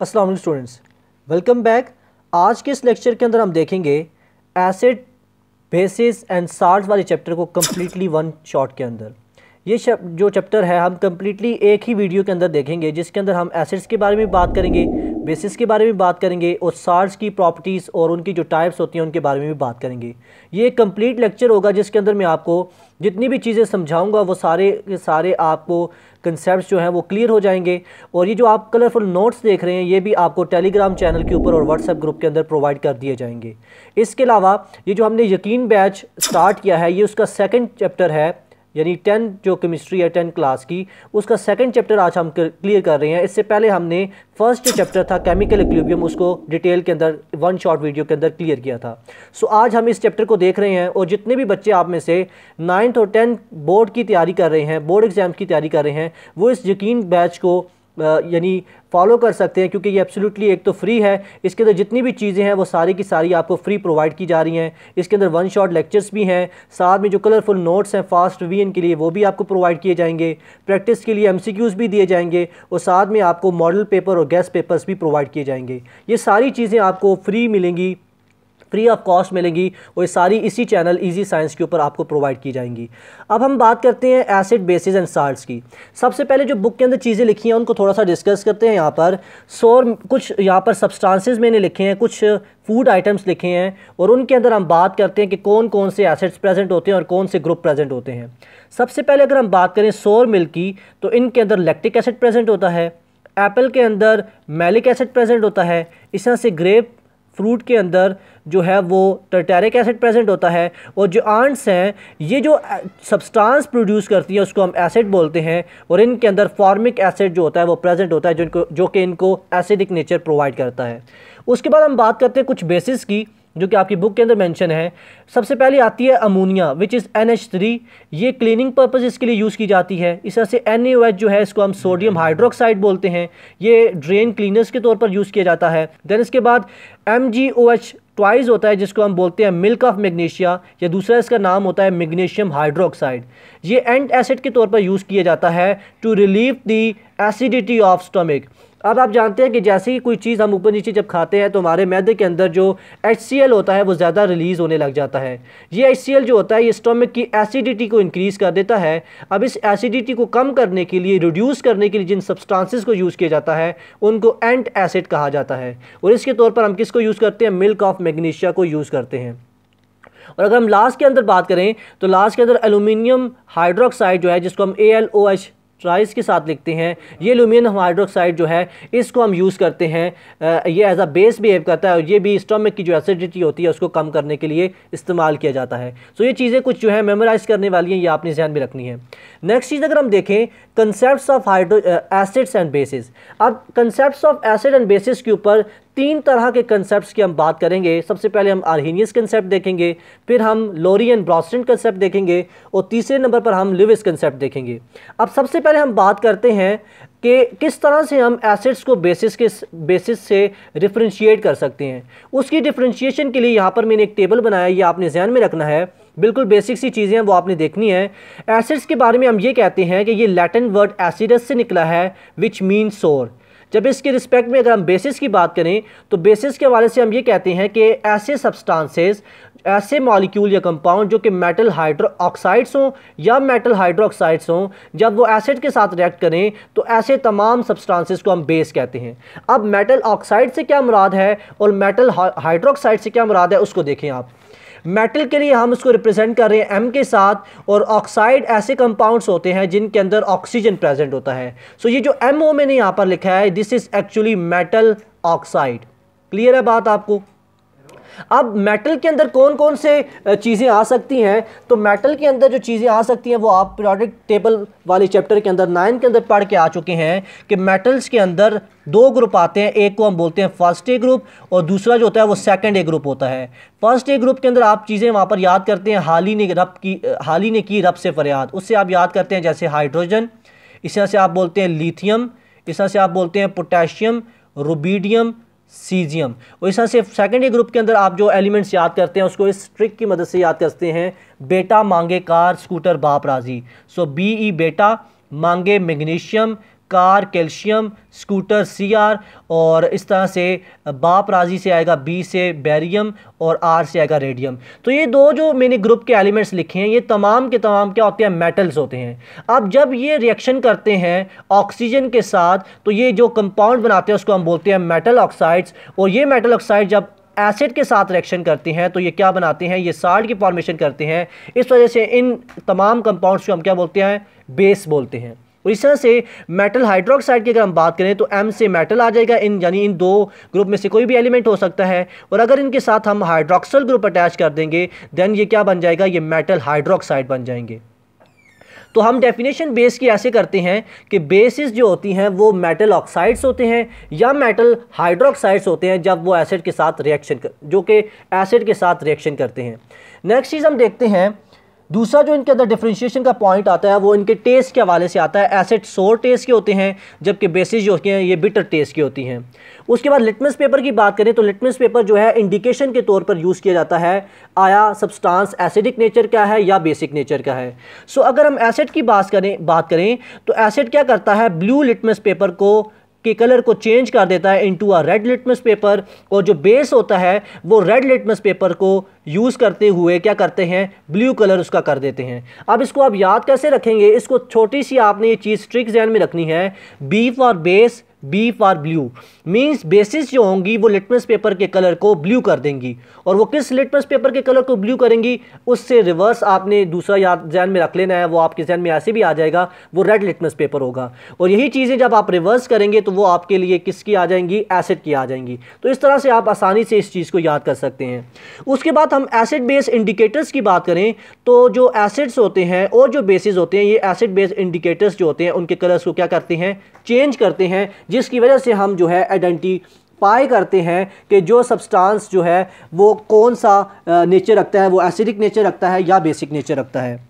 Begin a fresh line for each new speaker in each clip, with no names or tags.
Aslam students welcome back आज के इस लेक्चर के अंदर हम देखेंगे एसिड बेसिस एंड साल्ट वाले चैप्टर को कम्प्लीटली वन शॉट के अंदर ये जो चैप्टर है हम कम्प्लीटली एक ही वीडियो के अंदर देखेंगे जिसके अंदर हम एसिड्स के बारे में बात करेंगे बेसिस के बारे में बात करेंगे और सार्ड्स की प्रॉपर्टीज़ और उनकी जो टाइप्स होती हैं उनके बारे में भी बात करेंगे ये एक कम्प्लीट लेक्चर होगा जिसके अंदर मैं आपको जितनी भी चीज़ें समझाऊँगा वो सारे सारे आपको कंसेप्ट जो हैं वो क्लियर हो जाएंगे और ये जो आप कलरफुल नोट्स देख रहे हैं ये भी आपको टेलीग्राम चैनल के ऊपर और व्हाट्सएप ग्रुप के अंदर प्रोवाइड कर दिए जाएंगे इसके अलावा ये जो हमने यकीन बैच स्टार्ट किया है ये उसका सेकेंड चैप्टर है यानी टेन जो केमिस्ट्री है टेन क्लास की उसका सेकंड चैप्टर आज हम क्लियर कर रहे हैं इससे पहले हमने फर्स्ट जो चैप्टर था केमिकल इक्लिबियम उसको डिटेल के अंदर वन शॉर्ट वीडियो के अंदर क्लियर किया था सो so, आज हम इस चैप्टर को देख रहे हैं और जितने भी बच्चे आप में से नाइन्थ और टेंथ बोर्ड की तैयारी कर रहे हैं बोर्ड एग्जाम की तैयारी कर रहे हैं वो इस यकीन बैच को यानी फॉलो कर सकते हैं क्योंकि ये एब्सोल्युटली एक तो फ्री है इसके अंदर जितनी भी चीज़ें हैं वो सारी की सारी आपको फ्री प्रोवाइड की जा रही हैं इसके अंदर वन शॉट लेक्चर्स भी हैं साथ में जो कलरफुल नोट्स हैं फास्ट रिवीजन के लिए वो भी आपको प्रोवाइड किए जाएंगे प्रैक्टिस के लिए एम भी दिए जाएंगे और साथ में आपको मॉडल पेपर और गैस पेपर्स भी प्रोवाइड किए जाएंगे ये सारी चीज़ें आपको फ्री मिलेंगी फ्री ऑफ कॉस्ट मिलेंगी और सारी इसी चैनल इजी साइंस के ऊपर आपको प्रोवाइड की जाएंगी अब हम बात करते हैं एसिड बेसिस एंड साल्ट की सबसे पहले जो बुक के अंदर चीज़ें लिखी हैं उनको थोड़ा सा डिस्कस करते हैं यहाँ पर सोर कुछ यहाँ पर सब्सटांसिस मैंने लिखे हैं कुछ फूड आइटम्स लिखे हैं और उनके अंदर हम बात करते हैं कि कौन कौन से एसिड्स प्रेजेंट होते हैं और कौन से ग्रुप प्रेजेंट होते हैं सबसे पहले अगर हम बात करें सोर मिल्क की तो इनके अंदर लैक्टिक एसिड प्रेजेंट होता है एप्पल के अंदर मेलिक एसिड प्रेजेंट होता है इस तरह से ग्रेप फ्रूट के अंदर जो है वो टर्टेरिक एसिड प्रेजेंट होता है और जो आंट्स हैं ये जो सब्सटेंस प्रोड्यूस करती है उसको हम एसिड बोलते हैं और इनके अंदर फॉर्मिक एसिड जो होता है वो प्रेजेंट होता है जिनको जो कि इनको एसिडिक नेचर प्रोवाइड करता है उसके बाद हम बात करते हैं कुछ बेसिस की जो कि आपकी बुक के अंदर मेंशन है सबसे पहले आती है ammonia which is N H three ये क्लीनिंग पर्पज इसके लिए यूज़ की जाती है इस तरह से एन जो है इसको हम सोडियम हाइड्रोक्साइड बोलते हैं ये ड्रेन क्लीनर्स के तौर पर यूज़ किया जाता है देन इसके बाद एम जी ओ एच होता है जिसको हम बोलते हैं मिल्क ऑफ मैग्नीशिया या दूसरा इसका नाम होता है मैग्नीशियम हाइड्रोक्साइड ये एंड एसिड के तौर पर यूज़ किया जाता है to relieve the acidity of stomach अब आप जानते हैं कि जैसे ही कोई चीज़ हम ऊपर नीचे जब खाते हैं तो हमारे मैदे के अंदर जो एच होता है वो ज़्यादा रिलीज़ होने लग जाता है ये एच जो होता है ये स्टोमिक की एसिडिटी को इंक्रीज़ कर देता है अब इस एसिडिटी को कम करने के लिए रिड्यूस करने के लिए जिन सब्सटांसिस को यूज़ किया जाता है उनको एंट एसिड कहा जाता है और इसके तौर पर हम किस को यूज़ करते हैं मिल्क ऑफ मैग्नीशिया को यूज़ करते हैं और अगर हम लास्ट के अंदर बात करें तो लास्ट के अंदर एलुमिनियम हाइड्रोक्साइड जो है जिसको हम ए एल ओ एच ट्राइस के साथ लिखते हैं ये एलुमिनियम हाइड्रोक्साइड जो है इसको हम यूज़ करते हैं ये एज अ बेस बिहेव करता है और ये भी स्टोमिक की जो एसिडिटी होती है उसको कम करने के लिए इस्तेमाल किया जाता है सो ये चीज़ें कुछ जो है मेमोराइज करने वाली हैं ये आपने ध्यान में रखनी है नेक्स्ट चीज़ अगर हम देखें concept of hydro acids and bases अब concept of acid and bases के ऊपर तीन तरह के कंसेप्ट की हम बात करेंगे सबसे पहले हम आर्नियस कंसेप्ट देखेंगे फिर हम लोरियन ब्रॉस्टन कंसेप्ट देखेंगे और तीसरे नंबर पर हम लिविस कंसेप्ट देखेंगे अब सबसे पहले हम बात करते हैं कि किस तरह से हम एसिड्स को बेसिस के बेसिस से डिफ्रेंशिएट कर सकते हैं उसकी डिफ्रेंशिएशन के लिए यहाँ पर मैंने एक टेबल बनाया ये आपने जहन में रखना है बिल्कुल बेसिक सी चीज़ें वो आपने देखनी है एसिड्स के बारे में हम ये कहते हैं कि ये लैटिन वर्ड एसिडस से निकला है विच मीन सोर जब इसके रिस्पेक्ट में अगर हम बेसिस की बात करें तो बेसिस के हवाले से हम ये कहते हैं कि ऐसे सब्सटांसेस ऐसे मॉलिक्यूल या कंपाउंड जो कि मेटल हाइड्रो ऑक्साइड्स हों या मेटल हाइड्रो ऑक्साइड्स हों जब वो एसिड के साथ रिएक्ट करें तो ऐसे तमाम सब्सटेंसेस को हम बेस कहते हैं अब मेटल ऑक्साइड से क्या मुराद है और मेटल हाइड्रो ऑक्साइड से क्या मुराद है उसको देखें आप मेटल के लिए हम इसको रिप्रेजेंट कर रहे हैं एम के साथ और ऑक्साइड ऐसे कंपाउंड्स होते हैं जिनके अंदर ऑक्सीजन प्रेजेंट होता है सो so, ये जो एम ओ मैंने यहाँ पर लिखा है this is actually metal oxide clear है बात आपको अब मेटल के अंदर कौन कौन से चीज़ें आ सकती हैं तो मेटल के अंदर जो चीज़ें आ सकती हैं वो आप प्रोडक्ट टेबल वाले चैप्टर के अंदर नाइन के अंदर पढ़ के आ चुके हैं कि मेटल्स के अंदर दो ग्रुप आते हैं एक को हम बोलते हैं फर्स्ट ए ग्रुप और दूसरा जो होता है वो सेकंड ए ग्रुप होता है फर्स्ट ए ग्रुप के अंदर आप चीज़ें वहाँ पर याद करते हैं हाल ही ने रब की हाल ही ने की रब से फरियाद उससे आप याद करते हैं जैसे हाइड्रोजन इस तरह से आप बोलते हैं लिथियम इस तरह से आप बोलते हैं पोटेशियम रुबीडियम सीजियम और इस तरह से सेकेंड ग्रुप के अंदर आप जो एलिमेंट्स याद करते हैं उसको इस ट्रिक की मदद से याद करते हैं बेटा मांगे कार स्कूटर बाप राजी सो बी ई बेटा मांगे magnesium car calcium scooter C R और इस तरह से बाप राजी से आएगा बी से बैरियम और आर से आएगा रेडियम तो ये दो जो मैंने ग्रुप के एलिमेंट्स लिखे हैं ये तमाम के तमाम क्या होते हैं मेटल्स होते हैं अब जब ये रिएक्शन करते हैं ऑक्सीजन के साथ तो ये जो कंपाउंड बनाते हैं उसको हम बोलते हैं मेटल ऑक्साइड्स और ये मेटल ऑक्साइड जब एसिड के साथ रिएक्शन करते हैं तो ये क्या बनाते हैं ये साल्ट की फॉर्मेशन करते हैं इस वजह से इन तमाम कंपाउंड्स को हम क्या बोलते हैं बेस बोलते हैं इस तरह से मेटल हाइड्रोक्साइड की अगर हम बात करें तो एम से मेटल आ जाएगा इन यानी इन दो ग्रुप में से कोई भी एलिमेंट हो सकता है और अगर इनके साथ हम हाइड्रोक्सल ग्रुप अटैच कर देंगे देन ये क्या बन जाएगा ये मेटल हाइड्रोक्साइड बन जाएंगे तो हम डेफिनेशन बेस की ऐसे करते हैं कि बेसिस जो होती हैं वो मेटल ऑक्साइड्स होते हैं या मेटल हाइड्रोक्साइड्स होते हैं जब वो एसिड के साथ रिएक्शन कर जो कि एसिड के साथ रिएक्शन करते हैं नेक्स्ट चीज़ हम देखते हैं दूसरा जो इनके अंदर डिफ्रेंशिएशन का पॉइंट आता है वो इनके टेस्ट के हवाले से आता है एसिड सोर टेस्ट के होते हैं जबकि बेसिस जो होती हैं ये बिटर टेस्ट की होती हैं उसके बाद लिटमस पेपर की बात करें तो लिटमस पेपर जो है इंडिकेशन के तौर पर यूज़ किया जाता है आया सब्सटेंस एसिडिक नेचर का है या बेसिक नेचर का है सो अगर हम एसिड की बात करें बात करें तो एसिड क्या करता है ब्लू लिटमस पेपर को के कलर को चेंज कर देता है into a red litmus paper और जो बेस होता है वो रेड लिटमस पेपर को यूज़ करते हुए क्या करते हैं ब्लू कलर उसका कर देते हैं अब इसको आप याद कैसे रखेंगे इसको छोटी सी आपने ये चीज़ ट्रिक जहन में रखनी है B for base B for blue means bases जो होंगी वो लिटमस पेपर के कलर को ब्लू कर देंगी और वो किस लिटमस पेपर के कलर को ब्लू करेंगी उससे रिवर्स आपने दूसरा याद जहन में रख लेना है वो आपके जहन में ऐसे भी आ जाएगा वो रेड लिटमस पेपर होगा और यही चीज़ें जब आप रिवर्स करेंगे तो वो आपके लिए किसकी आ जाएंगी एसिड की आ जाएंगी तो इस तरह से आप आसानी से इस चीज़ को याद कर सकते हैं उसके बाद हम एसिड बेस इंडिकेटर्स की बात करें तो जो एसिड्स होते हैं और जो बेसिस होते हैं ये एसिड बेस इंडिकेटर्स जो होते हैं उनके कलर्स को क्या करते हैं चेंज करते हैं जिसकी वजह से हम जो है आइडेंटी पाए करते हैं कि जो सब्सटेंस जो है वो कौन सा नेचर रखता है वो एसिडिक नेचर रखता है या बेसिक नेचर रखता है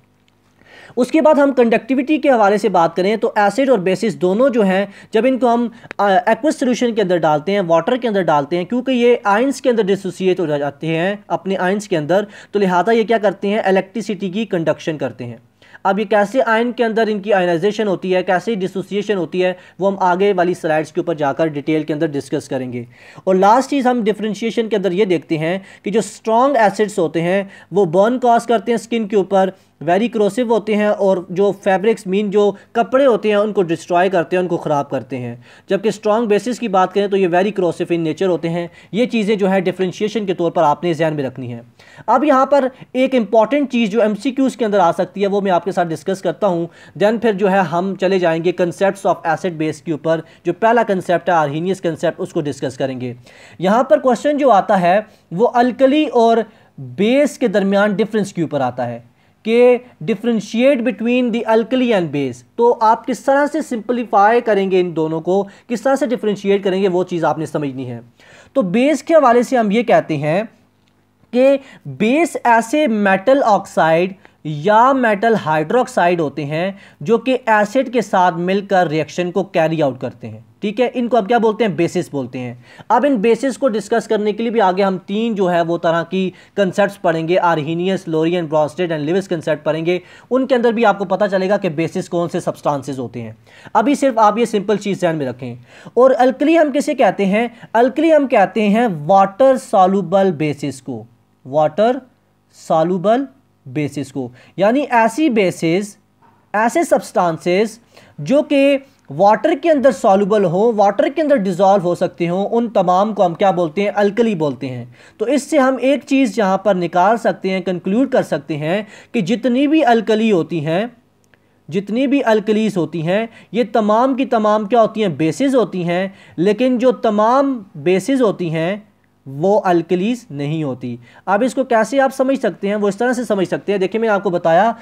उसके बाद हम कंडक्टिविटी के हवाले से बात करें तो एसिड और बेसिस दोनों जो हैं जब इनको हम एक्वस सोल्यूशन के अंदर डालते हैं वाटर के अंदर डालते हैं क्योंकि ये आइंस के अंदर डिसोसिएट हो जाते हैं अपने आइंस के अंदर तो लिहाजा ये क्या करते हैं इलेक्ट्रिसिटी की कंडक्शन करते हैं अब ये कैसे आयन के अंदर इनकी आयनाइजेशन होती है कैसे डिसोसिएशन होती है वो हम आगे वाली स्लाइड्स के ऊपर जाकर डिटेल के अंदर डिस्कस करेंगे और लास्ट चीज़ हम डिफ्रेंशिएशन के अंदर ये देखते हैं कि जो स्ट्रॉन्ग एसिड्स होते हैं वो बर्न कॉज करते हैं स्किन के ऊपर वेरी क्रोसिव होते हैं और जो फैब्रिक्स मीन जो कपड़े होते हैं उनको डिस्ट्रॉय करते हैं उनको ख़राब करते हैं जबकि स्ट्रॉन्ग बेसिस की बात करें तो ये वेरी क्रोसिव इन नेचर होते हैं ये चीज़ें जो है डिफ्रेंशिएशन के तौर पर आपने जहन में रखनी है अब यहाँ पर एक इंपॉर्टेंट चीज़ जो एम के अंदर आ सकती है वो मैं आपके साथ डिस्कस करता हूँ दैन फिर जो है हम चले जाएँगे कंसेप्ट ऑफ एसिड बेस के ऊपर जो पहला कंसेप्ट है आर्हीनियस कंसेप्ट उसको डिस्कस करेंगे यहाँ पर क्वेश्चन जो आता है वो अलकली और बेस के दरमियान डिफरेंस के ऊपर आता है के differentiate between the alkali and base तो आप किस तरह से सिंप्लीफाई करेंगे इन दोनों को किस तरह से डिफ्रेंशिएट करेंगे वो चीज़ आपने समझनी है तो बेस के हवाले से हम ये कहते हैं कि बेस ऐसे मेटल ऑक्साइड या मेटल हाइड्रोक्साइड होते हैं जो कि एसिड के साथ मिलकर रिएक्शन को कैरी आउट करते हैं ठीक है इनको अब क्या बोलते हैं बेसिस बोलते हैं अब इन बेसिस को डिस्कस करने के लिए भी आगे हम तीन जो है वो तरह की कंसेप्ट पढ़ेंगे आरहीनियस लोरियन ब्रॉस्टेड एंड लिविस कंसेप्ट पढ़ेंगे उनके अंदर भी आपको पता चलेगा कि बेसिस कौन से सब्सटांसेस होते हैं अभी सिर्फ आप ये सिंपल चीज़ ध्यान में रखें और अल्कली हम किसे कहते हैं अल्कली हम कहते हैं वाटर सॉलूबल बेसिस को वाटर सॉलूबल बेसिस को यानी ऐसी बेसिस ऐसे सब्सटांसेस जो कि वाटर के अंदर सॉलूबल हो वाटर के अंदर डिजॉल्व हो सकते हो उन तमाम को हम क्या बोलते हैं अल्कली बोलते हैं तो इससे हम एक चीज़ यहाँ पर निकाल सकते हैं कंक्लूड कर सकते हैं कि जितनी भी अल्कली होती हैं जितनी भी अल्कलीस होती हैं ये तमाम की तमाम क्या होती हैं बेसिस होती हैं लेकिन जो तमाम बेसिस होती हैं वो अल्कलीस नहीं होती अब इसको कैसे आप समझ सकते हैं वो इस तरह से समझ सकते हैं देखिए मैंने आपको बताया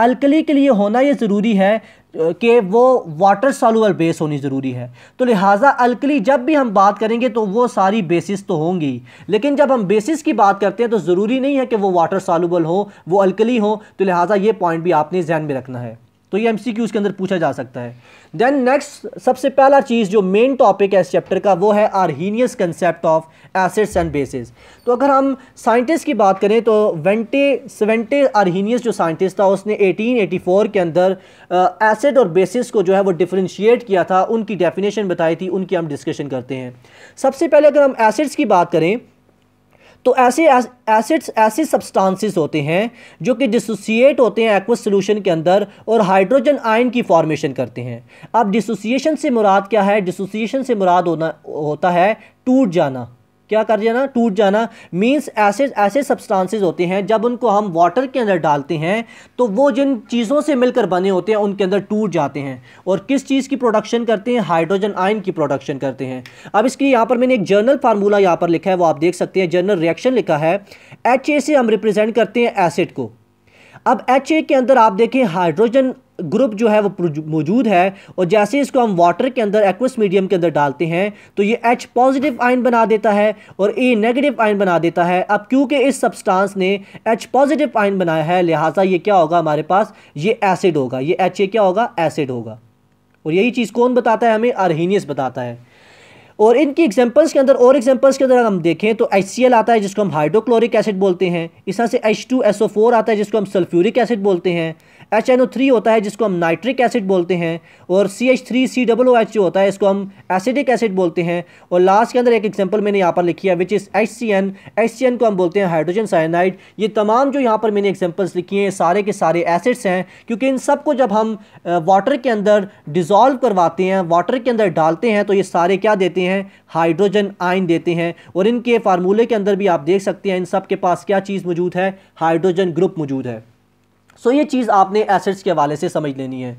अलकली के लिए होना ये ज़रूरी है कि वो वाटर सॉलूबल बेस होनी ज़रूरी है तो लिहाजा अलकली जब भी हम बात करेंगे तो वो सारी बेसिस तो होंगी लेकिन जब हम बेसिस की बात करते हैं तो ज़रूरी नहीं है कि वो वाटर सॉलूबल हो वो अलकली हो तो लिहाजा ये पॉइंट भी आपने जहन में रखना है तो ये एमसीक्यू के अंदर पूछा जा सकता है देन नेक्स्ट सबसे पहला चीज़ जो मेन टॉपिक है इस चैप्टर का वो है Arrhenius concept of acids and bases तो अगर हम साइंटिस्ट की बात करें तो वेंटे सेवेंटे आरहीनियस जो साइंटिस्ट था उसने 1884 के अंदर एसिड और बेसिस को जो है वो डिफ्रेंशिएट किया था उनकी डेफिनेशन बताई थी उनकी हम डिस्कशन करते हैं सबसे पहले अगर हम एसिड्स की बात करें तो ऐसे एसिड्स ऐसे सब्सटेंसेस होते हैं जो कि डिसोसिएट होते हैं एक्वस सॉल्यूशन के अंदर और हाइड्रोजन आयन की फॉर्मेशन करते हैं अब डिसोसिएशन से मुराद क्या है डिसोसिएशन से मुराद होना होता है टूट जाना क्या कर जाना टूट जाना मीन्स ऐसे ऐसे सब्सटेंसेस होते हैं जब उनको हम वाटर के अंदर डालते हैं तो वो जिन चीज़ों से मिलकर बने होते हैं उनके अंदर टूट जाते हैं और किस चीज़ की प्रोडक्शन करते हैं हाइड्रोजन आयन की प्रोडक्शन करते हैं अब इसके लिए यहाँ पर मैंने एक जर्नल फार्मूला यहाँ पर लिखा है वो आप देख सकते हैं जर्नल रिएक्शन लिखा है एच ए से हम रिप्रेजेंट करते हैं एसिड को अब एच के अंदर आप देखें हाइड्रोजन ग्रुप जो है वो मौजूद है और जैसे इसको हम वाटर के अंदर एक्वस मीडियम के अंदर डालते हैं तो ये एच पॉजिटिव आयन बना देता है और ए नेगेटिव आयन बना देता है अब क्योंकि इस सब्सटेंस ने एच पॉजिटिव आयन बनाया है लिहाजा ये क्या होगा हमारे पास ये एसिड होगा ये एच क्या होगा एसिड होगा और यही चीज़ कौन बताता है हमें अरहीनियस बताता है और इनकी एग्जांपल्स के अंदर और एग्जांपल्स के अंदर हम देखें तो एच आता है जिसको हम हाइड्रोक्लोरिक एसिड बोलते हैं इस तरह से एच आता है जिसको हम सल्फ्यूरिक एसिड बोलते हैं एच एन ओ थ्री होता है जिसको हम नाइट्रिक एसिड बोलते हैं और C H three C double O H जो होता है इसको हम एसिडिक एसिड बोलते हैं और लास्ट के अंदर एक एग्जाम्पल मैंने यहाँ पर लिखी है which is H C N H C N को हम बोलते हैं हाइड्रोजन साइनाइड ये तमाम जो यहाँ पर मैंने एग्जाम्पल्स लिखी हैं सारे के सारे एसिड्स हैं क्योंकि इन सबको जब हम वाटर के अंदर डिज़ोल्व करवाते हैं वाटर के अंदर डालते हैं तो ये सारे क्या देते हैं हाइड्रोजन आयन देते हैं और इनके फार्मूले के अंदर भी आप देख सकते हैं इन सब के पास क्या चीज़ मौजूद है हाइड्रोजन ग्रुप मौजूद है सो ये चीज़ आपने एसेट्स के हवाले से समझ लेनी है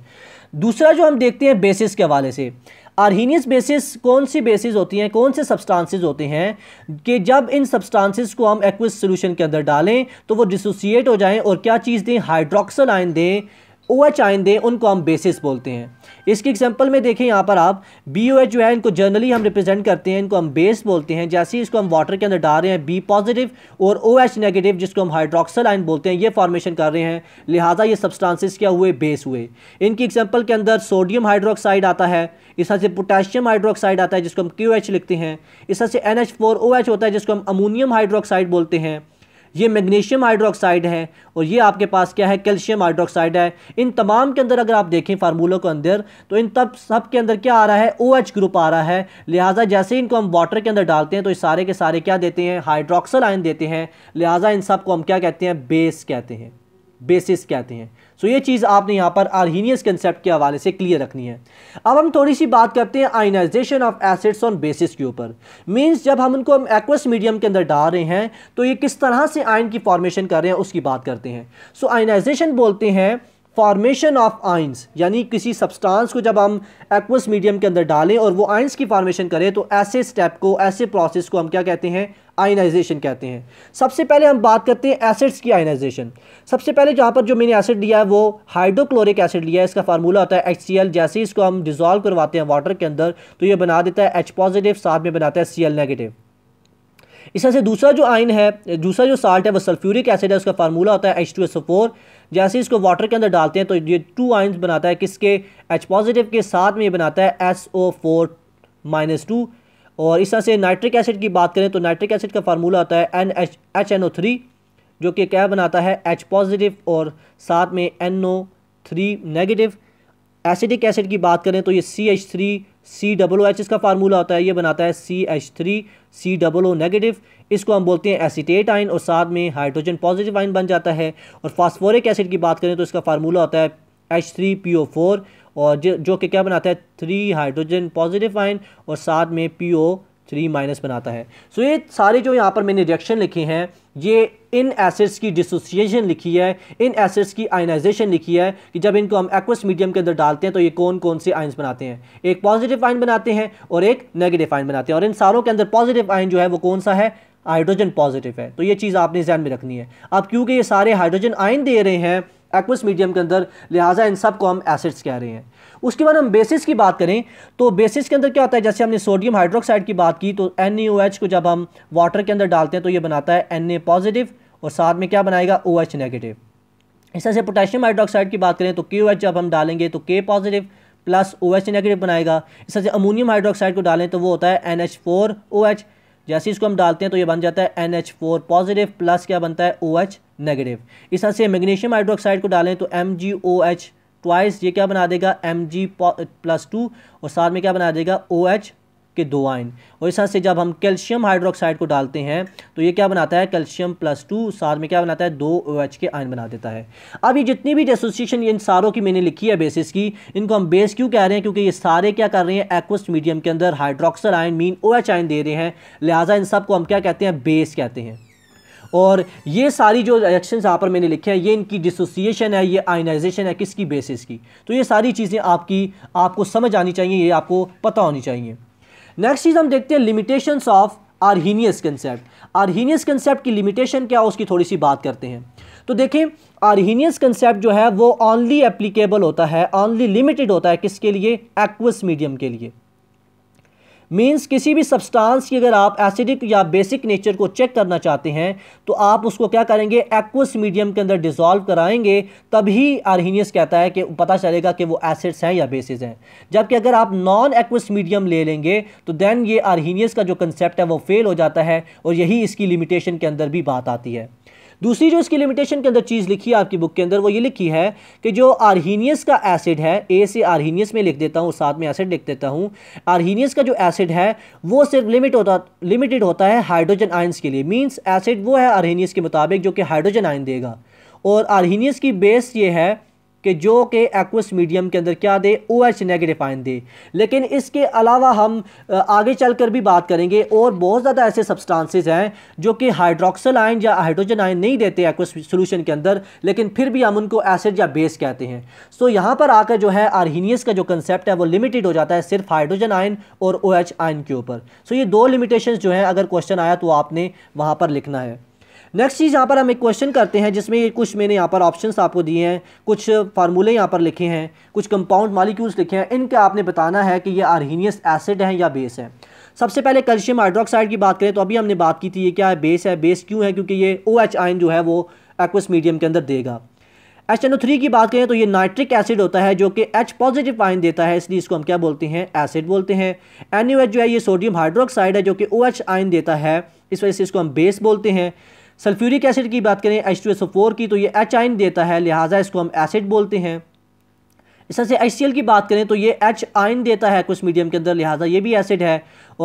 दूसरा जो हम देखते हैं बेसिस के हवाले से आरहीनियस बेसिस कौन सी बेसिस होती हैं कौन से सब्सटेंसेस होते हैं कि जब इन सब्सटेंसेस को हम एक्विस सॉल्यूशन के अंदर डालें तो वो डिसोसिएट हो जाएं और क्या चीज़ दें हाइड्रोक्सल आयन दें ओ एच आयन दें उनको हम बेसिस बोलते हैं इसकी एग्जाम्पल में देखें यहाँ पर आप बी ओ एच जो है इनको जनरली हम रिप्रेजेंट करते हैं इनको हम बेस बोलते हैं जैसे ही इसको हम वाटर के अंदर डाल रहे हैं बी पॉजिटिव और ओ OH एच नेगेटिव जिसको हम हाइड्रोक्सल आइन बोलते हैं ये फॉर्मेशन कर रहे हैं लिहाजा ये सब्सटांसिस क्या हुए बेस हुए इनकी एग्जाम्पल के अंदर सोडियम हाइड्रोक्साइड आता है इस तरह से पोटेशियम हाइड्रोक्साइड आता है जिसको हम क्यू एच लिखते हैं इस तरह से N H four O H होता है जिसको हम अमोनियम हाइड्रोक्साइड बोलते हैं ये मैग्नीशियम हाइड्रोक्साइड है और ये आपके पास क्या है कैल्शियम हाइड्रोक्साइड है इन तमाम के अंदर अगर आप देखें फार्मूलों के अंदर तो इन तब सब के अंदर क्या आ रहा है ओ OH ग्रुप आ रहा है लिहाजा जैसे इनको हम वाटर के अंदर डालते हैं तो इस सारे के सारे क्या देते हैं हाइड्रोक्सल आयन देते हैं लिहाजा इन सब को हम क्या कहते हैं बेस कहते हैं बेसिस कहते हैं सो ये चीज़ आपने यहाँ पर आर्हीनियस कंसेप्ट के हवाले से क्लियर रखनी है अब हम थोड़ी सी बात करते हैं ionisation of acids on bases के ऊपर मीन्स जब हम उनको एक्वस मीडियम के अंदर डाल रहे हैं तो ये किस तरह से आयन की फॉर्मेशन कर रहे हैं उसकी बात करते हैं सो so, आइनाइजेशन बोलते हैं फॉर्मेशन ऑफ आइंस यानी किसी सब्सटेंस को जब हम एक्वस मीडियम के अंदर डालें और वो आइंस की फॉर्मेशन करें तो ऐसे स्टेप को ऐसे प्रोसेस को हम क्या कहते हैं आयनाइजेशन कहते हैं सबसे पहले हम बात करते हैं एसिड्स की आयनाइजेशन सबसे पहले जहाँ पर जो मैंने एसिड लिया है वो हाइड्रोक्लोरिक एसिड लिया है इसका फार्मूला होता है एच जैसे ही इसको हम डिजोल्व करवाते हैं वाटर के अंदर तो ये बना देता है एच पॉजिटिव साथ में बनाता है सी नेगेटिव इस तरह से दूसरा जो आयन है दूसरा जो साल्ट है वो सल्फ्यूरिक एसिड है उसका फार्मूला होता है H two S O four जैसे इसको वाटर के अंदर डालते हैं तो ये टू आइन्स बनाता है किसके एच पॉजिटिव के साथ में ये बनाता है S O four minus two और इस तरह से नाइट्रिक एसिड की बात करें तो नाइट्रिक एसिड का फार्मूला आता है N H H N O three जो कि क्या बनाता है एच पॉजिटिव और साथ में N O three negative acidic acid की बात करें तो ये C H three C double O H इसका फार्मूला होता है ये बनाता है C H three C double O negative इसको हम बोलते हैं एसीटेट आइन और साथ में हाइड्रोजन पॉजिटिव आइन बन जाता है और फास्फोरिक एसिड की बात करें तो इसका फार्मूला होता है H three P O four और जो कि क्या बनाता है थ्री हाइड्रोजन पॉजिटिव आइन और साथ में पी ओ थ्री माइनस बनाता है सो so, ये सारे जो यहाँ पर मैंने रिएक्शन लिखे हैं ये इन एसिड्स की डिसोसिएशन लिखी है इन एसिड्स की आयनाइजेशन लिखी है कि जब इनको हम एक्वस मीडियम के अंदर डालते हैं तो ये कौन कौन से आइंस बनाते हैं एक पॉजिटिव आइन बनाते हैं और एक नेगेटिव आइन बनाते हैं और इन सारों के अंदर पॉजिटिव आइन जो है वो कौन सा है हाइड्रोजन पॉजिटिव है तो ये चीज़ आपने जहन में रखनी है अब क्योंकि ये सारे हाइड्रोजन आइन दे रहे हैं एक्वस मीडियम के अंदर लिहाजा इन सब को हम एसिड्स कह रहे हैं उसके बाद हम बेसिस की बात करें तो बेसिस के अंदर क्या होता है जैसे हमने सोडियम हाइड्रोक्साइड की बात की तो एन को जब हम वाटर के अंदर डालते हैं तो ये बनाता है एन पॉजिटिव और साथ में क्या बनाएगा ओ OH नेगेटिव इस तरह से पोटेशियम हाइड्रोक्साइड की बात करें तो के जब हम डालेंगे तो K positive plus O OH negative बनाएगा इस तरह से अमोनियम हाइड्रोक्साइड को डालें तो वो होता है N H four O H जैसे इसको हम डालते हैं तो ये बन जाता है N H four positive plus क्या बनता है ओ OH नेगेटिव इस तरह से मैग्नीशियम हाइड्रोक्साइड को डालें तो M G O H twice ये क्या बना देगा एम जी प्लस टू और साथ में क्या बना देगा ओ एच के दो आयन और इस से जब हम कैल्शियम हाइड्रोक्साइड को डालते हैं तो ये क्या बनाता है कैल्शियम प्लस टू साथ में क्या बनाता है दो ओ OH के आयन बना देता है अब ये जितनी भी एसोसिएशन इन सारों की मैंने लिखी है बेसिस की इनको हम बेस क्यों कह रहे हैं क्योंकि ये सारे क्या कर रहे हैं एक्वस्ट मीडियम के अंदर hydroxyl ion mean O OH ion दे रहे हैं लिहाजा इन सबको हम क्या कहते हैं बेस कहते हैं और ये सारी जो रिएक्शन यहाँ पर मैंने लिखे हैं ये इनकी डिसोसिएशन है ये आयनाइजेशन है किसकी बेसिस की तो ये सारी चीज़ें आपकी आपको समझ आनी चाहिए ये आपको पता होनी चाहिए नेक्स्ट चीज़ हम देखते हैं limitations of Arrhenius concept Arrhenius concept की लिमिटेशन क्या उसकी थोड़ी सी बात करते हैं तो देखें आर्हीनियस कंसेप्ट जो है वो ऑनली एप्लीकेबल होता है ऑनली लिमिटेड होता है किसके लिए एक्वस मीडियम के लिए मींस किसी भी सब्सटेंस की अगर आप एसिडिक या बेसिक नेचर को चेक करना चाहते हैं तो आप उसको क्या करेंगे एक्वस मीडियम के अंदर डिसॉल्व कराएंगे तभी आरहीनियस कहता है कि पता चलेगा कि वो एसिड्स हैं या बेसिस हैं जबकि अगर आप नॉन एक्वस मीडियम ले लेंगे तो देन ये आरहीनियस का जो कंसेप्ट है वो फेल हो जाता है और यही इसकी लिमिटेशन के अंदर भी बात आती है दूसरी जो इसकी लिमिटेशन के अंदर चीज़ लिखी है आपकी बुक के अंदर वो ये लिखी है कि जो आर्नियस का एसिड है ए से आर्नियस में लिख देता हूँ साथ में एसिड लिख देता हूँ आर्नियस का जो एसिड है वो सिर्फ लिमिट होता लिमिटेड होता है हाइड्रोजन आइंस के लिए मीन्स एसिड वो है आर्नियस के मुताबिक जो कि हाइड्रोजन आइन देगा और आर्नियस की बेस ये है कि जो कि एक्वस मीडियम के अंदर क्या दे ओ एच नेगेटिव आयन दे लेकिन इसके अलावा हम आगे चल कर भी बात करेंगे और बहुत ज़्यादा ऐसे सब्सटांसिस हैं जो कि हाइड्रोक्सल आयन या हाइड्रोजन आयन नहीं देते एक्वस सोल्यूशन के अंदर लेकिन फिर भी हम उनको एसिड या बेस कहते हैं सो so, यहाँ पर आकर जो है आर्नियस का जो कंसेप्ट है वो लिमिटेड हो जाता है सिर्फ हाइड्रोजन आयन और ओ एच आयन के ऊपर सो so, ये दो लिमिटेशन जो हैं अगर क्वेश्चन आया तो आपने वहाँ पर लिखना है नेक्स्ट चीज़ यहाँ पर हम एक क्वेश्चन करते हैं जिसमें कुछ मैंने यहाँ पर ऑप्शंस आपको दिए हैं कुछ फार्मूले यहाँ पर लिखे हैं कुछ कंपाउंड मालिक्यूल्स लिखे हैं इनके आपने बताना है कि ये आरहीनियस एसिड है या बेस है सबसे पहले कैल्शियम हाइड्रोक्साइड की बात करें तो अभी हमने बात की थी ये क्या है बेस है बेस क्यों है क्योंकि ये ओ OH आयन जो है वो एक्वस मीडियम के अंदर देगा एच एन ओ थ्री की बात करें तो ये नाइट्रिक एसिड होता है जो कि एच पॉजिटिव आयन देता है इसलिए इसको हम क्या बोलते हैं एसिड बोलते हैं एन जो है ये सोडियम हाइड्रोक्साइड है जो कि ओ OH आयन देता है इस वजह से इसको हम बेस बोलते हैं सल्फ्यूरिक एसिड की बात करें एच की तो ये एच आइन देता है लिहाजा इसको हम एसिड बोलते हैं इस तरह से एच की बात करें तो ये एच आइन देता है कुछ मीडियम के अंदर लिहाजा ये भी एसिड है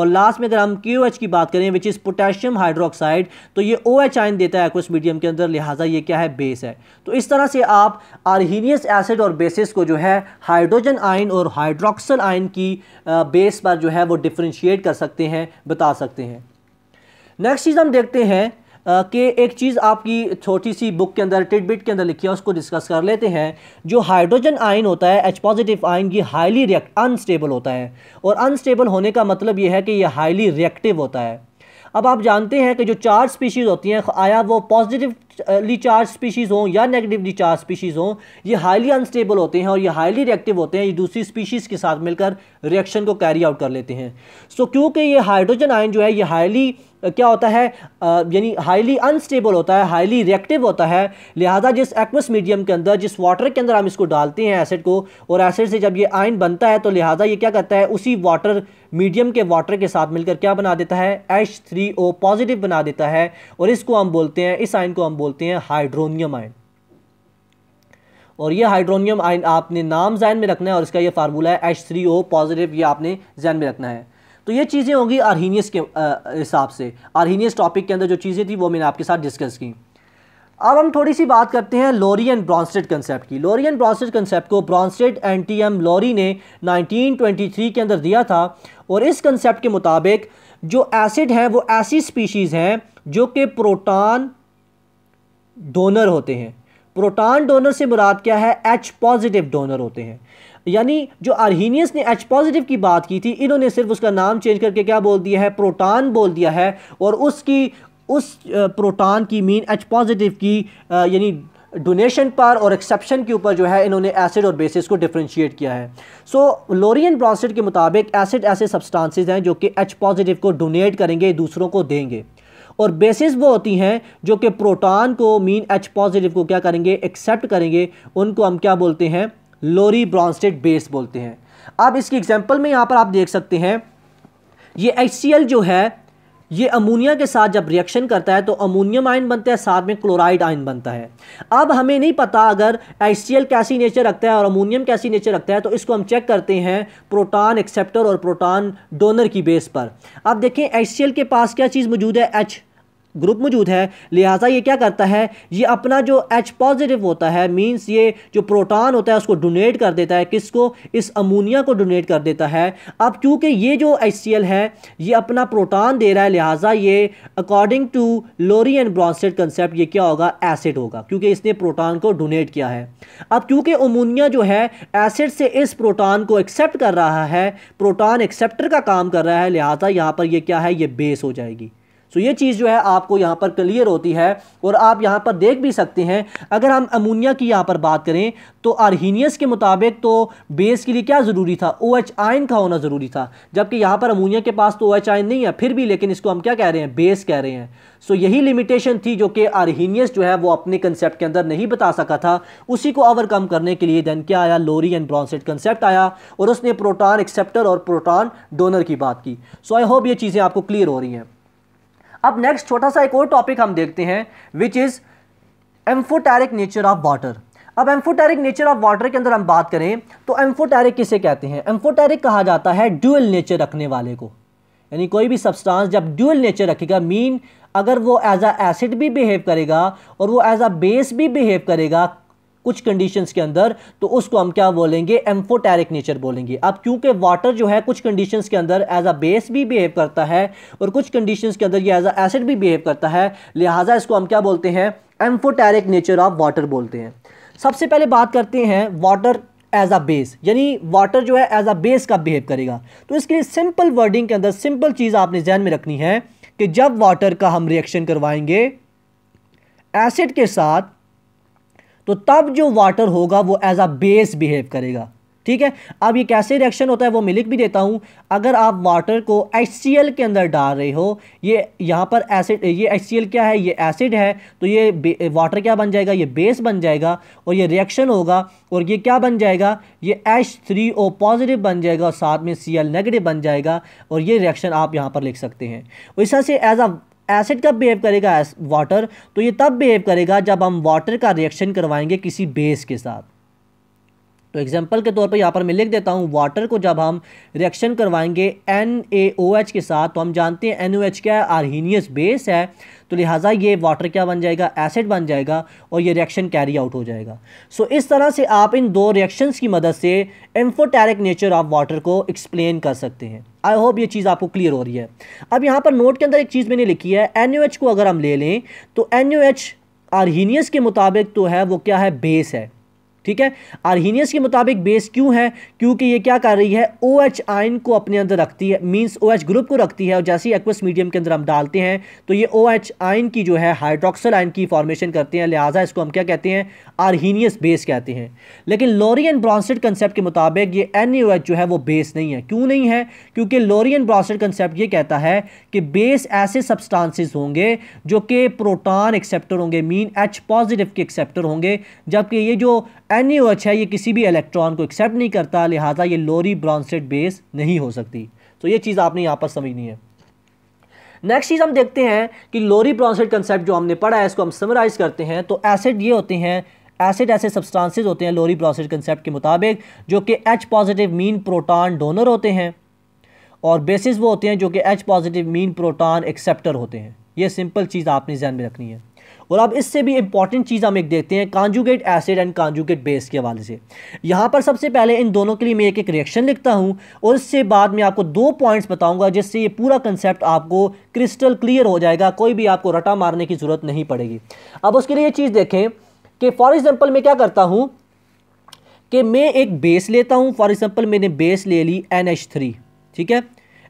और लास्ट में अगर हम क्यू एच की बात करें विच इज़ पोटेशियम हाइड्रोक्साइड तो ये ओ एच आइन देता है कुछ मीडियम के अंदर लिहाजा ये क्या है बेस है तो इस तरह से आप आरहीनियस एसिड और बेसिस को जो है हाइड्रोजन आइन और हाइड्रोक्सल आइन की बेस पर जो है वो डिफ्रेंशिएट कर सकते हैं बता सकते हैं नेक्स्ट चीज़ हम देखते हैं कि एक चीज़ आपकी छोटी सी बुक के अंदर टिडबिट के अंदर लिखी है उसको डिस्कस कर लेते हैं जो हाइड्रोजन आयन होता है एच पॉजिटिव आयन ये हाईली रिएक्ट अनस्टेबल होता है और अनस्टेबल होने का मतलब ये है कि यह हाईली रिएक्टिव होता है अब आप जानते हैं कि जो चार स्पीशीज़ होती हैं आया वो पॉजिटिवली चार्ज स्पीशीज़ हों या नेगेटिवली चार्ज स्पीशीज़ हों ये हाईली अनस्टेबल होते हैं और ये हाईली रिएक्टिव होते हैं ये दूसरी स्पीशीज़ के साथ मिलकर रिएक्शन को कैरी आउट कर लेते हैं सो so, क्योंकि ये हाइड्रोजन आयन जो है ये हाईली क्या होता है यानी हाईली अनस्टेबल होता है हाईली रिएक्टिव होता है लिहाजा जिस एक्वस मीडियम के अंदर जिस वाटर के अंदर हम इसको डालते हैं एसिड को और एसिड से जब ये आयन बनता है तो लिहाजा ये क्या करता है उसी वाटर मीडियम के वाटर के साथ मिलकर क्या बना देता है एच थ्री ओ पॉजिटिव बना देता है और इसको हम बोलते हैं इस आयन को हम बोलते हैं हाइड्रोनियम आयन और ये हाइड्रोनियम आयन आपने नाम जहन में रखना है और इसका ये फार्मूला है एच थ्री ओ पॉजिटिव ये आपने जहन में रखना है तो ये चीज़ें होंगी आर्हीनियस के हिसाब से आर्हीनियस टॉपिक के अंदर जो चीज़ें थी वो मैंने आपके साथ डिस्कस की अब हम थोड़ी सी बात करते हैं लॉरी एंड ब्रॉन्सटेड कंसेप्ट की लॉरी एंड ब्रॉन्सटेड कंसेप्ट को Bronsted and T M Lowry ने 1923 के अंदर दिया था और इस कंसेप्ट के मुताबिक जो एसिड हैं वो ऐसी स्पीशीज़ हैं जो कि प्रोटॉन डोनर होते हैं प्रोटॉन डोनर से मुराद क्या है एच पॉजिटिव डोनर होते हैं यानी जो आर्नियस ने एच पॉजिटिव की बात की थी इन्होंने सिर्फ उसका नाम चेंज करके क्या बोल दिया है प्रोटान बोल दिया है और उसकी उस प्रोटान की मीन एच पॉजिटिव की यानी डोनेशन पर और एक्सेप्शन के ऊपर जो है इन्होंने एसिड और बेसिस को डिफ्रेंशिएट किया है सो लोरियन ब्रॉन्सिड के मुताबिक एसिड ऐसे सब्सटेंसेस हैं जो कि एच पॉजिटिव को डोनेट करेंगे दूसरों को देंगे और बेसिस वो होती हैं जो कि प्रोटॉन को मीन एच पॉजिटिव को क्या करेंगे एक्सेप्ट करेंगे उनको हम क्या बोलते हैं लोरी ब्रॉन्स्टेड बेस बोलते हैं अब इसकी एग्जाम्पल में यहाँ पर आप देख सकते हैं ये एच जो है ये अमोनिया के साथ जब रिएक्शन करता है तो अमोनियम आयन बनता है साथ में क्लोराइड आयन बनता है अब हमें नहीं पता अगर एच कैसी नेचर रखता है और अमोनियम कैसी नेचर रखता है तो इसको हम चेक करते हैं प्रोटॉन एक्सेप्टर और प्रोटॉन डोनर की बेस पर अब देखें एच के पास क्या चीज़ मौजूद है एच ग्रुप मौजूद है लिहाजा ये क्या करता है ये अपना जो एच पॉजिटिव होता है मींस ये जो प्रोटॉन होता है उसको डोनेट कर देता है किसको इस अमोनिया को डोनेट कर देता है अब क्योंकि ये जो एच है ये अपना प्रोटॉन दे रहा है लिहाजा ये according to Lowry and Bronsted concept ये क्या होगा एसिड होगा क्योंकि इसने प्रोटान को डोनेट किया है अब क्योंकि अमोनिया जो है एसिड से इस प्रोटान को एक्सेप्ट कर रहा है प्रोटान एक्सेप्टर का काम कर रहा है लिहाजा यहाँ पर यह क्या है ये बेस हो जाएगी सो ये चीज़ जो है आपको यहाँ पर क्लियर होती है और आप यहाँ पर देख भी सकते हैं अगर हम अमोनिया की यहाँ पर बात करें तो आर्नियस के मुताबिक तो बेस के लिए क्या ज़रूरी था ओ एच आयन का होना ज़रूरी था जबकि यहाँ पर अमोनिया के पास तो ओ एच आयन नहीं है फिर भी लेकिन इसको हम क्या कह रहे हैं बेस कह रहे हैं सो यही लिमिटेशन थी जो कि आर्नियस जो है वो अपने कंसेप्ट के अंदर नहीं बता सका था उसी को ओवरकम करने के लिए देन क्या आया लोरी एंड ब्रॉन्सेट कंसेप्ट आया और उसने प्रोटॉन एक्सेप्टर और प्रोटॉन डोनर की बात की सो आई होप ये चीज़ें आपको क्लियर हो रही हैं अब नेक्स्ट छोटा सा एक और टॉपिक हम देखते हैं which is amphoteric nature of water अब एम्फोटेरिक नेचर ऑफ वाटर के अंदर हम बात करें तो एम्फोटेरिक किसे कहते हैं एम्फोटेरिक कहा जाता है ड्यूअल नेचर रखने वाले को यानी कोई भी सब्सटेंस जब ड्यूअल नेचर रखेगा मीन अगर वो एज अ एसिड भी बिहेव करेगा और वो एज अ बेस भी बिहेव करेगा कुछ कंडीशंस के अंदर तो उसको हम क्या बोलेंगे एम्फोटेरिक नेचर बोलेंगे अब क्योंकि वाटर जो है कुछ कंडीशंस के अंदर एज अ बेस भी बिहेव करता है और कुछ कंडीशंस के अंदर ये एज अ एसिड भी बिहेव करता है लिहाजा इसको हम क्या बोलते हैं एम्फोटेरिक नेचर ऑफ वाटर बोलते हैं सबसे पहले बात करते हैं वाटर एज अ बेस यानी वाटर जो है एज अ बेस का बिहेव करेगा तो इसके लिए सिंपल वर्डिंग के अंदर सिंपल चीज़ आपने जहन में रखनी है कि जब वाटर का हम रिएक्शन करवाएंगे एसिड के साथ तो तब जो वाटर होगा वो एज आ बेस बिहेव करेगा ठीक है अब ये कैसे रिएक्शन होता है वो मैं लिख भी देता हूँ अगर आप वाटर को एच के अंदर डाल रहे हो ये यहाँ पर एसिड ये एच क्या है ये एसिड है तो ये वाटर क्या बन जाएगा ये बेस बन जाएगा और ये रिएक्शन होगा और ये क्या बन जाएगा ये एच थ्री ओ पॉजिटिव बन जाएगा और साथ में सी एल नेगेटिव बन जाएगा और ये रिएक्शन आप यहाँ पर लिख सकते हैं इस तरह से एज अ एसिड कब बिहेव करेगा वाटर तो ये तब बिहेव करेगा जब हम वाटर का रिएक्शन करवाएंगे किसी बेस के साथ तो एग्जाम्पल के तौर पर यहाँ पर मैं लिख देता हूँ वाटर को जब हम रिएक्शन करवाएंगे एन के साथ तो हम जानते हैं एन क्या है आरहीनियस बेस है तो लिहाजा ये वाटर क्या बन जाएगा एसिड बन जाएगा और ये रिएक्शन कैरी आउट हो जाएगा सो so, इस तरह से आप इन दो रिएक्शंस की मदद से एम्फोटेरिक नेचर ऑफ वाटर को एक्सप्लेन कर सकते हैं आई होप ये चीज़ आपको क्लियर हो रही है अब यहाँ पर नोट के अंदर एक चीज़ मैंने लिखी है एन को अगर हम ले लें तो एन आरहीनियस के मुताबिक तो है वो क्या है बेस है ठीक है आर्नियस के मुताबिक बेस क्यों है क्योंकि ये क्या कर रही है ओ एच आइन को अपने अंदर रखती है मींस ओ एच ग्रुप को रखती है और जैसे ही एक्वस मीडियम के अंदर हम डालते हैं तो ये ओ एच आइन की जो है हाइड्रोक्सल आइन की फॉर्मेशन करते हैं लिहाजा इसको हम क्या कहते हैं आर्नियस बेस कहते हैं लेकिन लोरी एंड कंसेप्ट के मुताबिक ये एन एच जो है वो बेस नहीं है क्यों नहीं है क्योंकि लोरी एंड कंसेप्ट ये कहता है कि बेस ऐसे सब्सटांसिस होंगे जो कि प्रोटान एक्सेप्टर होंगे मीन एच पॉजिटिव के एक्सेप्टर होंगे जबकि ये जो एन है अच्छा, ये किसी भी इलेक्ट्रॉन को एक्सेप्ट नहीं करता लिहाजा ये लोरी ब्रॉन्सेट बेस नहीं हो सकती तो ये चीज़ आपने यहाँ पर समझनी है नेक्स्ट चीज़ हम देखते हैं कि लोरी ब्रॉन्सेट कंसेप्ट जो हमने पढ़ा है इसको हम समराइज़ करते हैं तो एसिड ये होते हैं एसिड ऐसे सब्सटेंसेस होते हैं लोरी ब्रॉन्सेट कंसेप्ट के मुताबिक जो कि H positive mean proton donor होते हैं और बेसिस वो होते हैं जो कि H positive mean proton acceptor होते हैं ये सिंपल चीज़ आपने जहन में रखनी है और अब इससे भी इंपॉर्टेंट चीज़ हम एक देखते हैं conjugate acid and conjugate base के हवाले से यहाँ पर सबसे पहले इन दोनों के लिए मैं एक एक रिएक्शन लिखता हूँ और इससे बाद में आपको दो पॉइंट्स बताऊँगा जिससे ये पूरा कंसेप्ट आपको क्रिस्टल क्लियर हो जाएगा कोई भी आपको रटा मारने की ज़रूरत नहीं पड़ेगी अब उसके लिए ये चीज़ देखें कि फॉर एग्ज़ाम्पल मैं क्या करता हूँ कि मैं एक बेस लेता हूँ फॉर एग्ज़ाम्पल मैंने बेस ले ली एन ठीक है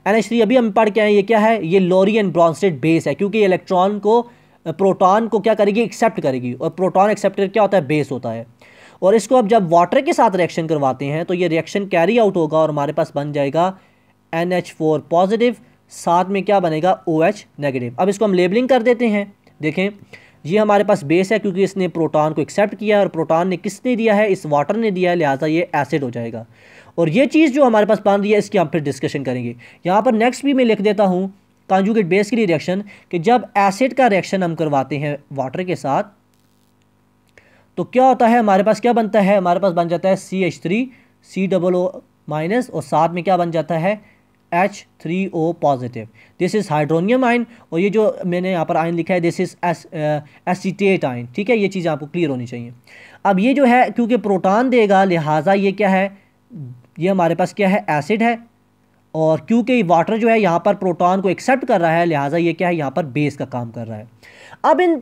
एन अभी हम पढ़ के आए ये क्या है ये लोरियन एंड बेस है क्योंकि इलेक्ट्रॉन को प्रोटॉन को क्या करेगी एक्सेप्ट करेगी और प्रोटॉन एक्सेप्टर क्या होता है बेस होता है और इसको अब जब वाटर के साथ रिएक्शन करवाते हैं तो ये रिएक्शन कैरी आउट होगा और हमारे पास बन जाएगा एन एच फोर पॉजिटिव साथ में क्या बनेगा ओ एच नेगेटिव अब इसको हम लेबलिंग कर देते हैं देखें ये हमारे पास बेस है क्योंकि इसने प्रोटॉन को एक्सेप्ट किया है और प्रोटॉन ने किसने दिया है इस वाटर ने दिया है लिहाजा ये एसिड हो जाएगा और ये चीज़ जो हमारे पास बन रही है इसकी हम फिर डिस्कशन करेंगे यहाँ पर नेक्स्ट भी मैं लिख देता हूँ कॉन्जुगेट बेस के लिए रिएक्शन कि जब एसिड का रिएक्शन हम करवाते हैं वाटर के साथ तो क्या होता है हमारे पास क्या बनता है हमारे पास बन जाता है C H three C double O minus और साथ में क्या बन जाता है H three O positive this is hydronium ion और ये जो मैंने यहाँ पर आयन लिखा है this is ace acetate ion ठीक है ये चीज़ आपको क्लियर होनी चाहिए अब ये जो है क्योंकि प्रोटॉन देगा लिहाजा ये क्या है ये हमारे पास क्या है एसिड है और क्योंकि वाटर जो है यहाँ पर प्रोटॉन को एक्सेप्ट कर रहा है लिहाजा ये क्या है यहाँ पर बेस का काम कर रहा है अब इन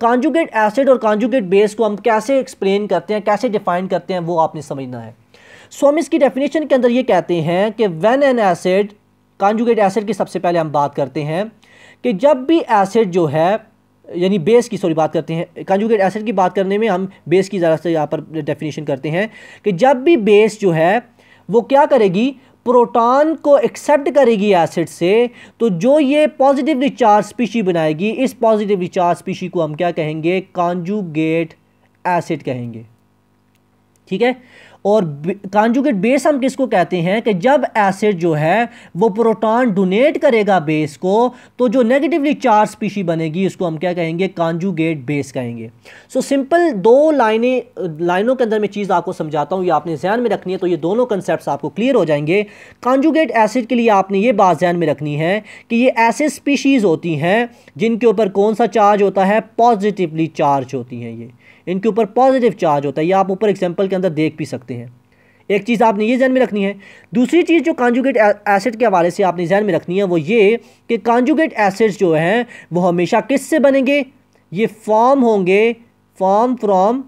कॉन्जुगेट एसिड और कॉन्जुगेट बेस को हम कैसे एक्सप्लेन करते हैं कैसे डिफाइन करते हैं वो आपने समझना है सो हम इसकी डेफिनेशन के अंदर ये कहते हैं कि when an acid conjugate acid की सबसे पहले हम बात करते हैं कि जब भी एसिड जो है यानी बेस की सॉरी बात करते हैं कॉन्जुगेट एसिड की बात करने में हम बेस की ज़रा से यहाँ पर डेफिनेशन करते हैं कि जब भी बेस जो है वो क्या करेगी प्रोटॉन को एक्सेप्ट करेगी एसिड से तो जो ये पॉजिटिव रिचार्ज स्पीशी बनाएगी इस पॉजिटिव रिचार्ज स्पीशी को हम क्या कहेंगे कॉन्जुगेट एसिड कहेंगे ठीक है और कॉन्जुगेट बेस हम किसको कहते हैं कि जब एसिड जो है वो प्रोटॉन डोनेट करेगा बेस को तो जो नेगेटिवली चार्ज स्पीशी बनेगी उसको हम क्या कहेंगे कॉन्जुगेट बेस कहेंगे सो so, सिंपल दो लाइनें लाइनों के अंदर मैं चीज़ आपको समझाता हूँ ये आपने जहन में रखनी है तो ये दोनों कंसेप्ट आपको क्लियर हो जाएंगे कॉन्जुगेट एसिड के लिए आपने ये बात ध्यान में रखनी है कि ये ऐसे स्पीशीज़ होती हैं जिनके ऊपर कौन सा चार्ज होता है पॉजिटिवली चार्ज होती हैं ये इनके ऊपर पॉजिटिव चार्ज होता है ये आप ऊपर एग्जाम्पल के अंदर देख भी सकते हैं एक चीज़ आपने ये जहन में रखनी है दूसरी चीज़ जो कॉन्जुगेट एसिड के हवाले से आपने जहन में रखनी है वो ये कि कॉन्जुगेट एसिड्स जो हैं वो हमेशा किस से बनेंगे ये फॉर्म होंगे फॉर्म फ्रॉम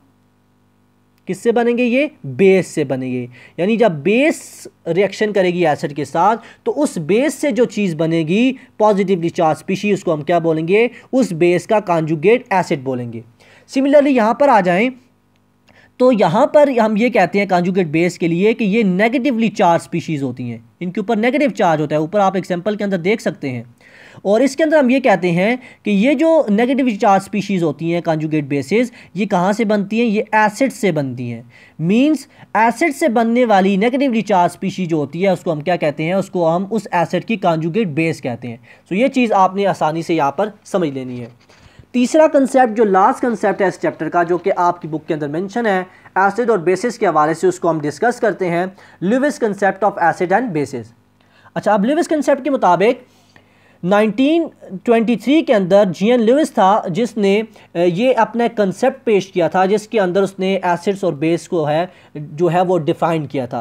किससे बनेंगे ये बेस से बनेंगे यानी जब बेस रिएक्शन करेगी एसिड के साथ तो उस बेस से जो चीज़ बनेगी पॉजिटिवली चार्ज स्पीशी उसको हम क्या बोलेंगे उस बेस का कॉन्जुगेट एसिड बोलेंगे सिमिलरली यहाँ पर आ जाएँ तो यहाँ पर हम ये कहते हैं कॉन्जुगेट बेस के लिए कि ये नेगेटिवली चार्ज स्पीशीज़ होती हैं इनके ऊपर नेगेटिव चार्ज होता है ऊपर आप एग्जाम्पल के अंदर देख सकते हैं और इसके अंदर हम ये कहते हैं कि ये जो नेगेटिव चार्ज स्पीशीज़ होती हैं कॉन्जुगेट बेसिस ये कहाँ से बनती हैं ये एसिड से बनती हैं मींस एसिड से बनने वाली नेगेटिव चार्ज स्पीशीज़ जो होती है उसको हम क्या कहते हैं उसको हम उस एसिड की कॉन्जुगेट बेस कहते हैं सो तो ये चीज़ आपने आसानी से यहाँ पर समझ लेनी है तीसरा कंसेप्ट जो लास्ट कंसेप्ट है इस चैप्टर का जो कि आपकी बुक के अंदर मेंशन है एसिड और बेसिस के हवाले से उसको हम डिस्कस करते हैं Lewis concept of acid and bases अच्छा अब लिविस कंसेप्ट के मुताबिक 1923 के अंदर जीएन लिविस था जिसने ये अपना कंसेप्ट पेश किया था जिसके अंदर उसने एसिड्स और बेस को है जो है वो डिफाइन किया था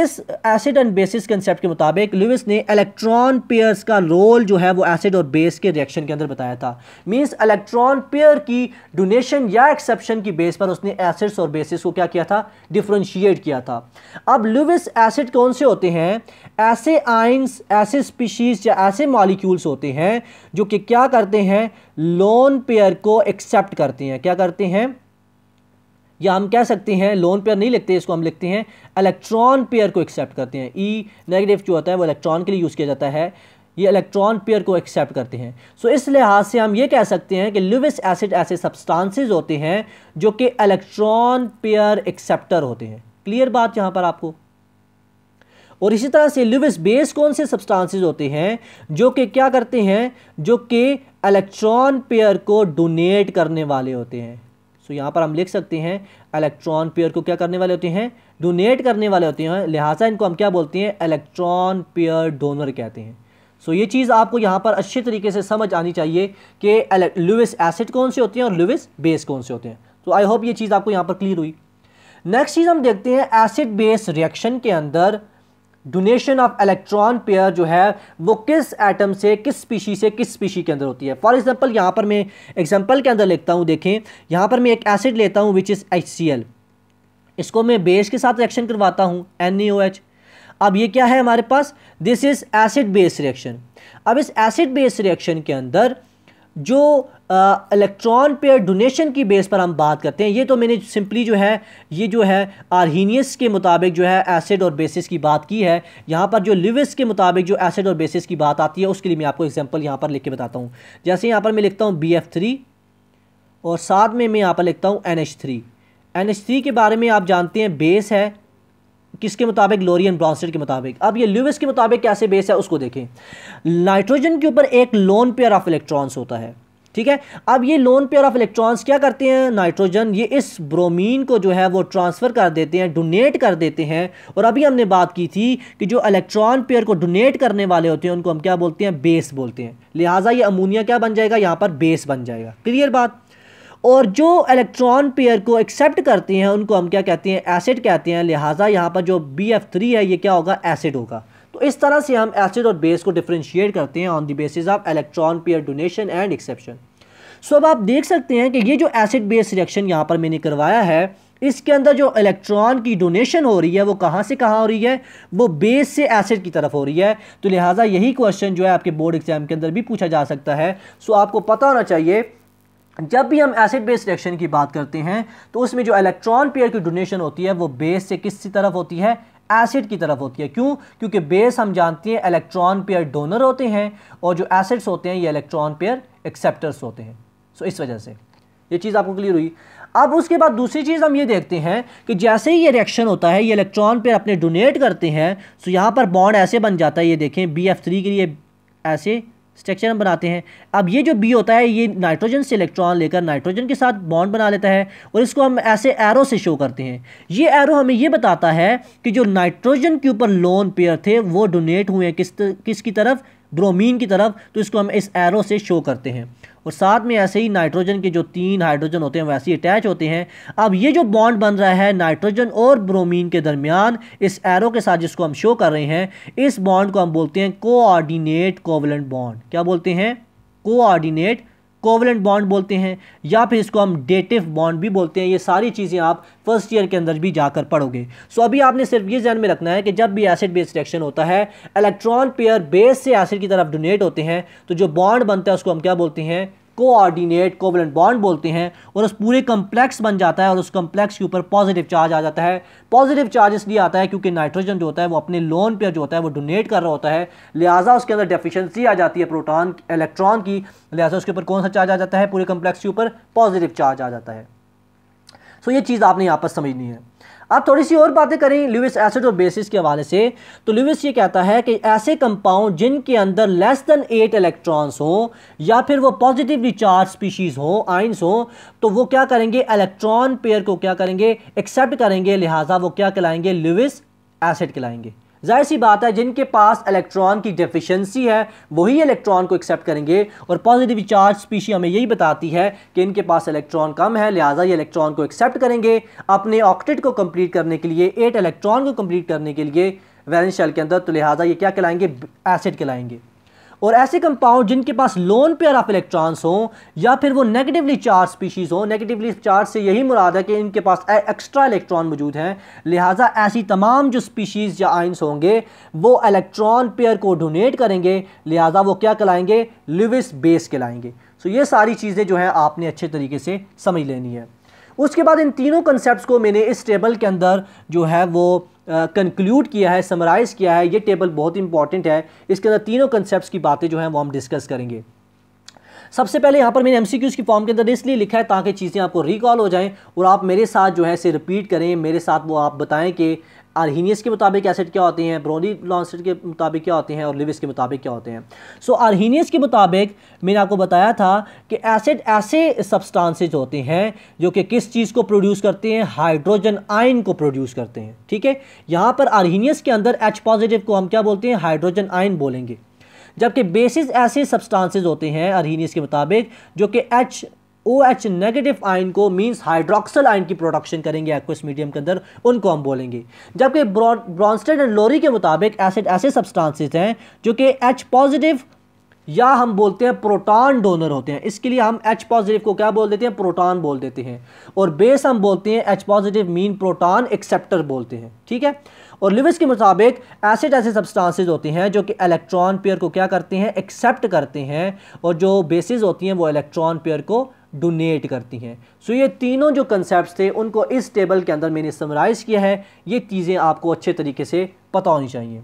इस एसिड एंड बेसिस कंसेप्ट के मुताबिक लिविस ने इलेक्ट्रॉन पेयर्स का रोल जो है वो एसिड और बेस के रिएक्शन के अंदर बताया था मींस इलेक्ट्रॉन पेयर की डोनेशन या एक्सेप्शन की बेस पर उसने एसिड्स और बेसिस को क्या किया था डिफ्रेंशिएट किया था अब लिविस एसिड कौन से होते हैं ऐसे आइंस ऐसे स्पीशीज़ या ऐसे मॉलिक्यूल रूल्स होते हैं जो कि क्या करते हैं लोन पेयर को एक्सेप्ट करते हैं क्या करते हैं या हम कह सकते हैं लोन पेयर नहीं लिखते इसको हम लिखते हैं इलेक्ट्रॉन पेयर को एक्सेप्ट करते हैं ई e नेगेटिव जो होता है वो इलेक्ट्रॉन के लिए यूज़ किया जाता है ये इलेक्ट्रॉन पेयर को एक्सेप्ट करते हैं सो so, इस लिहाज से हम ये कह सकते हैं कि लिविस एसिड ऐसे सब्सटेंसेस होते हैं जो कि इलेक्ट्रॉन पेयर एक्सेप्टर होते हैं क्लियर बात यहाँ पर आपको और इसी तरह से लुविस बेस कौन से सब्सटेंसेस होते हैं जो कि क्या करते हैं जो कि इलेक्ट्रॉन पेयर को डोनेट करने वाले होते हैं सो so, यहाँ पर हम लिख सकते हैं इलेक्ट्रॉन पेयर को क्या करने वाले होते हैं डोनेट करने वाले होते हैं लिहाजा इनको हम क्या बोलते हैं इलेक्ट्रॉन पेयर डोनर कहते हैं सो so, ये चीज़ आपको यहाँ पर अच्छे तरीके से समझ आनी चाहिए कि लुविस एसिड कौन से होते हैं और लुविस बेस कौन से होते हैं तो आई होप ये चीज़ आपको यहाँ पर क्लियर हुई नेक्स्ट चीज़ हम देखते हैं एसिड बेस रिएक्शन के अंदर डोनेशन ऑफ इलेक्ट्रॉन पेयर जो है वो किस एटम से किस स्पीशी से किस स्पीशी के अंदर होती है फॉर एग्जांपल यहाँ पर मैं एग्जांपल के अंदर लिखता हूँ देखें यहाँ पर मैं एक एसिड लेता हूँ which is H C L इसको मैं बेस के साथ रिएक्शन करवाता हूँ एन ई ओ एच अब ये क्या है हमारे पास this is acid base reaction अब इस एसिड बेस रिएक्शन के अंदर जो इलेक्ट्रॉन पेयर डोनेशन की बेस पर हम बात करते हैं ये तो मैंने सिंपली जो है ये जो है आर्हीनियस के मुताबिक जो है एसिड और बेसिस की बात की है यहाँ पर जो लिविस के मुताबिक जो एसिड और बेसिस की बात आती है उसके लिए मैं आपको एग्जांपल यहाँ पर लिख के बताता हूँ जैसे यहाँ पर मैं लिखता हूँ बी एफ थ्री और साथ में मैं यहाँ पर लिखता हूँ N H three N H three के बारे में आप जानते हैं बेस है किसके मुताबिक लोरियन ब्रॉन्सिड के मुताबिक अब ये ल्यूविस के मुताबिक कैसे बेस है उसको देखें नाइट्रोजन के ऊपर एक लोन पेयर ऑफ इलेक्ट्रॉन्स होता है ठीक है अब ये लोन पेयर ऑफ इलेक्ट्रॉन्स क्या करते हैं नाइट्रोजन ये इस ब्रोमीन को जो है वो ट्रांसफ़र कर देते हैं डोनेट कर देते हैं और अभी हमने बात की थी कि जो इलेक्ट्रॉन पेयर को डोनेट करने वाले होते हैं उनको हम क्या बोलते हैं बेस बोलते हैं लिहाजा ये अमोनिया क्या बन जाएगा यहाँ पर बेस बन जाएगा क्लियर बात और जो इलेक्ट्रॉन पेयर को एक्सेप्ट करते हैं उनको हम क्या कहते हैं एसिड कहते हैं लिहाजा यहाँ पर जो बी एफ थ्री है ये क्या होगा एसिड होगा तो इस तरह से हम एसिड और बेस को डिफ्रेंशिएट करते हैं on the basis of electron pair donation and exception so अब आप देख सकते हैं कि ये जो एसिड बेस रिएक्शन यहाँ पर मैंने करवाया है इसके अंदर जो इलेक्ट्रॉन की डोनेशन हो रही है वो कहाँ से कहाँ हो रही है वो बेस से एसिड की तरफ हो रही है तो लिहाजा यही क्वेश्चन जो है आपके बोर्ड एग्जाम के अंदर भी पूछा जा सकता है सो आपको पता होना चाहिए जब भी हम एसिड बेस रिएक्शन की बात करते हैं तो उसमें जो इलेक्ट्रॉन पेयर की डोनेशन होती है वो बेस से किस तरफ होती है एसिड की तरफ होती है क्यों क्योंकि बेस हम जानते हैं इलेक्ट्रॉन पेयर डोनर होते हैं और जो एसिड्स होते हैं ये इलेक्ट्रॉन पेयर एक्सेप्टर्स होते हैं सो इस वजह से ये चीज़ आपको क्लियर हुई अब उसके बाद दूसरी चीज़ हम ये देखते हैं कि जैसे ही ये रिएक्शन होता है ये इलेक्ट्रॉन पेयर अपने डोनेट करते हैं सो तो यहाँ पर बॉन्ड ऐसे बन जाता है ये देखें बी एफ थ्री के लिए ऐसे स्ट्रक्चर हम बनाते हैं अब ये जो बी होता है ये नाइट्रोजन से इलेक्ट्रॉन लेकर नाइट्रोजन के साथ बॉन्ड बना लेता है और इसको हम ऐसे एरो से शो करते हैं ये एरो हमें ये बताता है कि जो नाइट्रोजन के ऊपर लोन पेयर थे वो डोनेट हुए हैं किस किसकी तरफ ब्रोमीन की तरफ तो इसको हम इस एरो से शो करते हैं और साथ में ऐसे ही नाइट्रोजन के जो तीन हाइड्रोजन होते हैं वैसे ही अटैच होते हैं अब ये जो बॉन्ड बन रहा है नाइट्रोजन और ब्रोमीन के दरमियान इस एरो के साथ जिसको हम शो कर रहे हैं इस बॉन्ड को हम बोलते हैं कोऑर्डिनेट कोवलेंट बॉन्ड क्या बोलते हैं कोऑर्डिनेट कोवलेंट बॉन्ड बोलते हैं या फिर इसको हम डेटिव बॉन्ड भी बोलते हैं ये सारी चीज़ें आप फर्स्ट ईयर के अंदर भी जाकर पढ़ोगे सो अभी आपने सिर्फ ये ध्यान में रखना है कि जब भी एसिड बेस रिएक्शन होता है इलेक्ट्रॉन पेयर बेस से एसिड की तरफ डोनेट होते हैं तो जो बॉन्ड बनता है उसको हम क्या बोलते हैं कोऑर्डिनेट कोवलेंट बॉन्ड बोलते हैं और उस पूरे कम्प्लेक्स बन जाता है और उस कम्प्लेक्स के ऊपर पॉजिटिव चार्ज आ जाता है पॉजिटिव चार्ज इसलिए आता है क्योंकि नाइट्रोजन जो होता है वो अपने लोन पेयर जो होता है वो डोनेट कर रहा होता है लिहाजा उसके अंदर डेफिशिएंसी आ जाती है प्रोटॉन इलेक्ट्रॉन की लिहाजा उसके ऊपर कौन सा चार्ज आ जाता है पूरे कम्प्लेक्स के ऊपर पॉजिटिव चार्ज आ जाता है सो ये चीज़ आपने यहाँ पर समझनी है अब थोड़ी सी और बातें करें ल्यूइस एसिड और बेसिस के हवाले से तो ल्यूइस ये कहता है कि ऐसे कंपाउंड जिनके अंदर लेस देन एट इलेक्ट्रॉन्स हों या फिर वो पॉजिटिव रिचार्ज स्पीशीज़ हों आइंस हों तो वो क्या करेंगे इलेक्ट्रॉन पेयर को क्या करेंगे एक्सेप्ट करेंगे लिहाजा वो क्या कहलाएंगे ल्यूइस एसिड कहलाएंगे जाहिर सी बात है जिनके पास इलेक्ट्रॉन की डेफिशिएंसी है वही इलेक्ट्रॉन को एक्सेप्ट करेंगे और पॉजिटिव चार्ज स्पीशी हमें यही बताती है कि इनके पास इलेक्ट्रॉन कम है लिहाजा ये इलेक्ट्रॉन को एक्सेप्ट करेंगे अपने ऑक्टेट को कम्प्लीट करने के लिए एट इलेक्ट्रॉन को कम्प्लीट करने के लिए वैलेंस शेल के अंदर तो लिहाजा ये क्या कहलाएंगे एसिड कहलाएंगे और ऐसे कंपाउंड जिनके पास लोन पेयर ऑफ इलेक्ट्रॉन्स हों या फिर वो नेगेटिवली चार्ज स्पीशीज़ हों नेगेटिवली चार्ज से यही मुराद है कि इनके पास एक्स्ट्रा इलेक्ट्रॉन मौजूद हैं लिहाजा ऐसी तमाम जो स्पीशीज़ या आइंस होंगे वो इलेक्ट्रॉन पेयर को डोनेट करेंगे लिहाजा वो क्या कहलाएंगे लिविस बेस कहलाएंगे सो ये सारी चीज़ें जो हैं आपने अच्छे तरीके से समझ लेनी है उसके बाद इन तीनों कंसेप्ट को मैंने इस टेबल के अंदर जो है वो कंक्लूड किया है समराइज़ किया है ये टेबल बहुत इंपॉर्टेंट है इसके अंदर तीनों कंसेप्ट की बातें जो है वो हम डिस्कस करेंगे सबसे पहले यहाँ पर मैंने एम की फॉर्म के अंदर इसलिए लिखा है ताकि चीज़ें आपको रिकॉल हो जाएं और आप मेरे साथ जो है इसे रिपीट करें मेरे साथ वो आप बताएं कि आर्हीनियस के मुताबिक एसिड क्या होते हैं ब्रोनी लॉन्सट के मुताबिक क्या होते हैं और लिविस के मुताबिक क्या होते हैं सो so, आर्हीनियस के मुताबिक मैंने आपको बताया था कि एसिड ऐसे सब्सटांसेज होते हैं जो कि किस चीज़ को प्रोड्यूस करते हैं हाइड्रोजन आयन को प्रोड्यूस करते हैं ठीक है यहाँ पर आर्हीनियस के अंदर एच पॉजिटिव को हम क्या बोलते हैं हाइड्रोजन आयन बोलेंगे जबकि बेसिस ऐसे सब्सटांसेज होते हैं अरहीनियस के मुताबिक जो कि H O H negative ion को मींस हाइड्रोक्सल आयन की प्रोडक्शन करेंगे एक्वस मीडियम के अंदर उनको हम बोलेंगे जबकि ब्रॉन्स्टेड एंड लोरी के मुताबिक एसिड ऐसे सब्सटेंसेस हैं जो कि एच पॉजिटिव या हम बोलते हैं प्रोटॉन डोनर होते हैं इसके लिए हम एच पॉजिटिव को क्या बोल देते हैं प्रोटॉन बोल देते हैं और बेस हम बोलते हैं H positive mean proton acceptor बोलते हैं ठीक है और लिविस के मुताबिक एसिड ऐसे सब्सटेंसेस होते हैं जो कि इलेक्ट्रॉन पेयर को क्या करते हैं एक्सेप्ट करते हैं और जो बेसिस होती हैं वो इलेक्ट्रॉन पेयर को डोनेट करती हैं सो ये तीनों जो कंसेप्ट थे उनको इस टेबल के अंदर मैंने समराइज किया है ये चीज़ें आपको अच्छे तरीके से पता होनी चाहिए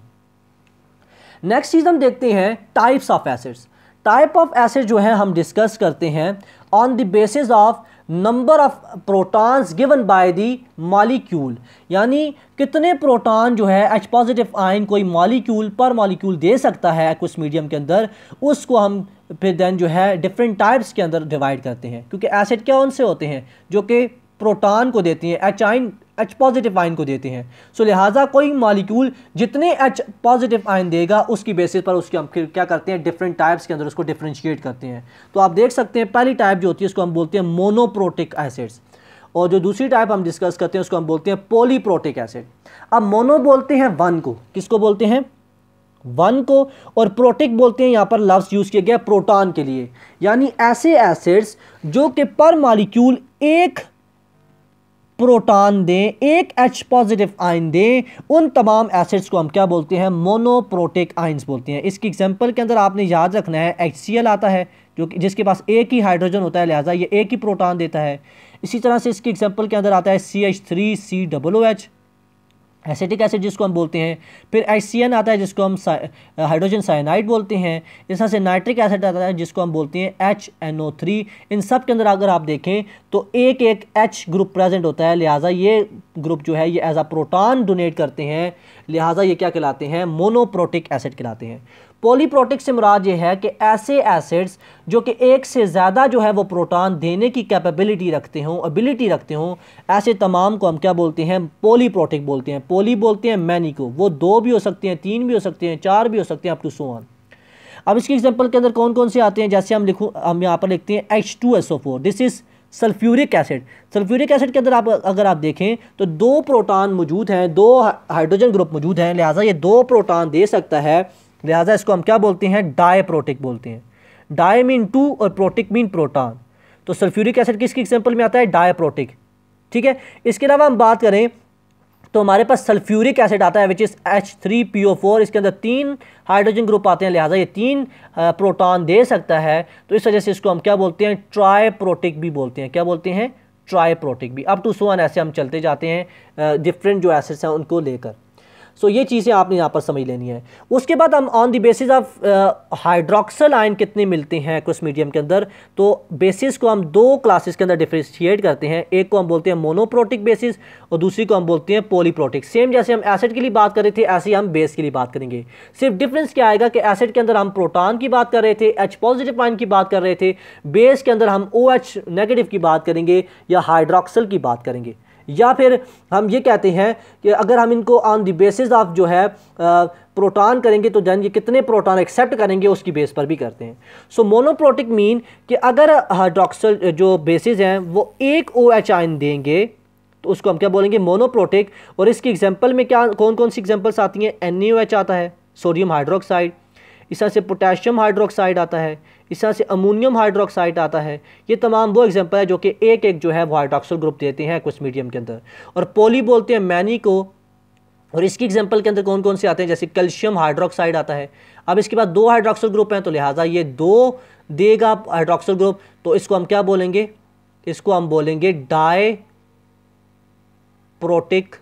नेक्स्ट चीज़ हम देखते हैं types of acids type of acid जो है हम डिस्कस करते हैं on the basis of number of protons given by the molecule यानी कितने प्रोटॉन जो है एच पॉजिटिव आयन कोई मालिक्यूल पर मालिक्यूल दे सकता है कुछ मीडियम के अंदर उसको हम फिर देन जो है डिफरेंट टाइप्स के अंदर डिवाइड करते हैं क्योंकि एसिड क्या उनसे होते हैं जो कि प्रोटॉन को देते हैं एच आइन एच पॉजिटिव आइन को देते हैं सो लिहाजा कोई मॉलिक्यूल जितने एच पॉजिटिव आइन देगा उसकी बेसिस पर उसके हम फिर क्या करते हैं डिफरेंट टाइप्स के अंदर उसको डिफ्रेंशिएट करते हैं तो आप देख सकते हैं पहली टाइप जो होती है उसको हम बोलते हैं मोनोप्रोटिक एसिड्स और जो दूसरी टाइप हम डिस्कस करते हैं उसको हम बोलते हैं पोलीप्रोटिक एसिड अब मोनो बोलते हैं वन को किसको बोलते हैं वन को और प्रोटिक बोलते हैं यहाँ पर लफ्स यूज़ किया गया प्रोटॉन के लिए यानी ऐसे एसिड्स जो कि पर मालिक्यूल एक प्रोटॉन दें एक एच पॉजिटिव आयन दें उन तमाम एसिड्स को हम क्या बोलते हैं मोनोप्रोटिक आइन्स बोलते हैं इसकी एग्जांपल के अंदर आपने याद रखना है एच आता है जो कि जिसके पास एक ही हाइड्रोजन होता है लिहाजा ये एक ही प्रोटॉन देता है इसी तरह से इसकी एग्जांपल के अंदर आता है C H three C double O H acetic acid जिसको हम बोलते हैं फिर एचसीएन आता है जिसको हम हाइड्रोजन साइनाइड बोलते हैं इस तरह से नाइट्रिक एसिड आता है जिसको हम बोलते हैं एच एन ओ थ्री इन सब के अंदर अगर आप देखें तो एक एक एच ग्रुप प्रेजेंट होता है लिहाजा ये ग्रुप जो है ये एज आ प्रोटॉन डोनेट करते हैं लिहाजा ये क्या कहलाते हैं मोनोप्रोटिक एसिड कहलाते हैं पॉलीप्रोटिक से मुराद ये है कि ऐसे एसिड्स जो कि एक से ज़्यादा जो है वो प्रोटॉन देने की कैपेबिलिटी रखते हों एबिलिटी रखते हों ऐसे तमाम को हम क्या बोलते हैं पॉलीप्रोटिक बोलते हैं पोली बोलते हैं मैनी को वो दो भी हो सकते हैं तीन भी हो सकते हैं चार भी हो सकते हैं अप टू सोन अब इसके एग्जाम्पल के अंदर कौन कौन से आते हैं जैसे हम लिखूँ हम यहाँ पर लिखते हैं H two S O four this is sulphuric acid sulphuric acid के अंदर आप अगर आप देखें तो दो प्रोटॉन मौजूद हैं दो हाइड्रोजन ग्रुप मौजूद हैं लिहाजा ये दो प्रोटॉन दे सकता है लिहाजा इसको हम क्या बोलते हैं डाई प्रोटिक बोलते हैं डाई मीन टू और प्रोटिक मीन प्रोटान तो सल्फ्यूरिक एसिड किसकी एग्जाम्पल में आता है डाई प्रोटिक ठीक है इसके अलावा हम बात करें तो हमारे पास सल्फ्यूरिक एसिड आता है which is H three P O four इसके अंदर तीन हाइड्रोजन ग्रुप आते हैं लिहाजा ये तीन प्रोटान दे सकता है तो इस वजह से इसको हम क्या बोलते हैं ट्राई प्रोटिक भी बोलते हैं क्या बोलते हैं ट्राई प्रोटिक भी अप टू सोन ऐसे हम चलते जाते हैं डिफरेंट जो एसिड्स हैं उनको लेकर सो ये चीज़ें आपने यहाँ पर समझ लेनी है उसके बाद हम on the basis of hydroxyl ion कितने मिलते हैं कुछ मीडियम के अंदर तो बेसिस को हम दो क्लासेस के अंदर डिफ्रेंशिएट करते हैं एक को हम बोलते हैं मोनोप्रोटिक बेसिस और दूसरी को हम बोलते हैं पोलीप्रोटिक सेम जैसे हम एसिड के लिए बात कर रहे थे ऐसे ही हम बेस के लिए बात करेंगे सिर्फ डिफरेंस क्या आएगा कि एसिड के अंदर हम प्रोटॉन की बात कर रहे थे एच पॉजिटिव आइन की बात कर रहे थे बेस के अंदर हम ओ OH नेगेटिव की बात करेंगे या हाइड्रोक्सल की बात करेंगे या फिर हम ये कहते हैं कि अगर हम इनको ऑन द बेसिस ऑफ जो है प्रोटॉन करेंगे तो जान ये कितने प्रोटॉन एक्सेप्ट करेंगे उसकी बेस पर भी करते हैं सो मोनोप्रोटिक मीन कि अगर हाइड्रोक्सल जो बेसिस हैं वो एक ओ एच आइन देंगे तो उसको हम क्या बोलेंगे मोनोप्रोटिक और इसकी एग्जाम्पल में क्या कौन कौन सी एग्जाम्पल्स आती हैं एन आता है सोडियम हाइड्रोक्साइड इस तरह से पोटेशियम हाइड्रोक्साइड आता है इस तरह से अमोनियम हाइड्रोक्साइड आता है ये तमाम वो एग्जाम्पल है जो कि एक एक जो है वो हाइड्रोक्सल ग्रुप देते हैं कुछ मीडियम के अंदर और पोली बोलते हैं मैनी को और इसकी एग्जाम्पल के अंदर कौन कौन से आते हैं जैसे कैल्शियम हाइड्रोक्साइड आता है अब इसके बाद दो हाइड्रोक्सल ग्रुप हैं तो लिहाजा ये दो देगा हाइड्रोक्सल ग्रुप तो इसको हम क्या बोलेंगे इसको हम बोलेंगे डाई प्रोटिक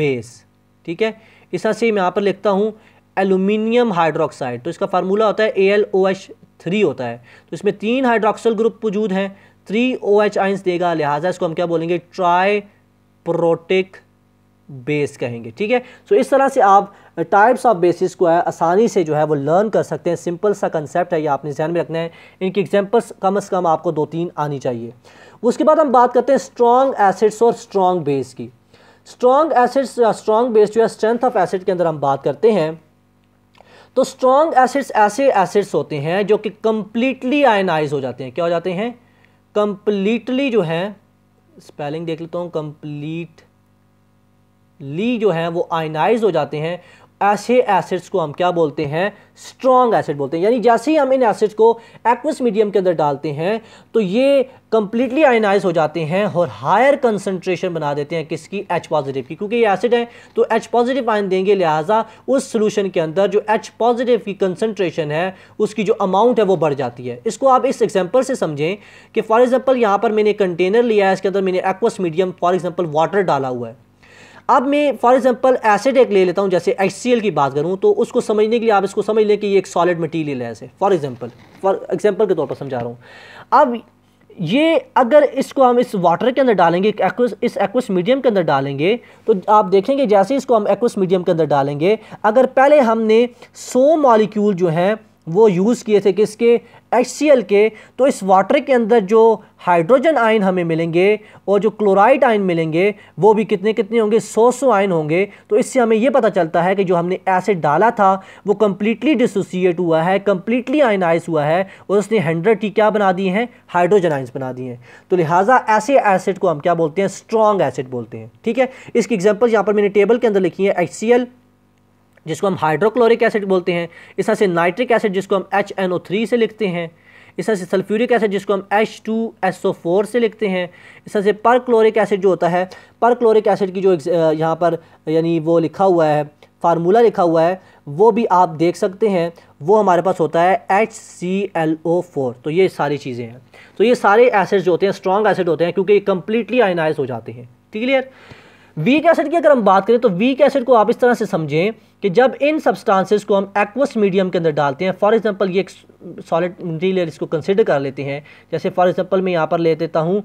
बेस ठीक है इस तरह से मैं यहाँ पर लिखता हूँ एलुमिनियम हाइड्रोक्साइड तो इसका फार्मूला होता है A L O H three होता है तो इसमें तीन हाइड्रोक्सल ग्रुप मौजूद हैं थ्री ओ एच आइंस देगा लिहाजा इसको हम क्या बोलेंगे ट्राई प्रोटिक बेस कहेंगे ठीक है सो इस तरह से आप टाइप्स ऑफ बेसिस को है आसानी से जो है वो लर्न कर सकते हैं सिंपल सा कंसेप्ट है ये आपने ध्यान में रखना है इनकी एग्जांपल्स कम से कम आपको दो तीन आनी चाहिए उसके बाद हम बात करते हैं स्ट्रॉन्ग एसिड्स और स्ट्रॉन्ग बेस की स्ट्रॉन्ग एसिड्स या स्ट्रॉन्ग बेस जो है स्ट्रेंथ ऑफ एसिड के अंदर हम बात करते हैं तो स्ट्रॉन्ग एसिड्स ऐसे एसिड्स होते हैं जो कि कंप्लीटली आयनाइज हो जाते हैं क्या हो जाते हैं कंप्लीटली जो है स्पेलिंग देख लेता हूँ कंप्लीट ली जो है वो आयनाइज हो जाते हैं ऐसे एसिड्स को हम क्या बोलते हैं स्ट्रॉन्ग एसिड बोलते हैं यानी जैसे ही हम इन एसिड्स को एक्वस मीडियम के अंदर डालते हैं तो ये कंप्लीटली आयनाइज हो जाते हैं और हायर कंसंट्रेशन बना देते हैं किसकी एच पॉजिटिव की क्योंकि ये एसिड है तो एच पॉजिटिव आयन देंगे लिहाजा उस सोल्यूशन के अंदर जो एच पॉजिटिव की कंसनट्रेशन है उसकी जो अमाउंट है वो बढ़ जाती है इसको आप इस एग्जाम्पल से समझें कि फॉर एग्जाम्पल यहाँ पर मैंने कंटेनर लिया है इसके अंदर मैंने aqueous medium for example water डाला हुआ है अब मैं फॉर एग्जांपल एसिड एक ले लेता हूँ जैसे एच की बात करूँ तो उसको समझने के लिए आप इसको समझ लें कि ये एक सॉलिड मटीरियल है ऐसे फॉर एग्जाम्पल फॉर एग्जाम्पल के तौर पर समझा रहा हूँ अब ये अगर इसको हम इस वाटर के अंदर डालेंगे इस एक्वस मीडियम के अंदर डालेंगे तो आप देखेंगे जैसे इसको हम एक्वस मीडियम के अंदर डालेंगे अगर पहले हमने सो मॉलिक्यूल जो हैं वो यूज़ किए थे किसके एच के तो इस वाटर के अंदर जो हाइड्रोजन आयन हमें मिलेंगे और जो क्लोराइड आयन मिलेंगे वो भी कितने कितने होंगे सौ सौ आयन होंगे तो इससे हमें ये पता चलता है कि जो हमने एसिड डाला था वो कम्प्लीटली डिसोसिएट हुआ है कम्प्लीटली आयनाइज हुआ है और उसने हंड्रेड टी क्या बना दिए हैं हाइड्रोजन आइन्स बना दिए हैं तो लिहाजा ऐसे एसिड को हम क्या बोलते हैं स्ट्रॉन्ग एसिड बोलते हैं ठीक है इसकी एग्जाम्पल यहाँ पर मैंने टेबल के अंदर लिखी है एच जिसको हम हाइड्रोक्लोरिक एसिड बोलते हैं इस तरह से नाइट्रिक एसिड जिसको हम एच एन ओ थ्री से लिखते हैं इस तरह से सल्फ्यूरिक एसिड जिसको हम H two S O four से लिखते हैं इस तरह से पर क्लोरिक एसिड जो होता है पर क्लोरिक एसिड की जो यहाँ पर यानी वो लिखा हुआ है फार्मूला लिखा हुआ है वो भी आप देख सकते हैं वो हमारे पास होता है H C L O four तो ये सारी चीज़ें हैं तो ये सारे एसिड्स जो होते हैं स्ट्रॉन्ग एसिड होते हैं क्योंकि ये कम्प्लीटली आयनाइज हो जाते हैं क्लियर वीक एसिड की अगर हम बात करें तो वीक एसिड को आप इस तरह से समझें कि जब इन सब्सटेंसेस को हम एक्वस मीडियम के अंदर डालते हैं फॉर एग्जांपल ये एक सॉलिड मटीरियल इसको कंसिडर कर लेते हैं जैसे फॉर एग्जांपल मैं यहाँ पर ले देता हूँ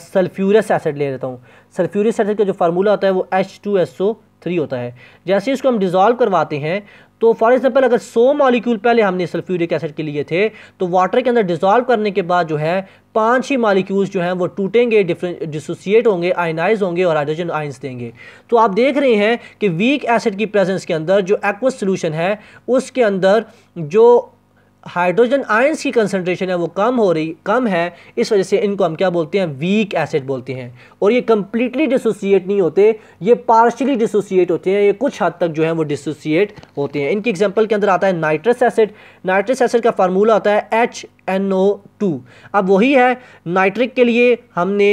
सल्फ्यूरस एसिड ले लेता हूँ सल्फ्यूरस एसिड का जो फार्मूला होता है वो एच टू एस थ्री होता है जैसे इसको हम डिज़ोल्व करवाते हैं तो फॉर एग्जाम्पल अगर 100 मॉलिक्यूल पहले हमने सल्फ्यूरिक एसिड के लिए थे तो वाटर के अंदर डिजॉल्व करने के बाद जो है पांच ही मॉलिक्यूल्स जो हैं वो टूटेंगे डिसोसिएट होंगे आयनाइज होंगे और हाइड्रोजन आइंस देंगे तो आप देख रहे हैं कि वीक एसिड की प्रेजेंस के अंदर जो एक्वस सोल्यूशन है उसके अंदर जो हाइड्रोजन आयंस की कंसनट्रेशन है वो कम हो रही कम है इस वजह से इनको हम क्या बोलते हैं वीक एसिड बोलते हैं और ये कम्प्लीटली डिसोसिएट नहीं होते ये पार्शली डिसोसिएट होते हैं ये कुछ हद तक जो है वो डिसोसिएट होते हैं इनकी एग्जाम्पल के अंदर आता है नाइट्रस एसिड नाइट्रस एसिड का फार्मूला होता है एच एन ओ टू अब वही है नाइट्रिक के लिए हमने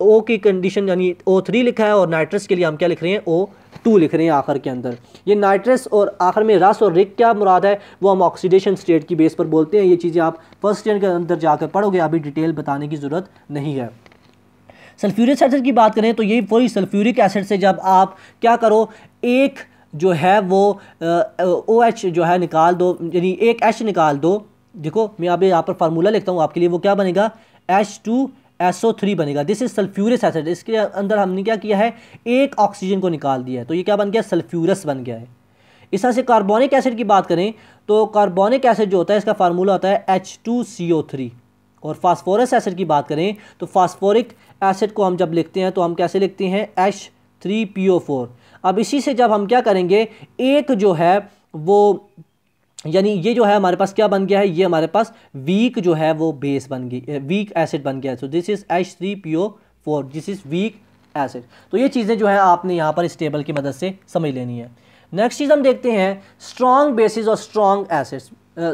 ओ की कंडीशन यानी ओ थ्री लिखा है और नाइट्रस के लिए हम क्या लिख रहे हैं ओ टू लिख रहे हैं आखिर के अंदर ये नाइट्रस और आखिर में रस और रिक क्या मुराद है वो हम ऑक्सीडेशन स्टेट की बेस पर बोलते हैं ये चीज़ें आप फर्स्ट ईयर के अंदर जाकर पढ़ोगे अभी डिटेल बताने की ज़रूरत नहीं है सल्फ्यूरिक एसिड की बात करें तो ये पूरी सल्फ्यूरिक एसिड से जब आप क्या करो एक जो है वो ओ एच जो है निकाल दो यानी एक एच निकाल दो देखो मैं अब यहाँ पर फार्मूला लिखता हूँ आपके लिए वो क्या बनेगा एच टू एसओ थ्री बनेगा दिस इज सल्फ्यूरस एसिड इसके अंदर हमने क्या किया है एक ऑक्सीजन को निकाल दिया है तो ये क्या बन गया सल्फ्यूरस बन गया है इस तरह से कार्बोनिक एसिड की बात करें तो कार्बोनिक एसिड जो होता है इसका फार्मूला होता है H two C O three और फास्फोरस एसिड की बात करें तो फास्फोरिक एसिड को हम जब लिखते हैं तो हम कैसे लिखते हैं H three P O four अब इसी से जब हम क्या करेंगे एक जो है वो यानी ये जो है हमारे पास क्या बन गया है ये हमारे पास वीक जो है वो बेस बन गई वीक एसिड बन गया है so this is H three P O four this is weak acid तो ये चीज़ें जो है आपने यहाँ पर इस टेबल की मदद से समझ लेनी है नेक्स्ट चीज़ हम देखते हैं स्ट्रॉन्ग बेसिस और strong acids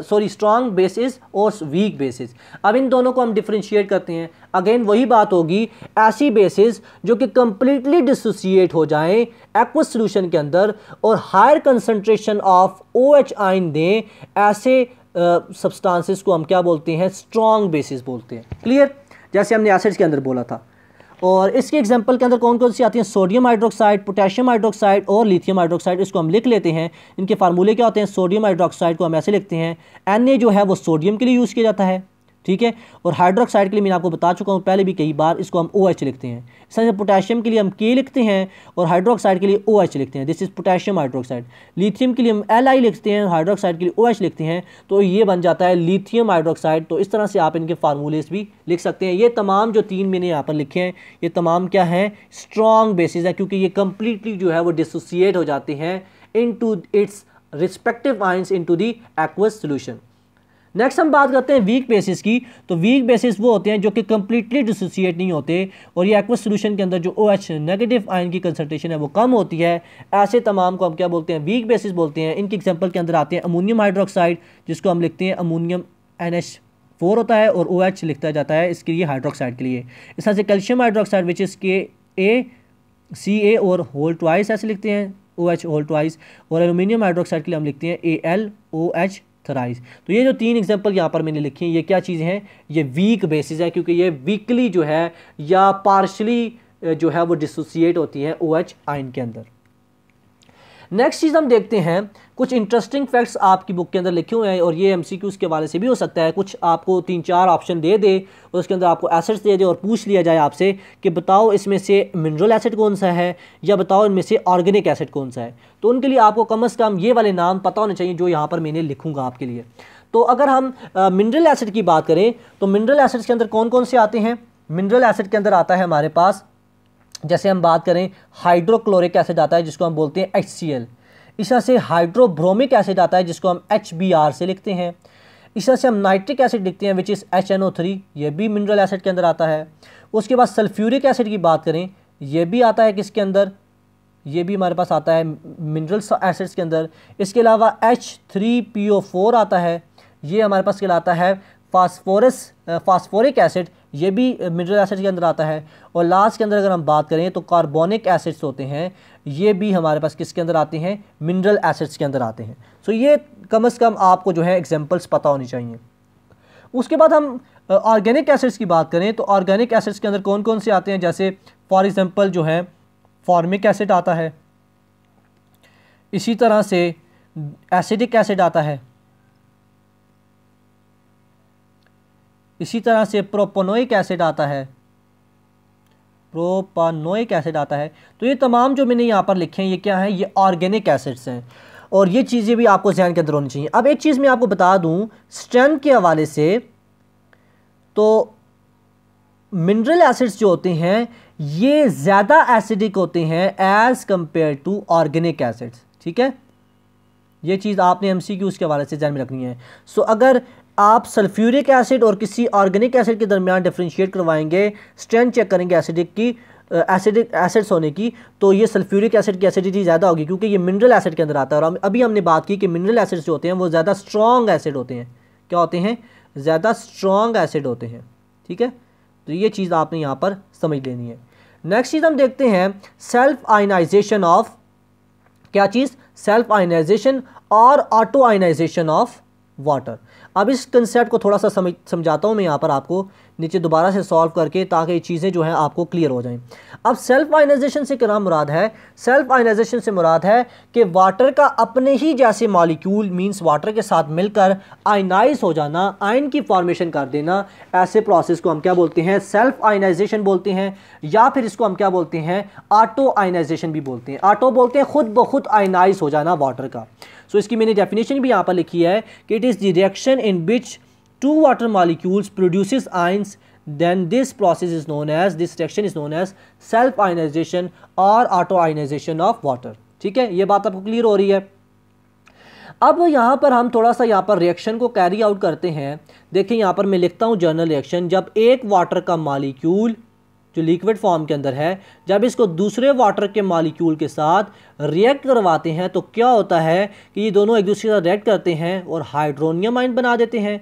sorry strong bases और वीक बेसिस अब इन दोनों को हम डिफ्रेंशिएट करते हैं अगेन वही बात होगी ऐसी बेसिस जो कि कंप्लीटली डिसोसिएट हो जाएं एक्व सोल्यूशन के अंदर और higher concentration of O H ion दें ऐसे सब्सटेंसेस uh, को हम क्या बोलते हैं स्ट्रॉन्ग बेसिस बोलते हैं क्लियर जैसे हमने एसिड्स के अंदर बोला था और इसके एग्जांपल के अंदर कौन कौन सी आती हैं सोडियम हाइड्रोक्साइड पोटेशियम हाइड्रोक्साइड और लिथियम हाइड्रोक्साइड इसको हम लिख लेते हैं इनके फार्मूले क्या होते हैं सोडियम हाइड्रोक्साइड को हम ऐसे लिखते हैं एन जो है वो सोडियम के लिए यूज़ किया जाता है ठीक है और हाइड्रोक्साइड के लिए मैं आपको बता चुका हूँ पहले भी कई बार इसको हम ओ OH लिखते हैं इस पोटेशियम के लिए हम के लिखते हैं और हाइड्रोक्साइड के लिए ओ OH लिखते हैं this is potassium hydroxide lithium के लिए हम एल आई लिखते हैं हाइड्रोक्साइड के लिए ओ OH लिखते हैं तो ये बन जाता है लिथियम हाइड्रोक्साइड तो इस तरह से आप इनके फार्मूलेस भी लिख सकते हैं ये तमाम जो तीन मैंने यहाँ पर लिखे हैं ये तमाम क्या हैं स्ट्रॉन्ग बेसिस है क्योंकि ये कम्प्लीटली जो है वो डिसोसिएट हो जाते हैं into its respective ions into the aqueous solution next हम बात करते हैं वीक बेसिस की तो वीक बेसिस वो होते हैं जो कि कंप्लीटली डिसोसिएट नहीं होते और ये एक्व सोल्यूशन के अंदर जो ओ एच नेगेटिव आयन की कंसनट्रेशन है वो कम होती है ऐसे तमाम को हम क्या बोलते हैं वीक बेसिस बोलते हैं इनके एग्जाम्पल के अंदर आते हैं अमोनियम हाइड्रोक्साइड जिसको हम लिखते हैं अमोनियम एन फोर होता है और ओ OH लिखता जाता है इसके लिए हाइड्रोक्साइड के लिए इस तरह से कैल्शियम हाइड्रोक्साइड विच इसके के ए सी ए और होल ट्वाइस ऐसे लिखते हैं O OH, H whole twice और एलुमिनियम हाइड्रोक्साइड के लिए हम लिखते हैं ए एल ओ एच थराइज तो ये जो तीन एग्जाम्पल यहाँ पर मैंने लिखी हैं ये क्या चीज़ें हैं ये वीक बेसिस है क्योंकि ये वीकली जो है या पार्शली जो है वो डिसोसिएट होती है ओ OH एच आइन के अंदर नेक्स्ट चीज़ हम देखते हैं कुछ इंटरेस्टिंग फैक्ट्स आपकी बुक के अंदर लिखे हुए हैं और ये एम सी के वाले से भी हो सकता है कुछ आपको तीन चार ऑप्शन दे दे और उसके अंदर आपको एसेट्स दे दे और पूछ लिया जाए आपसे कि बताओ इसमें से मिनरल एसिड कौन सा है या बताओ इनमें से ऑर्गेनिक एसिड कौन सा है तो उनके लिए आपको कम अज़ कम ये वाले नाम पता होने चाहिए जो यहाँ पर मैंने लिखूँगा आपके लिए तो अगर हम मिनरल एसिड की बात करें तो मिनरल एसिड्स के अंदर कौन कौन से आते हैं मिनरल एसिड के अंदर आता है हमारे पास जैसे हम बात करें हाइड्रोक्लोरिक एसिड आता है जिसको हम बोलते हैं एच इस तरह से हाइड्रोब्रोमिक एसिड आता है जिसको हम एच से लिखते हैं इस तरह से हम नाइट्रिक एसिड लिखते हैं which is H N O three ये भी मिनरल एसिड के अंदर आता है उसके बाद सल्फ्यूरिक एसिड की बात करें ये भी आता है किसके अंदर ये भी हमारे पास आता है मिनरल एसिड्स के अंदर इसके अलावा H three P O four आता है ये हमारे पास कहलाता है फास्फोरस फास्फोरिक एसिड ये भी मिनरल एसिड के अंदर आता है और लास्ट के अंदर अगर हम बात करें तो कार्बोनिक एसिड्स होते हैं ये भी हमारे पास किसके अंदर आते हैं मिनरल एसिड्स के अंदर आते हैं सो ये कम से कम आपको जो है एग्जांपल्स पता होनी चाहिए उसके बाद हम ऑर्गेनिक एसिड्स की बात करें तो ऑर्गेनिक एसिड्स के अंदर कौन कौन से आते हैं जैसे फॉर एग्ज़ाम्पल जो है फॉर्मिक एसिड आता है इसी तरह से एसिडिक एसिड आता है इसी तरह से प्रोपोनोइक एसिड आता है प्रोपानोइक एसिड आता है तो ये तमाम जो मैंने यहाँ पर लिखे हैं ये क्या है ये ऑर्गेनिक एसिड्स हैं और ये चीज़ें भी आपको जहन के अंदर होनी चाहिए अब एक चीज़ मैं आपको बता दूँ स्ट्रेंथ के हवाले से तो मिनरल एसिड्स जो होते हैं ये ज़्यादा एसिडिक होते हैं as compare to organic acids ठीक है ये चीज़ आपने एम सी क्यूज़ के हवाले से जहन में रखनी है सो अगर आप सल्फ्यूरिक एसिड और किसी ऑर्गेनिक एसिड के दरमियान डिफ्रेंशिएट करवाएंगे स्ट्रेंथ चेक करेंगे एसिडिक की एसिडिक एसिड्स होने की तो ये सल्फ्यूरिक एसिड की एसिडिटी ज़्यादा होगी क्योंकि ये मिनरल एसिड के अंदर आता है और अभी हमने बात की कि मिनरल एसिड्स जो होते हैं वो ज़्यादा स्ट्रॉन्ग एसिड होते हैं क्या होते हैं ज़्यादा स्ट्रॉन्ग एसिड होते हैं ठीक है तो ये चीज़ आपने यहाँ पर समझ लेनी है नेक्स्ट चीज़ हम देखते हैं सेल्फ आइनाइजेशन ऑफ क्या चीज़ सेल्फ आइनाइजेशन और ऑटो आइनाइजेशन ऑफ वाटर अब इस कंसेप्ट को थोड़ा सा समझ समझाता हूँ मैं यहाँ पर आपको नीचे दोबारा से सॉल्व करके ताकि ये चीज़ें जो हैं आपको क्लियर हो जाएं अब सेल्फ आइनाइजेशन से क्या मुराद है सेल्फ आइनाइजेशन से मुराद है कि वाटर का अपने ही जैसे मालिक्यूल मींस वाटर के साथ मिलकर आइनाइज हो जाना आयन की फॉर्मेशन कर देना ऐसे प्रोसेस को हम क्या बोलते हैं सेल्फ आइनाइजेशन बोलते हैं या फिर इसको हम क्या बोलते हैं आटो आइनाइजेशन भी बोलते हैं आटो बोलते हैं खुद ब खुद आइनाइज हो जाना वाटर का सो इसकी मैंने डेफिनेशन भी यहाँ पर लिखी है कि it is the reaction in which two water molecules produce ions then this process is known as this reaction is known as self ionisation और auto आइनाइजेशन ऑफ वाटर ठीक है ये बात आपको क्लियर हो रही है अब यहाँ पर हम थोड़ा सा यहाँ पर रिएक्शन को कैरी आउट करते हैं देखिए यहाँ पर मैं लिखता हूँ जर्नल रिएक्शन जब एक वाटर का मालिक्यूल जो लिक्विड फॉर्म के अंदर है जब इसको दूसरे वाटर के मालिक्यूल के साथ रिएक्ट करवाते हैं तो क्या होता है कि ये दोनों एक दूसरे के साथ रिएक्ट करते हैं और हाइड्रोनियम आइन बना देते हैं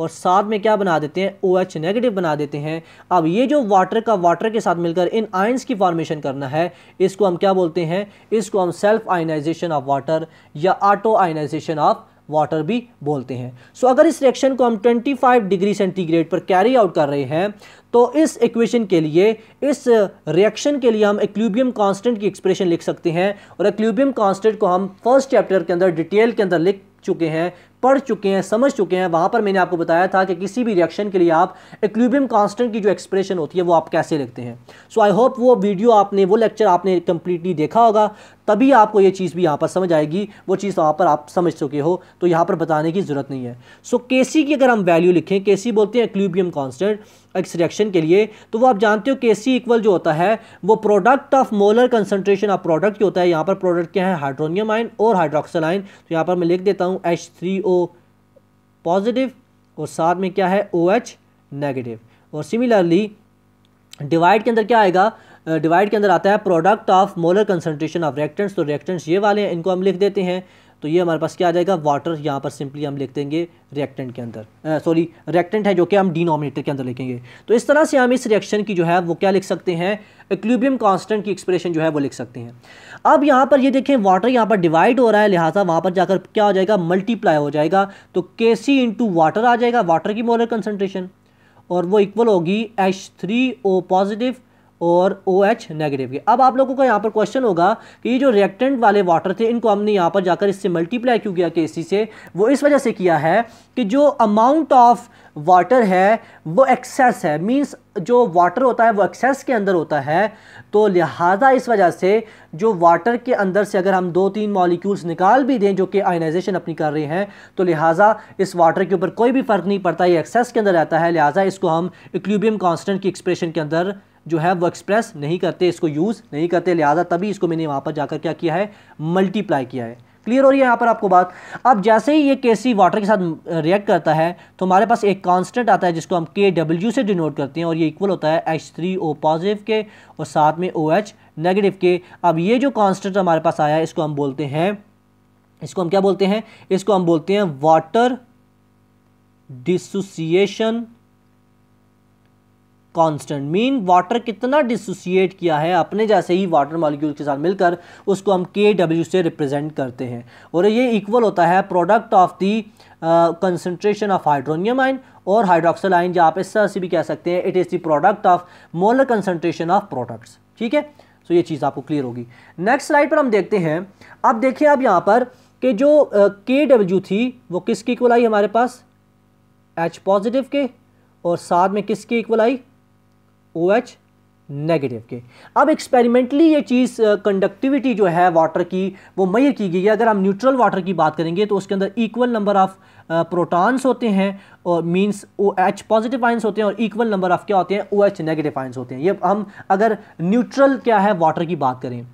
और साथ में क्या बना देते हैं ओ OH नेगेटिव बना देते हैं अब ये जो वाटर का वाटर के साथ मिलकर इन आइंस की फॉर्मेशन करना है इसको हम क्या बोलते हैं इसको हम सेल्फ आइनाइजेशन ऑफ वाटर या ऑटो आइनाइजेशन ऑफ वाटर भी बोलते हैं सो so, अगर इस रिएक्शन को हम 25 डिग्री सेंटीग्रेड पर कैरी आउट कर रहे हैं तो इस इक्वेशन के लिए इस रिएक्शन uh, के लिए हम एक्लूबियम कांस्टेंट की एक्सप्रेशन लिख सकते हैं और एक्लूबियम कांस्टेंट को हम फर्स्ट चैप्टर के अंदर डिटेल के अंदर लिख चुके हैं पढ़ चुके हैं समझ चुके हैं वहां पर मैंने आपको बताया था कि किसी भी रिएक्शन के लिए आप इक्लिबियम कांस्टेंट की जो एक्सप्रेशन होती है वो आप कैसे लिखते हैं सो आई होप वो वीडियो आपने वो लेक्चर आपने कंप्लीटली देखा होगा तभी आपको ये चीज़ भी यहाँ पर समझ आएगी वो चीज़ वहाँ पर आप समझ चुके हो तो यहाँ पर बताने की ज़रूरत नहीं है सो so, केसी की अगर हम वैल्यू लिखें केसी बोलते हैं एक्लूबियम कॉन्स्टेंट एक्स रिएक्शन के लिए तो वो आप जानते हो केसी इक्वल जो होता है वो product of molar concentration of product जो होता है यहाँ पर प्रोडक्ट क्या है हाइड्रोनियम आइन और हाइड्रोक्सल आइन तो यहाँ पर मैं लिख देता हूँ H three O O positive और साथ में क्या है ओ एच नेगेटिव और सिमिलरली डिवाइड के अंदर क्या आएगा डिवाइड uh, के अंदर आता है product of molar concentration of reactants तो रिएक्टेंट्स ये वाले हैं इनको हम लिख देते हैं तो ये हमारे पास क्या आ जाएगा वाटर यहाँ पर सिंपली हम लिख देंगे रिएक्टेंट के अंदर सॉरी रिएक्टेंट है जो कि हम डिनोमिनेटर के अंदर लिखेंगे तो इस तरह से हम इस रिएक्शन की जो है वो क्या लिख सकते हैं इक्लिबियम कॉन्स्टेंट की एक्सप्रेशन जो है वो लिख सकते हैं अब यहाँ पर ये देखें वाटर यहाँ पर डिवाइड हो रहा है लिहाजा वहाँ पर जाकर क्या हो जाएगा मल्टीप्लाई हो जाएगा तो के सी इंटू वाटर आ जाएगा वाटर की मोलर कंसनट्रेशन और वो इक्वल होगी एच थ्री ओ पॉजिटिव और ओ एच नेगेटिव के अब आप लोगों का यहाँ पर क्वेश्चन होगा कि ये जो रिएक्टेंट वाले वाटर थे इनको हमने यहाँ पर जाकर इससे मल्टीप्लाई क्यों किया के से वो इस वजह से किया है कि जो अमाउंट ऑफ वाटर है वो एक्सेस है मींस जो वाटर होता है वो एक्सेस के अंदर होता है तो लिहाजा इस वजह से जो वाटर के अंदर से अगर हम दो तीन मॉलिक्यूल्स निकाल भी दें जो कि आयनाइजेशन अपनी कर रहे हैं तो लिहाजा इस वाटर के ऊपर कोई भी फ़र्क नहीं पड़ता ये एक्सेस के अंदर रहता है लिहाजा इसको हम इक्लूबियम कॉन्सटेंट की एक्सप्रेशन के अंदर जो है वो एक्सप्रेस नहीं करते इसको यूज़ नहीं करते लिहाजा तभी इसको मैंने वहाँ पर जाकर क्या किया है मल्टीप्लाई किया है क्लियर हो रही है यहाँ पर आपको बात अब जैसे ही ये के सी वाटर के साथ रिएक्ट करता है तो हमारे पास एक कांस्टेंट आता है जिसको हम के डब्ल्यू से डिनोट करते हैं और ये इक्वल होता है एच थ्री ओ पॉजिटिव के और साथ में ओ एच नेगेटिव के अब ये जो कांस्टेंट हमारे पास आया है इसको हम बोलते हैं इसको हम क्या बोलते हैं इसको हम बोलते हैं water dissociation constant mean water कितना डिसोसिएट किया है अपने जैसे ही वाटर मॉलिक्यूल के साथ मिलकर उसको हम के डब्ल्यू से रिप्रेजेंट करते हैं और ये इक्वल होता है product of the concentration of hydronium ion और हाइड्रोक्सल आइन जहाँ आप इस तरह से भी कह सकते हैं it is the product of molar concentration of products ठीक है सो ये चीज़ आपको क्लियर होगी नेक्स्ट स्लाइड पर हम देखते हैं अब देखिए आप यहाँ पर कि जो के uh, डब्ल्यू थी वो किसकी इक्वल आई हमारे पास एच पॉजिटिव के और साथ में किसकी इक्वल आई ओ एच नेगेटिव के अब एक्सपेरिमेंटली ये चीज़ कंडक्टिविटी जो है वाटर की वो मैयर की गई है अगर हम न्यूट्रल वाटर की बात करेंगे तो उसके अंदर इक्वल नंबर ऑफ़ प्रोटॉन्स होते हैं और means O H positive ions होते हैं और इक्वल नंबर ऑफ़ क्या होते हैं ओ एच नेगेटिव आइंस होते हैं ये हम अगर न्यूट्रल क्या है वाटर की बात करें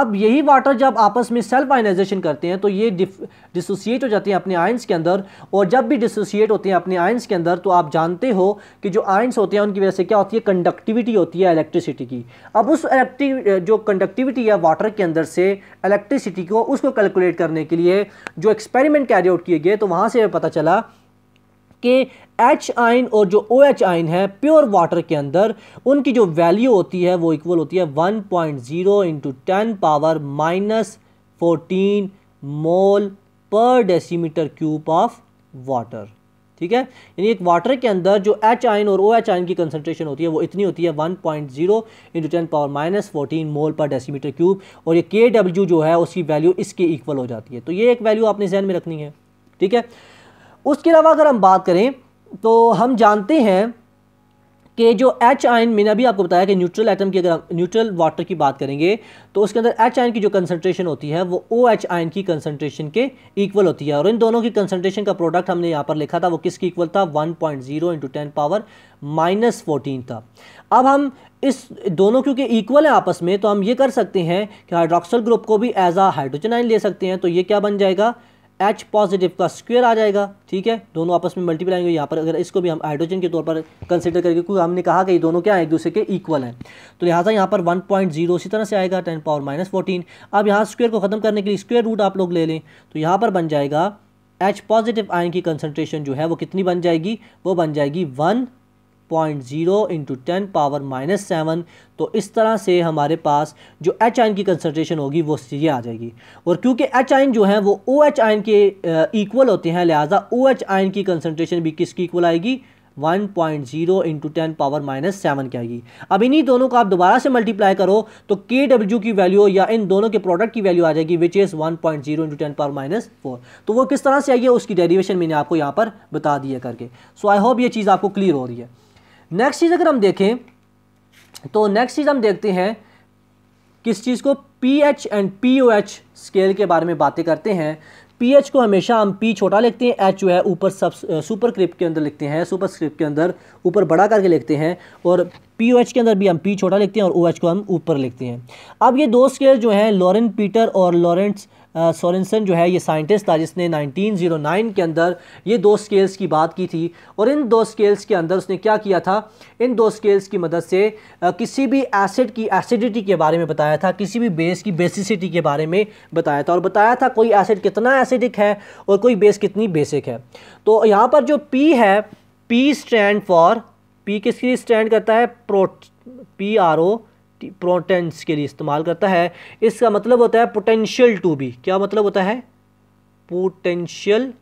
अब यही वाटर जब आपस में सेल्फ आयनाइजेशन करते हैं तो ये डिसोसिएट हो जाते हैं अपने आयंस के अंदर और जब भी डिसोसिएट होते हैं अपने आयंस के अंदर तो आप जानते हो कि जो आयंस होते हैं उनकी वजह से क्या होती है कंडक्टिविटी होती है इलेक्ट्रिसिटी की अब उस इलेक्ट्रिक जो कंडक्टिविटी है वाटर के अंदर से इलेक्ट्रिसिटी को उसको कैलकुलेट करने के लिए जो एक्सपेरिमेंट कैरी आउट किए गए तो वहाँ से पता चला कि एच आइन और जो ओ एच आइन है प्योर वाटर के अंदर उनकी जो वैल्यू होती है वो इक्वल होती है one point zero into ten power minus fourteen mole per decimetre cube of water ठीक है यानी एक वाटर के अंदर जो एच आइन और ओ एच आइन की कंसनट्रेशन होती है वो इतनी होती है 1.0 point zero into ten power minus fourteen mole per decimetre cube और ये के डब्ल्यू जो है उसकी वैल्यू इसके इक्वल हो जाती है तो ये एक वैल्यू आपने जहन में रखनी है ठीक है उसके अलावा अगर हम बात करें तो हम जानते हैं कि जो एच आयन मैंने अभी आपको बताया कि न्यूट्रल आइटम की अगर हम न्यूट्रल वाटर की बात करेंगे तो उसके अंदर एच आयन की जो कंसनट्रेशन होती है वो ओ एच आयन की कंसनट्रेशन के इक्वल होती है और इन दोनों की कंसनट्रेशन का प्रोडक्ट हमने यहाँ पर लिखा था वो किसकी इक्वल था 1.0 point zero into ten power minus fourteen था अब हम इस दोनों क्योंकि इक्वल है आपस में तो हम ये कर सकते हैं कि हाइड्रोक्सल ग्रुप को भी एज आ हाइड्रोजन आइन ले सकते हैं तो ये क्या बन जाएगा एच पॉजिटिव का स्क्वेयर आ जाएगा ठीक है दोनों आपस में मल्टीप्लाई होंगे यहाँ पर अगर इसको भी हम हाइड्रोजन के तौर पर कंसिडर करके क्योंकि हमने कहा कि ये दोनों क्या है एक दूसरे के इक्वल हैं तो लिहाजा यहाँ पर 1.0 इसी तरह से आएगा 10 पावर माइनस फोर्टीन अब यहाँ स्क्वेयर को ख़त्म करने के लिए स्क्वेयर रूट आप लोग ले लें तो यहाँ पर बन जाएगा एच पॉजिटिव आयन की कंसनट्रेशन जो है वो कितनी बन जाएगी वो बन जाएगी one point zero into ten power minus seven तो इस तरह से हमारे पास जो एच आइन की कंसनट्रेशन होगी वो सीधे आ जाएगी और क्योंकि एच आइन जो है वो ओ एच आइन के इक्वल होते हैं लिहाजा ओ एच आइन की कंसनट्रेशन भी किसकी इक्वल आएगी one point zero into ten power minus seven की आएगी अब इन्हीं दोनों को आप दोबारा से मल्टीप्लाई करो तो के डब्ल्यू की वैल्यू या इन दोनों के प्रोडक्ट की वैल्यू आ जाएगी which is one point zero into ten power minus four तो वो किस तरह से आएगी उसकी डेरिवेशन मैंने आपको यहाँ पर बता दिया करके सो आई होप ये चीज़ आपको क्लियर हो रही है नेक्स्ट चीज़ अगर हम देखें तो नेक्स्ट चीज़ हम देखते हैं किस चीज़ को P H and P O H scale के बारे में बातें करते हैं पी एच को हमेशा हम पी छोटा लिखते हैं एच जो है ऊपर सब सुपर क्रिप्ट के अंदर लिखते हैं सुपर स्क्रिप्ट के अंदर ऊपर बड़ा करके लिखते हैं और पी ओ एच के अंदर भी हम पी छोटा लिखते हैं और ओ एच को हम ऊपर लिखते हैं अब ये दो स्केल जो हैं लॉरेंट पीटर और लॉरेंस सोरेंसन जो है ये साइंटिस्ट था जिसने 1909 के अंदर ये दो स्केल्स की बात की थी और इन दो स्केल्स के अंदर उसने क्या किया था इन दो स्केल्स की मदद से किसी भी एसिड की एसिडिटी के बारे में बताया था किसी भी बेस की बेसिसिटी के बारे में बताया था और बताया था कोई एसिड कितना एसिडिक है और कोई बेस कितनी बेसिक है तो यहाँ पर जो पी है पी स्टैंड फॉर पी किसके स्टैंड करता है pro P R O protons के लिए इस्तेमाल करता है इसका मतलब होता है पोटेंशियल टू बी क्या मतलब होता है पोटेंशियल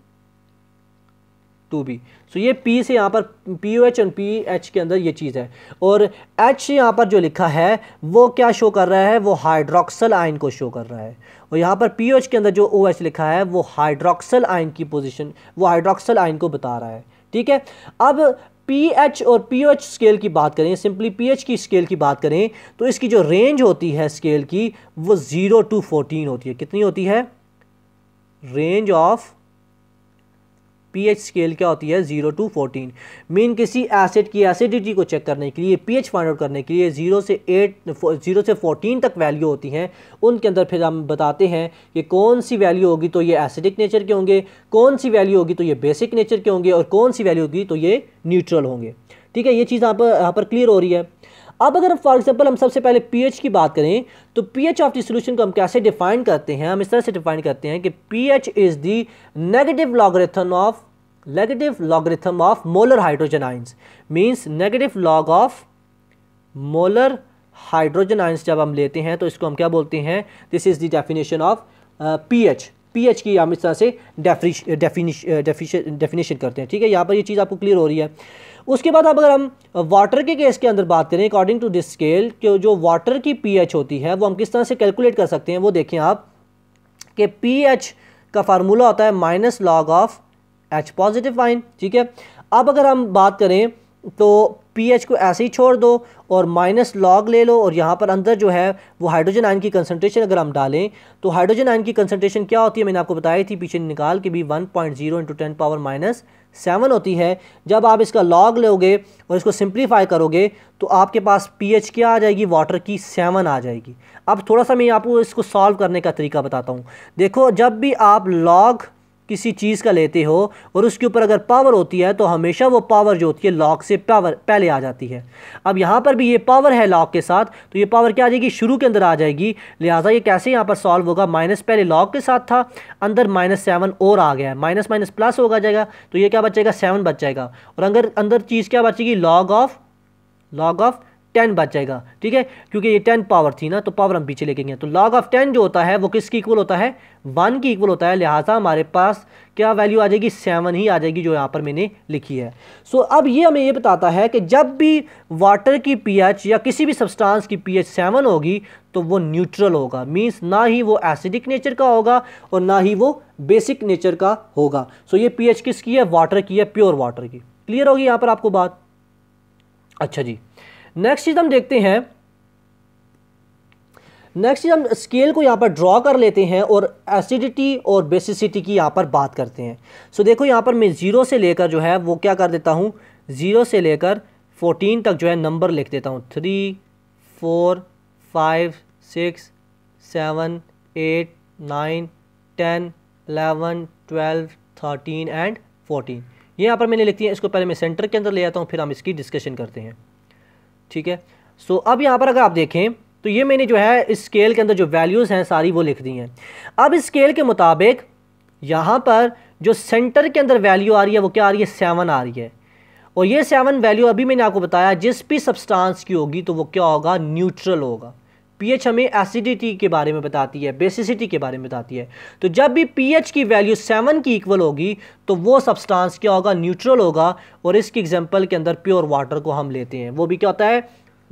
टू बी सो ये पी से यहाँ पर P O H and P H के अंदर ये चीज़ है और एच यहाँ पर जो लिखा है वो क्या शो कर रहा है वो हाइड्रोक्सल आयन को शो कर रहा है और यहाँ पर पी ओ एच के अंदर जो ओ एच लिखा है वो हाइड्रोक्सल आयन की पोजिशन वो हाइड्रोक्सल आयन को बता रहा है ठीक है अब पीएच और पीओएच स्केल की बात करें सिंपली पीएच की स्केल की बात करें तो इसकी जो रेंज होती है स्केल की वो ज़ीरो टू फोर्टीन होती है कितनी होती है रेंज ऑफ पीएच स्केल क्या होती है जीरो टू फोर्टीन मीन किसी एसिड की एसिडिटी को चेक करने के लिए पीएच फाइंड आउट करने के लिए जीरो से एट जीरो से फोर्टीन तक वैल्यू होती हैं उनके अंदर फिर हम बताते हैं कि कौन सी वैल्यू होगी तो ये एसिडिक नेचर के होंगे कौन सी वैल्यू होगी तो ये बेसिक नेचर के होंगे और कौन सी वैल्यू होगी तो ये न्यूट्रल होंगे ठीक है ये चीज़ यहाँ पर यहाँ पर क्लियर हो रही है अब अगर फॉर एग्जांपल हम सबसे पहले पीएच की बात करें तो पीएच ऑफ द को हम कैसे डिफाइन करते हैं हम इस तरह से डिफाइन करते हैं कि pH is the negative logarithm of negative logarithm of molar hydrogen ions means negative log of molar hydrogen ions जब हम लेते हैं तो इसको हम क्या बोलते हैं this is the definition of P H P H की हम इस तरह से डेफिनेशन करते हैं ठीक है यहाँ पर ये चीज़ आपको क्लियर हो रही है उसके बाद अब अगर हम वाटर के केस के अंदर बात करें अकॉर्डिंग टू दिस स्केल जो वाटर की एच होती है वो हम किस तरह से कैलकुलेट कर सकते हैं वो देखें आप कि एच का फार्मूला होता है minus log of H positive ion ठीक है अब अगर हम बात करें तो पीएच को ऐसे ही छोड़ दो और माइनस लॉग ले लो और यहाँ पर अंदर जो है वो हाइड्रोजन आयन की कंसनट्रेशन अगर हम डालें तो हाइड्रोजन आयन की कंसनट्रेशन क्या होती है मैंने आपको बताई थी पीछे निकाल के भी 1.0 point zero into ten power minus seven होती है जब आप इसका लॉग लोगे और इसको सिंप्लीफाई करोगे तो आपके पास पीएच क्या आ जाएगी वाटर की सेवन आ जाएगी अब थोड़ा सा मैं आपको इसको सॉल्व करने का तरीका बताता हूँ देखो जब भी आप लॉग किसी चीज़ का लेते हो और उसके ऊपर अगर पावर होती है तो हमेशा वो पावर जो होती है लॉक से पावर पहले आ जाती है अब यहाँ पर भी ये पावर है लॉक के साथ तो ये पावर क्या आ जाएगी शुरू के अंदर आ जाएगी लिहाजा ये कैसे यहाँ पर सॉल्व होगा माइनस पहले लॉक के साथ था अंदर माइनस सेवन और आ गया है माइनस माइनस प्लस होगा जाएगा तो ये क्या बचेगा सेवन बच जाएगा और अंदर अंदर चीज़ क्या बचेगी log of log of ten बच जाएगा ठीक है क्योंकि ये टेन पावर थी ना तो पावर हम पीछे लेके गए तो लॉग ऑफ टेन जो होता है वो किसकी इक्वल होता है वन की इक्वल होता है लिहाजा हमारे पास क्या वैल्यू आ जाएगी सेवन ही आ जाएगी जो यहाँ पर मैंने लिखी है सो so, अब ये हमें ये बताता है कि जब भी वाटर की पीएच या किसी भी सब्सटेंस की पीएच सेवन होगी तो वो न्यूट्रल होगा मींस ना ही वो एसिडिक नेचर का होगा और ना ही वो बेसिक नेचर का होगा सो so, ये पीएच किसकी है वाटर की है प्योर वाटर की क्लियर होगी यहाँ पर आपको बात अच्छा जी नेक्स्ट चीज़ हम देखते हैं नेक्स्ट चीज़ हम स्केल को यहाँ पर ड्रॉ कर लेते हैं और एसिडिटी और बेसिसिटी की यहाँ पर बात करते हैं सो so, देखो यहाँ पर मैं ज़ीरो से लेकर जो है वो क्या कर देता हूँ ज़ीरो से लेकर फोर्टीन तक जो है नंबर लिख देता हूँ three four five six seven eight nine ten eleven twelve thirteen and fourteen ये यहाँ पर मैंने लिखती है इसको पहले मैं सेंटर के अंदर ले आता हूँ फिर हम इसकी डिस्कशन करते हैं ठीक है सो अब यहाँ पर अगर आप देखें तो ये मैंने जो है इस स्केल के अंदर जो वैल्यूज़ हैं सारी वो लिख दी हैं अब इस स्केल के मुताबिक यहाँ पर जो सेंटर के अंदर वैल्यू आ रही है वो क्या आ रही है सेवन आ रही है और ये सेवन वैल्यू अभी मैंने आपको बताया जिस भी सब्सटेंस की होगी तो वो क्या होगा न्यूट्रल होगा पीएच हमें एसिडिटी के बारे में बताती है बेसिसिटी के बारे में बताती है तो जब भी पीएच की वैल्यू सेवन की इक्वल होगी तो वो सब्सटेंस क्या होगा न्यूट्रल होगा और इसकी एग्जांपल के अंदर प्योर वाटर को हम लेते हैं वो भी क्या होता है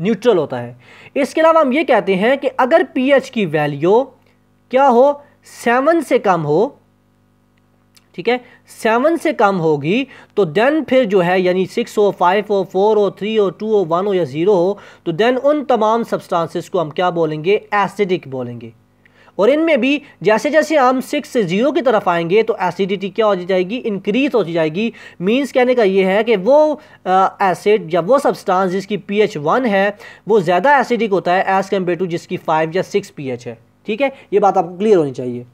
न्यूट्रल होता है इसके अलावा हम ये कहते हैं कि अगर पी की वैल्यू क्या हो सेवन से कम हो ठीक है सेवन से कम होगी तो देन फिर जो है यानी सिक्स हो फाइव हो फोर हो थ्री हो टू हो वन हो या ज़ीरो हो तो देन उन तमाम सब्सटेंसेस को हम क्या बोलेंगे एसिडिक बोलेंगे और इनमें भी जैसे जैसे हम सिक्स से ज़ीरो की तरफ आएंगे तो एसिडिटी क्या हो जाएगी इंक्रीज होती जाएगी मींस कहने का ये है कि वो एसिड या वो सब्सटेंस जिसकी पीएच वन है वो ज़्यादा एसिडिक होता है एज़ कम्पेयर टू जिसकी फाइव या सिक्स पीएच है ठीक है ये बात आपको क्लियर होनी चाहिए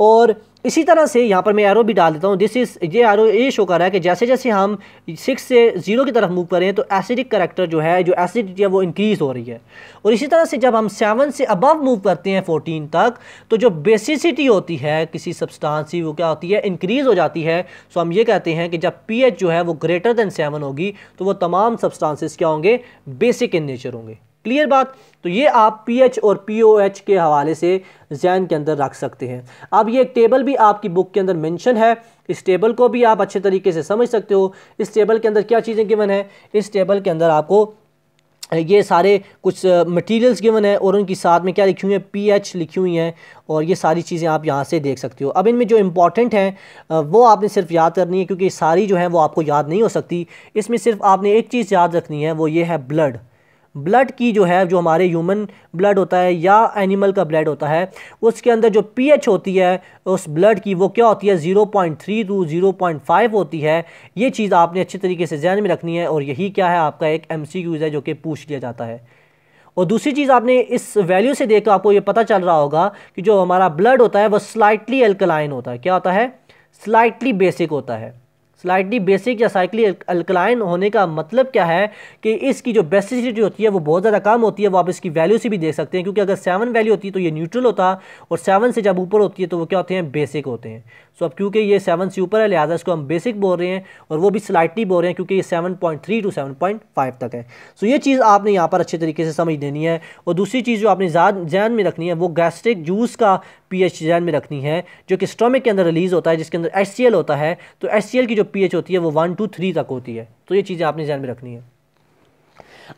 और इसी तरह से यहाँ पर मैं एरो भी डाल देता हूँ दिस इज़ ये एरो ये शो कर रहा है कि जैसे जैसे हम सिक्स से ज़ीरो की तरफ मूव करें तो एसिडिक करेक्टर जो है जो एसिडिटी है वो इंक्रीज़ हो रही है और इसी तरह से जब हम सेवन से अबव मूव करते हैं फोर्टीन तक तो जो बेसिसिटी होती है किसी सब्सटांस की वो क्या होती है इंक्रीज़ हो जाती है सो हम ये कहते हैं कि जब पी जो है वो ग्रेटर दैन सेवन होगी तो वो तमाम सब्सटांसिस क्या होंगे बेसिक इन नेचर होंगे क्लियर बात तो ये आप पीएच और पीओएच के हवाले से जैन के अंदर रख सकते हैं अब ये एक टेबल भी आपकी बुक के अंदर मेंशन है इस टेबल को भी आप अच्छे तरीके से समझ सकते हो इस टेबल के अंदर क्या चीज़ें गिवन है इस टेबल के अंदर आपको ये सारे कुछ मटेरियल्स गिवन है और उनकी साथ में क्या लिखी हुई है पीएच लिखी हुई हैं और ये सारी चीज़ें आप यहाँ से देख सकते हो अब इनमें जो इम्पॉर्टेंट हैं वो आपने सिर्फ याद करनी है क्योंकि सारी जो है वो आपको याद नहीं हो सकती इसमें सिर्फ आपने एक चीज़ याद रखनी है वो ये है ब्लड ब्लड की जो है जो हमारे ह्यूमन ब्लड होता है या एनिमल का ब्लड होता है उसके अंदर जो पीएच होती है उस ब्लड की वो क्या होती है zero point three two zero point five होती है ये चीज़ आपने अच्छे तरीके से जहन में रखनी है और यही क्या है आपका एक एम है जो कि पूछ लिया जाता है और दूसरी चीज़ आपने इस वैल्यू से देखकर आपको ये पता चल रहा होगा कि जो हमारा ब्लड होता है वह स्लाइटली एल्कलाइन होता है क्या होता है स्लाइटली बेसिक होता है स्लाइटली बेसिक या साइकिली अल्कलाइन होने का मतलब क्या है कि इसकी जो बेसिसिटी होती है वो बहुत ज़्यादा कम होती है वो आप इसकी वैल्यू से भी देख सकते हैं क्योंकि अगर सेवन वैल्यू होती है तो ये न्यूट्रल होता और सेवन से जब ऊपर होती है तो वो क्या होते हैं बेसिक होते हैं सो अब क्योंकि ये सेवन से ऊपर है लिहाजा इसको हम बेसिक बोल रहे हैं और वो भी स्लाइटली बोल रहे हैं क्योंकि ये seven point three two seven point five तक है सो ये चीज़ आपने यहाँ पर अच्छे तरीके से समझ देनी है और दूसरी चीज़ जो आपने जहन में रखनी है वो गैस्ट्रिक जूस का पी एच जहन में रखनी है जो कि स्टोमिक के अंदर रिलीज़ होता है जिसके अंदर एच सी एल होता है तो एच सी एल की जो पीएच होती है वो वन टू थ्री तक होती है तो ये चीज़ें आपने ध्यान में रखनी है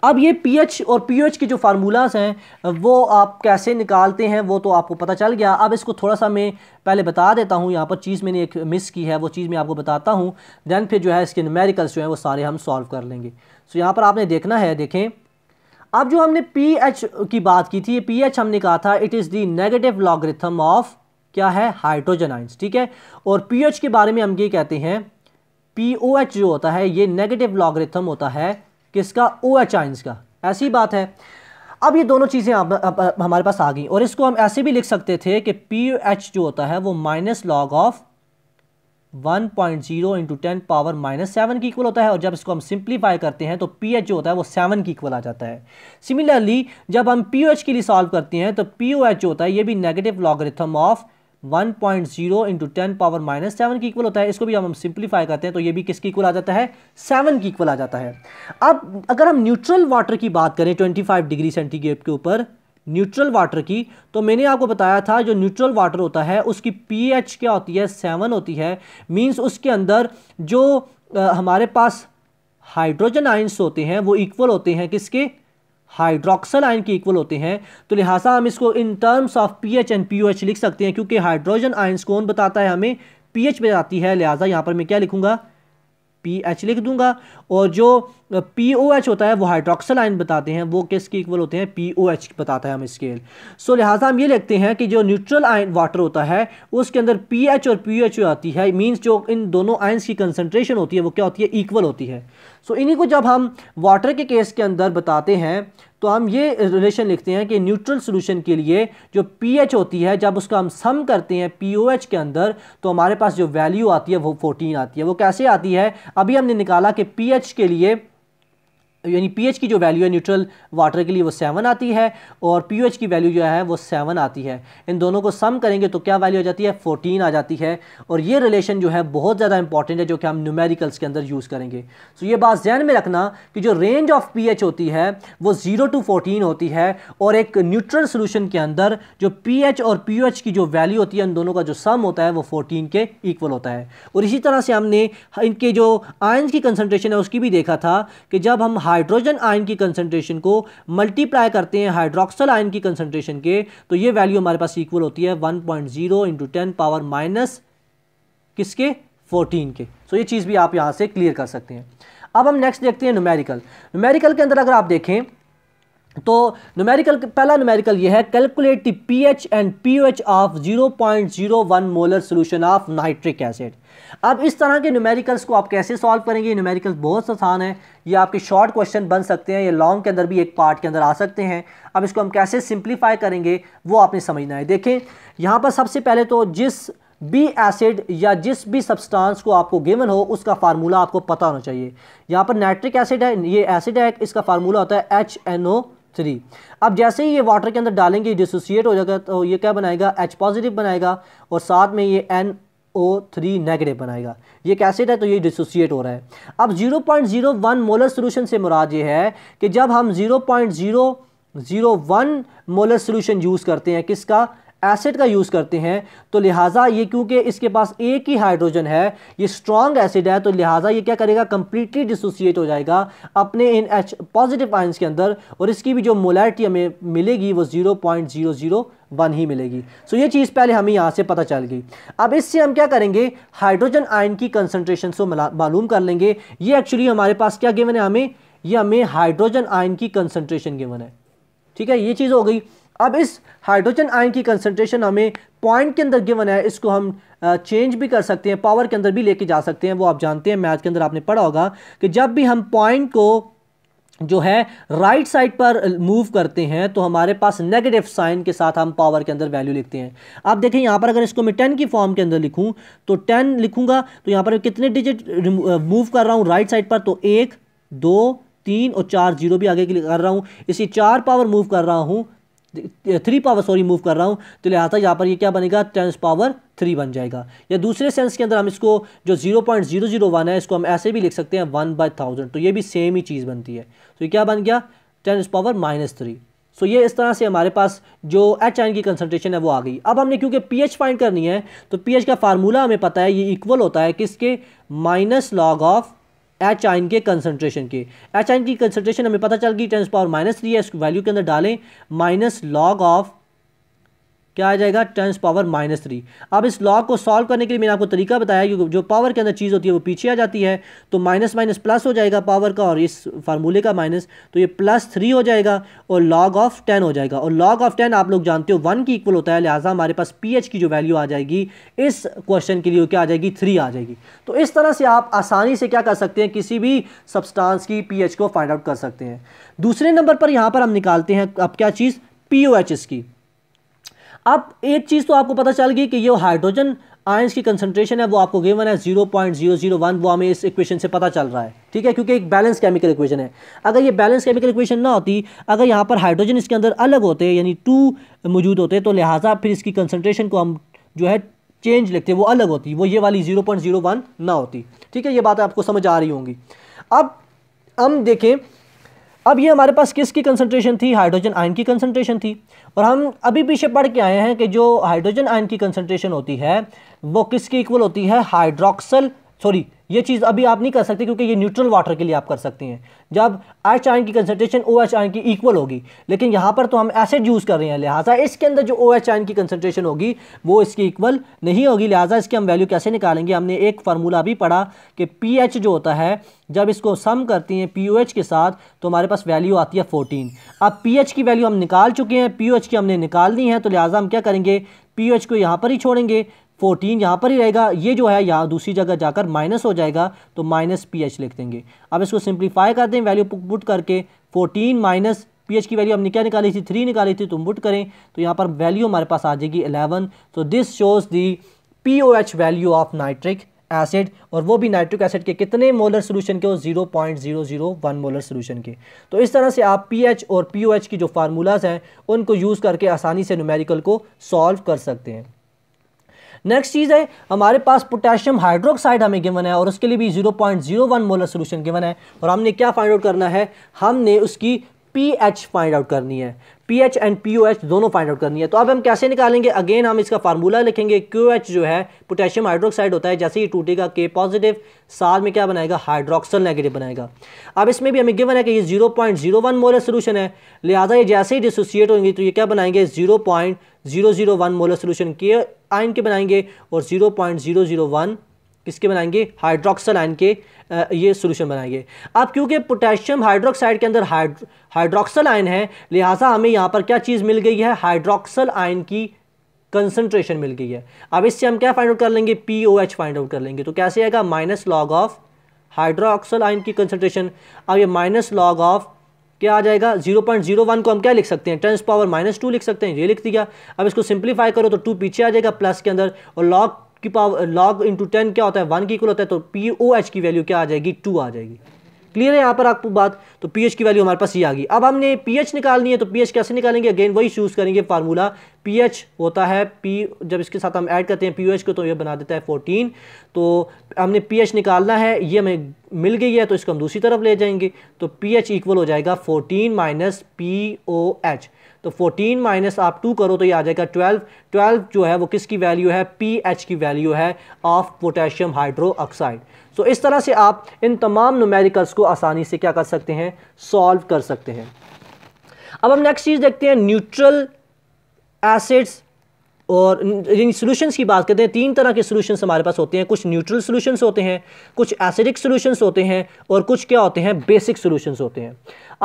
अब ये पीएच और पीएच के जो फार्मूलाज हैं वो आप कैसे निकालते हैं वो तो आपको पता चल गया अब इसको थोड़ा सा मैं पहले बता देता हूँ यहाँ पर चीज़ मैंने एक मिस की है वो चीज़ मैं आपको बताता हूँ देन फिर जो है इसके न्यूमेरिकल्स जो हैं वो सारे हम सॉल्व कर लेंगे सो यहाँ पर आपने देखना है देखें अब जो हमने पी की बात की थी पी एच हमने कहा था it is the negative logarithm of क्या है हाइड्रोजन आइंस ठीक है और पी के बारे में हम ये कहते हैं पी ओ एच जो होता है ये नेगेटिव लॉगरिथम होता है किसका ओ एच आइंस का ऐसी बात है अब ये दोनों चीज़ें हमारे पास आ गई और इसको हम ऐसे भी लिख सकते थे कि पी एच जो होता है वो minus log of 1.0 point zero into ten power minus seven की इक्वल होता है और जब इसको हम सिंप्लीफाई करते हैं तो पी एच जो होता है वो सेवन की इक्वल आ जाता है सिमिलरली जब हम पी ओ एच के लिए सॉल्व करते हैं तो पी ओ एच जो होता है ये भी negative logarithm of one point zero into ten power minus seven की इक्वल होता है इसको भी हम सिंप्लीफाई करते हैं तो ये भी किसकी इक्वल आ जाता है सेवन की इक्वल आ जाता है अब अगर हम न्यूट्रल वाटर की बात करें ट्वेंटी फाइव डिग्री सेंटीग्रेड के ऊपर न्यूट्रल वाटर की तो मैंने आपको बताया था जो न्यूट्रल वाटर होता है उसकी पीएच क्या होती है सेवन होती है मीन्स उसके अंदर जो आ, हमारे पास हाइड्रोजन आइंस होते हैं वो इक्वल होते हैं किसके हाइड्रोक्सल आयन के इक्वल होते हैं तो लिहाजा हम इसको in terms of pH and pOH लिख सकते हैं क्योंकि हाइड्रोजन आयन कौन बताता है हमें पीएच बताती है लिहाजा यहाँ पर मैं क्या लिखूंगा पी एच लिख दूंगा और जो पी ओ एच होता है वो हाइड्रोक्सल आयन बताते हैं वो किसके इक्वल होते हैं पी ओ एच बताता है हम स्केल सो so, लिहाजा हम ये लिखते हैं कि जो न्यूट्रल आयन वाटर होता है उसके अंदर पी एच और पी एच आती है मीन्स जो इन दोनों आयन्स की कंसनट्रेशन होती है वो क्या होती है इक्वल होती है सो so, इन्हीं को जब हम वाटर के केस के अंदर बताते हैं तो हम ये रिलेशन लिखते हैं कि न्यूट्रल सोल्यूशन के लिए जो पीएच होती है जब उसका हम सम करते हैं पीओएच के अंदर तो हमारे पास जो वैल्यू आती है वो फोर्टीन आती है वो कैसे आती है अभी हमने निकाला कि पीएच के लिए यानी पीएच की जो वैल्यू है न्यूट्रल वाटर के लिए वो सेवन आती है और पीएच की वैल्यू जो है वो सेवन आती है इन दोनों को सम करेंगे तो क्या वैल्यू आ जाती है फोर्टीन आ जाती है और ये रिलेशन जो है बहुत ज़्यादा इंपॉर्टेंट है जो कि हम न्यूमेरिकल्स के अंदर यूज़ करेंगे सो ये बात जहन में रखना कि जो रेंज ऑफ पी होती है वो ज़ीरो टू फोर्टीन होती है और एक न्यूट्रल सोल्यूशन के अंदर जो पी और पी की जो वैल्यू होती है इन दोनों का जो सम होता है वो फोर्टीन के इक्वल होता है और इसी तरह से हमने इनके जो आयन की कंसनट्रेशन है उसकी भी देखा था कि जब हम हाइड्रोजन आयन की कंसेंट्रेशन को मल्टीप्लाई करते हैं हाइड्रोक्सल आयन की कंसेंट्रेशन के तो ये वैल्यू हमारे पास इक्वल होती है 1.0 point zero into ten power minus किसके फोर्टीन के सो so, ये चीज़ भी आप यहाँ से क्लियर कर सकते हैं अब हम नेक्स्ट देखते हैं न्यूमेरिकल न्यूमेरिकल के अंदर अगर आप देखें तो न्यूमेरिकल पहला न्यूमेरिकल ये है calculate P pH and H of 0.01 molar solution of nitric acid अब इस तरह के न्यूमेरिकल्स को आप कैसे सॉल्व करेंगे ये न्यूमेरिकल्स बहुत आसान है ये आपके शॉर्ट क्वेश्चन बन सकते हैं ये लॉन्ग के अंदर भी एक पार्ट के अंदर आ सकते हैं अब इसको हम कैसे सिंप्लीफाई करेंगे वो आपने समझना है देखें यहाँ पर सबसे पहले तो जिस बी एसिड या जिस भी सब्सटेंस को आपको गिवन हो उसका फार्मूला आपको पता होना चाहिए यहाँ पर नाइट्रिक एसिड है ये एसिड है इसका फार्मूला होता है एच एन ओ थ्री अब जैसे ही ये वाटर के अंदर डालेंगे डिसोसिएट हो जाएगा तो ये क्या बनाएगा एच पॉजिटिव बनाएगा और साथ में ये एन ओ थ्री नेगेटिव बनाएगा ये कैसेट है तो ये डिसोसिएट हो रहा है अब zero point zero one molar solution से मुराद ये है कि जब हम zero point zero zero one molar solution use करते हैं किसका एसिड का यूज़ करते हैं तो लिहाजा ये क्योंकि इसके पास एक ही हाइड्रोजन है ये स्ट्रॉन्ग एसिड है तो लिहाजा ये क्या करेगा कम्प्लीटली डिसोसिएट हो जाएगा अपने इन एच पॉजिटिव आइंस के अंदर और इसकी भी जो मोलैरिटी हमें मिलेगी वो zero point zero zero one ही मिलेगी सो ये चीज़ पहले हमें यहाँ से पता चल गई अब इससे हम क्या करेंगे हाइड्रोजन आयन की कंसनट्रेशन से मालूम कर लेंगे ये एक्चुअली हमारे पास क्या गिवन है हमें ये हमें हाइड्रोजन आयन की कंसनट्रेशन गिवन है ठीक है ये चीज़ हो गई अब इस हाइड्रोजन आयन की कंसंट्रेशन हमें पॉइंट के अंदर गिवन है इसको हम चेंज भी कर सकते हैं पावर के अंदर भी लेके जा सकते हैं वो आप जानते हैं मैथ के अंदर आपने पढ़ा होगा कि जब भी हम पॉइंट को जो है राइट साइड पर मूव करते हैं तो हमारे पास नेगेटिव साइन के साथ हम पावर के अंदर वैल्यू लिखते हैं आप देखें यहाँ पर अगर इसको मैं टेन की फॉर्म के अंदर लिखूं तो टेन लिखूंगा तो यहाँ पर कितने डिजिट मूव कर रहा हूँ राइट साइड पर तो एक दो तीन और चार जीरो भी आगे कर रहा हूँ इसी चार पावर मूव कर रहा हूँ थ्री पावर सॉरी मूव कर रहा हूँ तो लिहाजा यहाँ पर ये क्या बनेगा टेंस पावर थ्री बन जाएगा या दूसरे सेंस के अंदर हम इसको जो zero point zero zero one है इसको हम ऐसे भी लिख सकते हैं वन बाय थाउजेंड तो ये भी सेम ही चीज़ बनती है तो ये क्या बन गया tens power minus three so ये इस तरह से हमारे पास जो एच एन की कंसनट्रेशन है वो आ गई अब हमने क्योंकि पी एच फाइंड करनी है तो पी एच का फार्मूला हमें पता है ये इक्वल होता है किसके माइनस लॉग ऑफ एच आइन के कंसनट्रेशन के एच आइन की कंसनट्रेशन हमें पता चल गई टेंस पावर माइनस थ्री है इसको वैल्यू के अंदर डालें माइनस लॉग ऑफ क्या आ जाएगा टेंस पावर माइनस थ्री अब इस लॉ को सॉल्व करने के लिए मैंने आपको तरीका बताया कि जो पावर के अंदर चीज़ होती है वो पीछे आ जाती है तो माइनस माइनस प्लस हो जाएगा पावर का और इस फार्मूले का माइनस तो ये प्लस थ्री हो जाएगा और लॉग ऑफ टेन हो जाएगा और लॉग ऑफ टेन आप लोग जानते हो वन की इक्वल होता है लिहाजा हमारे पास पी की जो वैल्यू आ जाएगी इस क्वेश्चन के लिए क्या आ जाएगी थ्री आ जाएगी तो इस तरह से आप आसानी से क्या कर सकते हैं किसी भी सब्सटांस की पी को फाइंड आउट कर सकते हैं दूसरे नंबर पर यहाँ पर हम निकालते हैं अब क्या चीज़ पी की अब एक चीज़ तो आपको पता चल गई कि ये हाइड्रोजन आयंस की कंसंट्रेशन है वो आपको गिवन है zero point zero zero one वो हमें इस इक्वेशन से पता चल रहा है ठीक है क्योंकि एक बैलेंस केमिकल इक्वेशन है अगर ये बैलेंस केमिकल इक्वेशन ना होती अगर यहाँ पर हाइड्रोजन इसके अंदर अलग होते यानी टू मौजूद होते तो लिहाजा फिर इसकी कंसनट्रेशन को हम जो है चेंज लिखते वो अलग होती वो ये वाली जीरो पॉइंट जीरो वन ना होती ठीक है ये बात आपको समझ आ रही होंगी अब हम देखें अब ये हमारे पास किसकी कंसंट्रेशन थी हाइड्रोजन आयन की कंसंट्रेशन थी और हम अभी पीछे पढ़ के आए हैं कि जो हाइड्रोजन आयन की कंसंट्रेशन होती है वो किसकी इक्वल होती है हाइड्रोक्सल सॉरी ये चीज़ अभी आप नहीं कर सकते क्योंकि ये न्यूट्रल वाटर के लिए आप कर सकते हैं जब एच आयन की कंसनट्रेशन ओ एच आयन की इक्वल होगी लेकिन यहाँ पर तो हम एसिड यूज़ कर रहे हैं लिहाजा इसके अंदर जो ओ एच आयन की कंसनट्रेशन होगी वो इसकी इक्वल नहीं होगी लिहाजा इसकी हम वैल्यू कैसे निकालेंगे हमने एक फार्मूला भी पढ़ा कि पी एच जो होता है जब इसको सम करती हैं पी ओ एच के साथ तो हमारे पास वैल्यू आती है फोर्टीन अब पी एच की वैल्यू हम निकाल चुके हैं पी ओ एच की हमने निकाल दी है तो लिहाजा हम क्या करेंगे पी ओ एच को यहाँ पर ही छोड़ेंगे फोर्टीन यहाँ पर ही रहेगा ये जो है यहाँ दूसरी जगह जाकर माइनस हो जाएगा तो माइनस पी एच लिख देंगे अब इसको सिंप्लीफाई कर दें वैल्यू पुट करके फोर्टीन माइनस पी एच की वैल्यू हमने क्या निकाली थी थ्री निकाली थी तुम तो बुट करें तो यहाँ पर वैल्यू हमारे पास आ जाएगी एलेवन तो this shows the P O H value of nitric acid और वो भी नाइट्रिक एसिड के कितने मोलर सोल्यूशन के zero point zero zero one molar solution के तो इस तरह से आप पी एच और पी ओ एच की जो फार्मूलाज हैं उनको यूज़ करके आसानी से न्यूमेरिकल को सॉल्व कर सकते हैं नेक्स्ट चीज़ है हमारे पास पोटेशियम हाइड्रोक्साइड हमें गिवन है और उसके लिए भी zero point zero one molar solution given है और हमने क्या फाइंड आउट करना है हमने उसकी पी एच फाइंड आउट करनी है P H and P O H दोनों फाइंड आउट करनी है तो अब हम कैसे निकालेंगे अगेन हम इसका फार्मूला लिखेंगे क्यू एच जो है पोटेशियम हाइड्रोक्साइड होता है जैसे ही टूटेगा के पॉजिटिव साल में क्या बनाएगा हाइड्रोक्सल नेगेटिव बनाएगा अब इसमें भी हमें गिवन है कि ये zero point zero one molar solution है लिहाजा ये जैसे ही डिसोसिएट होंगे तो ये क्या बनाएंगे zero point zero zero one molar solution के आयन के बनाएंगे और zero point zero zero one किसके बनाएंगे हाइड्रोक्सल आयन के ये सोल्यूशन बनाएंगे अब क्योंकि पोटेशियम हाइड्रोक्साइड के अंदर हाइड्रोक्सल आयन है लिहाजा हमें यहाँ पर क्या चीज़ मिल गई है हाइड्रोक्सल आयन की कंसनट्रेशन मिल गई है अब इससे हम क्या फाइंड आउट कर लेंगे P O H find out कर लेंगे तो कैसे आएगा minus log of hydroxyl ion की कंसनट्रेशन अब ये माइनस लॉग ऑफ क्या आ जाएगा 0.01 को हम क्या लिख सकते हैं टेंस पावर माइनस टू लिख सकते हैं ये लिख दिया अब इसको सिंप्लीफाई करो तो टू पीछे आ जाएगा प्लस के अंदर और लॉग की पावर लॉग इंटू टेन क्या होता है वन की इक्वल होता है तो पी ओ एच की वैल्यू क्या आ जाएगी टू आ जाएगी क्लियर है यहाँ पर आपको बात तो पीएच की वैल्यू हमारे पास ये आ गई अब हमने पीएच निकालनी है तो पीएच कैसे निकालेंगे अगेन वही चूज़ करेंगे फार्मूला पीएच होता है पी जब इसके साथ हम ऐड करते हैं पीएच को तो ये बना देता है फोर्टीन तो हमने पीएच निकालना है ये हमें मिल गई है तो इसको हम दूसरी तरफ ले जाएंगे तो पीएच इक्वल हो जाएगा fourteen minus P O H तो 14 माइनस आप 2 करो तो ये आ जाएगा 12 12 जो है वो किसकी वैल्यू है पी एच की वैल्यू है ऑफ पोटेशियम हाइड्रो ऑक्साइड तो इस तरह से आप इन तमाम नुमेरिकल्स को आसानी से क्या कर सकते हैं सॉल्व कर सकते हैं अब हम नेक्स्ट चीज़ देखते हैं न्यूट्रल एसिड्स और इन सॉल्यूशंस की बात करते हैं तीन तरह के सॉल्यूशंस हमारे पास होते हैं कुछ न्यूट्रल सॉल्यूशंस होते हैं कुछ एसिडिक सॉल्यूशंस होते हैं और कुछ क्या होते हैं बेसिक सॉल्यूशंस होते हैं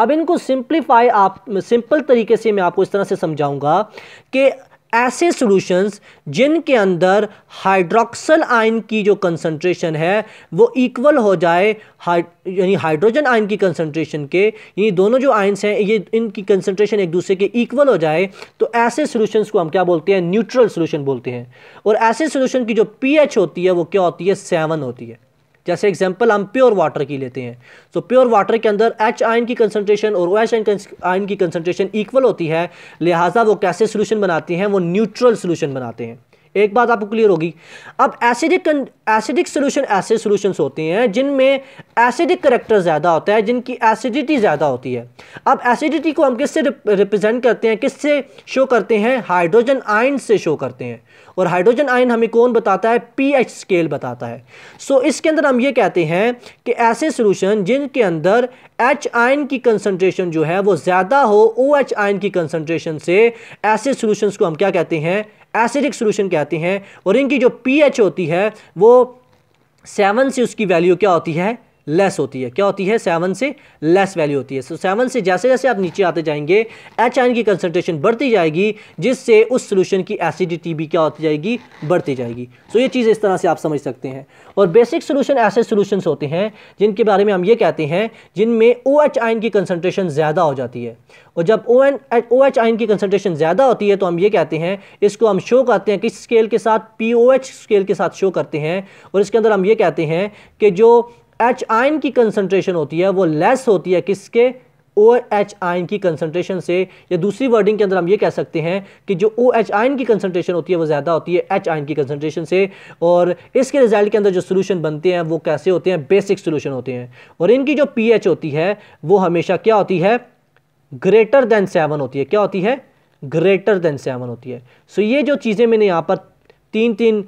अब इनको सिंप्लीफाई आप सिंपल तरीके से मैं आपको इस तरह से समझाऊंगा कि ऐसे सॉल्यूशंस जिनके अंदर हाइड्रोक्सल आयन की जो कंसंट्रेशन है वो इक्वल हो जाए हाइड यानी हाइड्रोजन आयन की कंसंट्रेशन के यानी दोनों जो आयन्स हैं ये इनकी कंसंट्रेशन एक दूसरे के इक्वल हो जाए तो ऐसे सॉल्यूशंस को हम क्या बोलते हैं न्यूट्रल सॉल्यूशन बोलते हैं और ऐसे सॉल्यूशन की जो पीएच होती है वो क्या होती है सेवन होती है जैसे एग्जाम्पल हम प्योर वाटर की लेते हैं तो प्योर वाटर के अंदर एच आयन की कंसनट्रेशन और ओ एच आयन की कंसनट्रेशन इक्वल होती है लिहाजा वो कैसे सोल्यूशन बनाती हैं वो न्यूट्रल सोल्यूशन बनाते हैं एक बात आपको क्लियर होगी अब एसिडिक एसिडिक सोल्यूशन ऐसे सोल्यूशंस होते हैं जिनमें एसिडिक करेक्टर ज़्यादा होता है जिनकी एसिडिटी ज़्यादा होती है अब एसिडिटी को हम किससे रिप्रेजेंट करते हैं किससे शो करते हैं हाइड्रोजन आयन से शो करते हैं और हाइड्रोजन आयन हमें कौन बताता है पीएच स्केल बताता है सो so, इसके अंदर हम ये कहते हैं कि ऐसे सोलूशन जिनके अंदर एच आयन की कंसनट्रेशन जो है वो ज़्यादा हो ओ एच आयन की कंसनट्रेशन से ऐसे सोल्यूशन को हम क्या कहते हैं एसिडिक सोलूशन कहते हैं और इनकी जो एच होती है वो सेवन से उसकी वैल्यू क्या होती है लेस होती है क्या होती है सेवन से लेस वैल्यू होती है सो so, सेवन से जैसे जैसे आप नीचे आते जाएंगे एच आयन की कंसनट्रेशन बढ़ती जाएगी जिससे उस सोल्यूशन की एसिडिटी भी क्या होती जाएगी बढ़ती जाएगी सो so, ये चीज़ इस तरह से आप समझ सकते हैं और बेसिक सोल्यूशन ऐसे सोल्यूशन होते हैं जिनके बारे में हम ये कहते हैं जिनमें ओ एच आयन की कंसनट्रेशन ज़्यादा हो जाती है और जब O N O H ion की कंसनट्रेशन ज़्यादा होती है तो हम ये कहते हैं इसको हम शो करते हैं किस स्केल के साथ पी ओ एच स्केल के साथ शो करते हैं और इसके अंदर हम ये कहते हैं कि जो एच आइन की कंसंट्रेशन होती है वो लेस होती है किसके ओ एच आइन की कंसंट्रेशन से या दूसरी वर्डिंग के अंदर हम ये कह सकते हैं कि जो ओ एच आइन की कंसंट्रेशन होती है वो ज़्यादा होती है एच आइन की कंसंट्रेशन से और इसके रिजल्ट के अंदर जो सोल्यूशन बनते हैं वो कैसे होते हैं बेसिक सोल्यूशन होते हैं और इनकी जो पी एच होती है वो हमेशा क्या होती है ग्रेटर देन सेवन होती है क्या होती है ग्रेटर देन सेवन होती है सो so ये जो चीज़ें मैंने यहाँ पर तीन तीन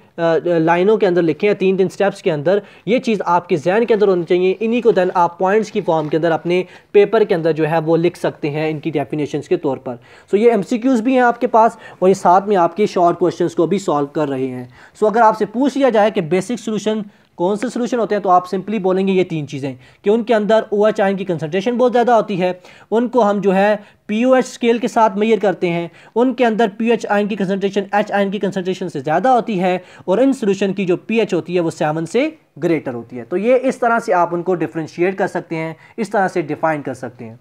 लाइनों के अंदर लिखें या तीन तीन स्टेप्स के अंदर ये चीज़ आपके जहन के अंदर होनी चाहिए इन्हीं को दैन आप पॉइंट्स की फॉर्म के अंदर अपने पेपर के अंदर जो है वो लिख सकते हैं इनकी डेफिनेशंस के तौर पर सो ये एम भी हैं आपके पास और ये साथ में आपके शॉर्ट क्वेश्चन को भी सॉल्व कर रहे हैं सो अगर आपसे पूछ लिया जाए कि बेसिक सोलूशन कौन से सोल्यूशन होते हैं तो आप सिंपली बोलेंगे ये तीन चीज़ें कि उनके अंदर ओ एच आयन की कंसनट्रेशन बहुत ज़्यादा होती है उनको हम जो है पी ओ एच स्केल के साथ मैयर करते हैं उनके अंदर पी एच आयन की कंसनट्रेशन एच आयन की कंसनट्रेशन से ज़्यादा होती है और इन सोल्यूशन की जो पी एच होती है वो सेवन से ग्रेटर होती है तो ये इस तरह से आप उनको डिफ्रेंशिएट कर सकते हैं इस तरह से डिफाइन कर सकते हैं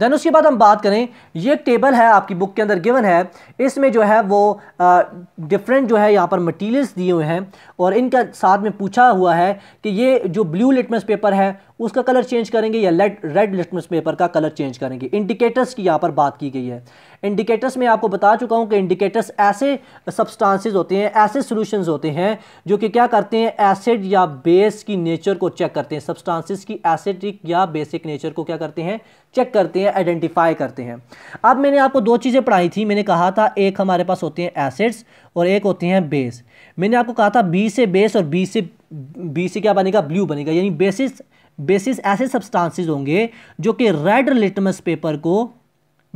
देन उसके बाद हम बात करें ये एक टेबल है आपकी बुक के अंदर गिवन है इसमें जो है वो डिफरेंट जो है यहाँ पर मटेरियल्स दिए हुए हैं और इनका साथ में पूछा हुआ है कि ये जो ब्लू लिटमस पेपर है उसका कलर चेंज करेंगे या लेड रेड लिटमस पेपर का कलर चेंज करेंगे इंडिकेटर्स की यहाँ पर बात की गई है इंडिकेटर्स में आपको बता चुका हूँ कि इंडिकेटर्स ऐसे सब्सटेंसेस होते हैं ऐसे सॉल्यूशंस होते हैं जो कि क्या करते हैं एसिड या बेस की नेचर को चेक करते हैं सब्सटेंसेस की एसिडिक या बेसिक नेचर को क्या करते हैं चेक करते हैं आइडेंटिफाई करते हैं अब मैंने आपको दो चीज़ें पढ़ाई थी मैंने कहा था एक हमारे पास होते हैं एसिड्स और एक होते हैं बेस मैंने आपको कहा था बी से बेस और बी से बी से क्या बनेगा ब्लू बनेगा यानी बेसिस बेसिस ऐसे सब्सटांसिस होंगे जो कि रेड लिटमस पेपर को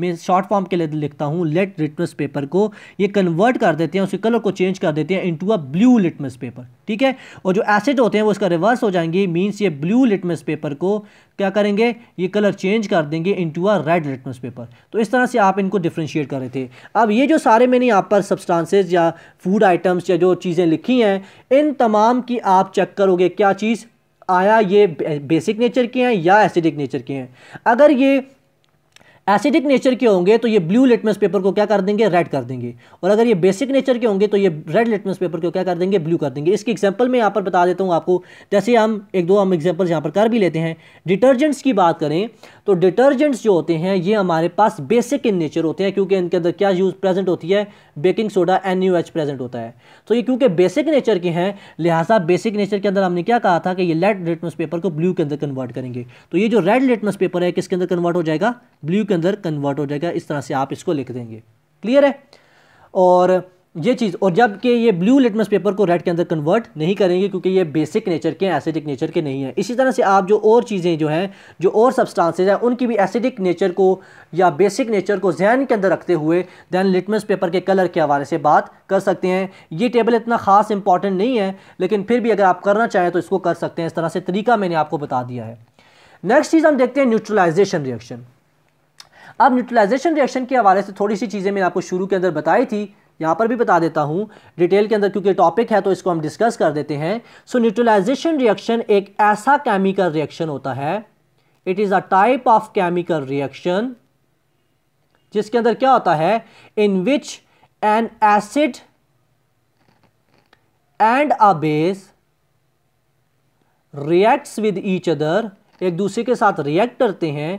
मैं शॉर्ट फॉर्म के लिए लिखता हूँ लेट लिटमस पेपर को ये कन्वर्ट कर देते हैं उसके कलर को चेंज कर देते हैं into a blue litmus paper ठीक है और जो एसिड होते हैं वो इसका रिवर्स हो जाएंगे मींस ये ब्लू लिटमस पेपर को क्या करेंगे ये कलर चेंज कर देंगे into a red litmus paper तो इस तरह से आप इनको डिफ्रेंशिएट कर रहे थे अब ये जो सारे मैंने यहाँ पर सब्सटांसेज या फूड आइटम्स या जो चीज़ें लिखी हैं इन तमाम की आप चेक करोगे क्या चीज़ आया ये बेसिक नेचर के हैं या एसिडिक नेचर के हैं अगर ये एसिडिक नेचर के होंगे तो ये ब्लू लिटमस पेपर को क्या कर देंगे रेड कर देंगे और अगर ये बेसिक नेचर के होंगे तो ये रेड लिटमस पेपर को क्या कर देंगे ब्लू कर देंगे इसकी एग्जांपल मैं यहाँ पर बता देता हूँ आपको जैसे हम एक दो हम एग्जांपल्स यहाँ पर कर भी लेते हैं डिटर्जेंट्स की बात करें तो डिटर्जेंट्स जो होते हैं ये हमारे पास बेसिक इन नेचर होते हैं क्योंकि इनके अंदर क्या यूज़ प्रेजेंट होती है baking soda N U H present होता है तो ये क्योंकि बेसिक नेचर के हैं लिहाजा बेसिक नेचर के अंदर हमने क्या कहा था कि ये रेड लिटमस पेपर को ब्लू के अंदर कन्वर्ट करेंगे तो ये जो रेड लिटमस पेपर है किसके अंदर कन्वर्ट हो जाएगा ब्लू के अंदर कन्वर्ट हो जाएगा इस तरह से आप इसको लिख देंगे क्लियर है और ये चीज़ और जबकि ये ब्लू लिटमस पेपर को रेड के अंदर कन्वर्ट नहीं करेंगे क्योंकि ये बेसिक नेचर के एसिडिक नेचर के नहीं है इसी तरह से आप जो और चीज़ें जो हैं जो और सब्सटेंसेज हैं उनकी भी एसिडिक नेचर को या बेसिक नेचर को जहन के अंदर रखते हुए दैन लिटमस पेपर के कलर के हवाले से बात कर सकते हैं ये टेबल इतना ख़ास इंपॉर्टेंट नहीं है लेकिन फिर भी अगर आप करना चाहें तो इसको कर सकते हैं इस तरह से तरीका मैंने आपको बता दिया है नेक्स्ट चीज़ हम देखते हैं न्यूट्रलाइजेशन रिएक्शन अब न्यूट्रलाइजेशन रिएक्शन के हवाले से थोड़ी सी चीज़ें मैंने आपको शुरू के अंदर बताई थी यहाँ पर भी बता देता हूँ डिटेल के अंदर क्योंकि टॉपिक है तो इसको हम डिस्कस कर देते हैं सो न्यूट्रलाइजेशन रिएक्शन एक ऐसा केमिकल रिएक्शन होता है it is a type of chemical reaction जिसके अंदर क्या होता है in which an acid and a base reacts with each other एक दूसरे के साथ रिएक्ट करते हैं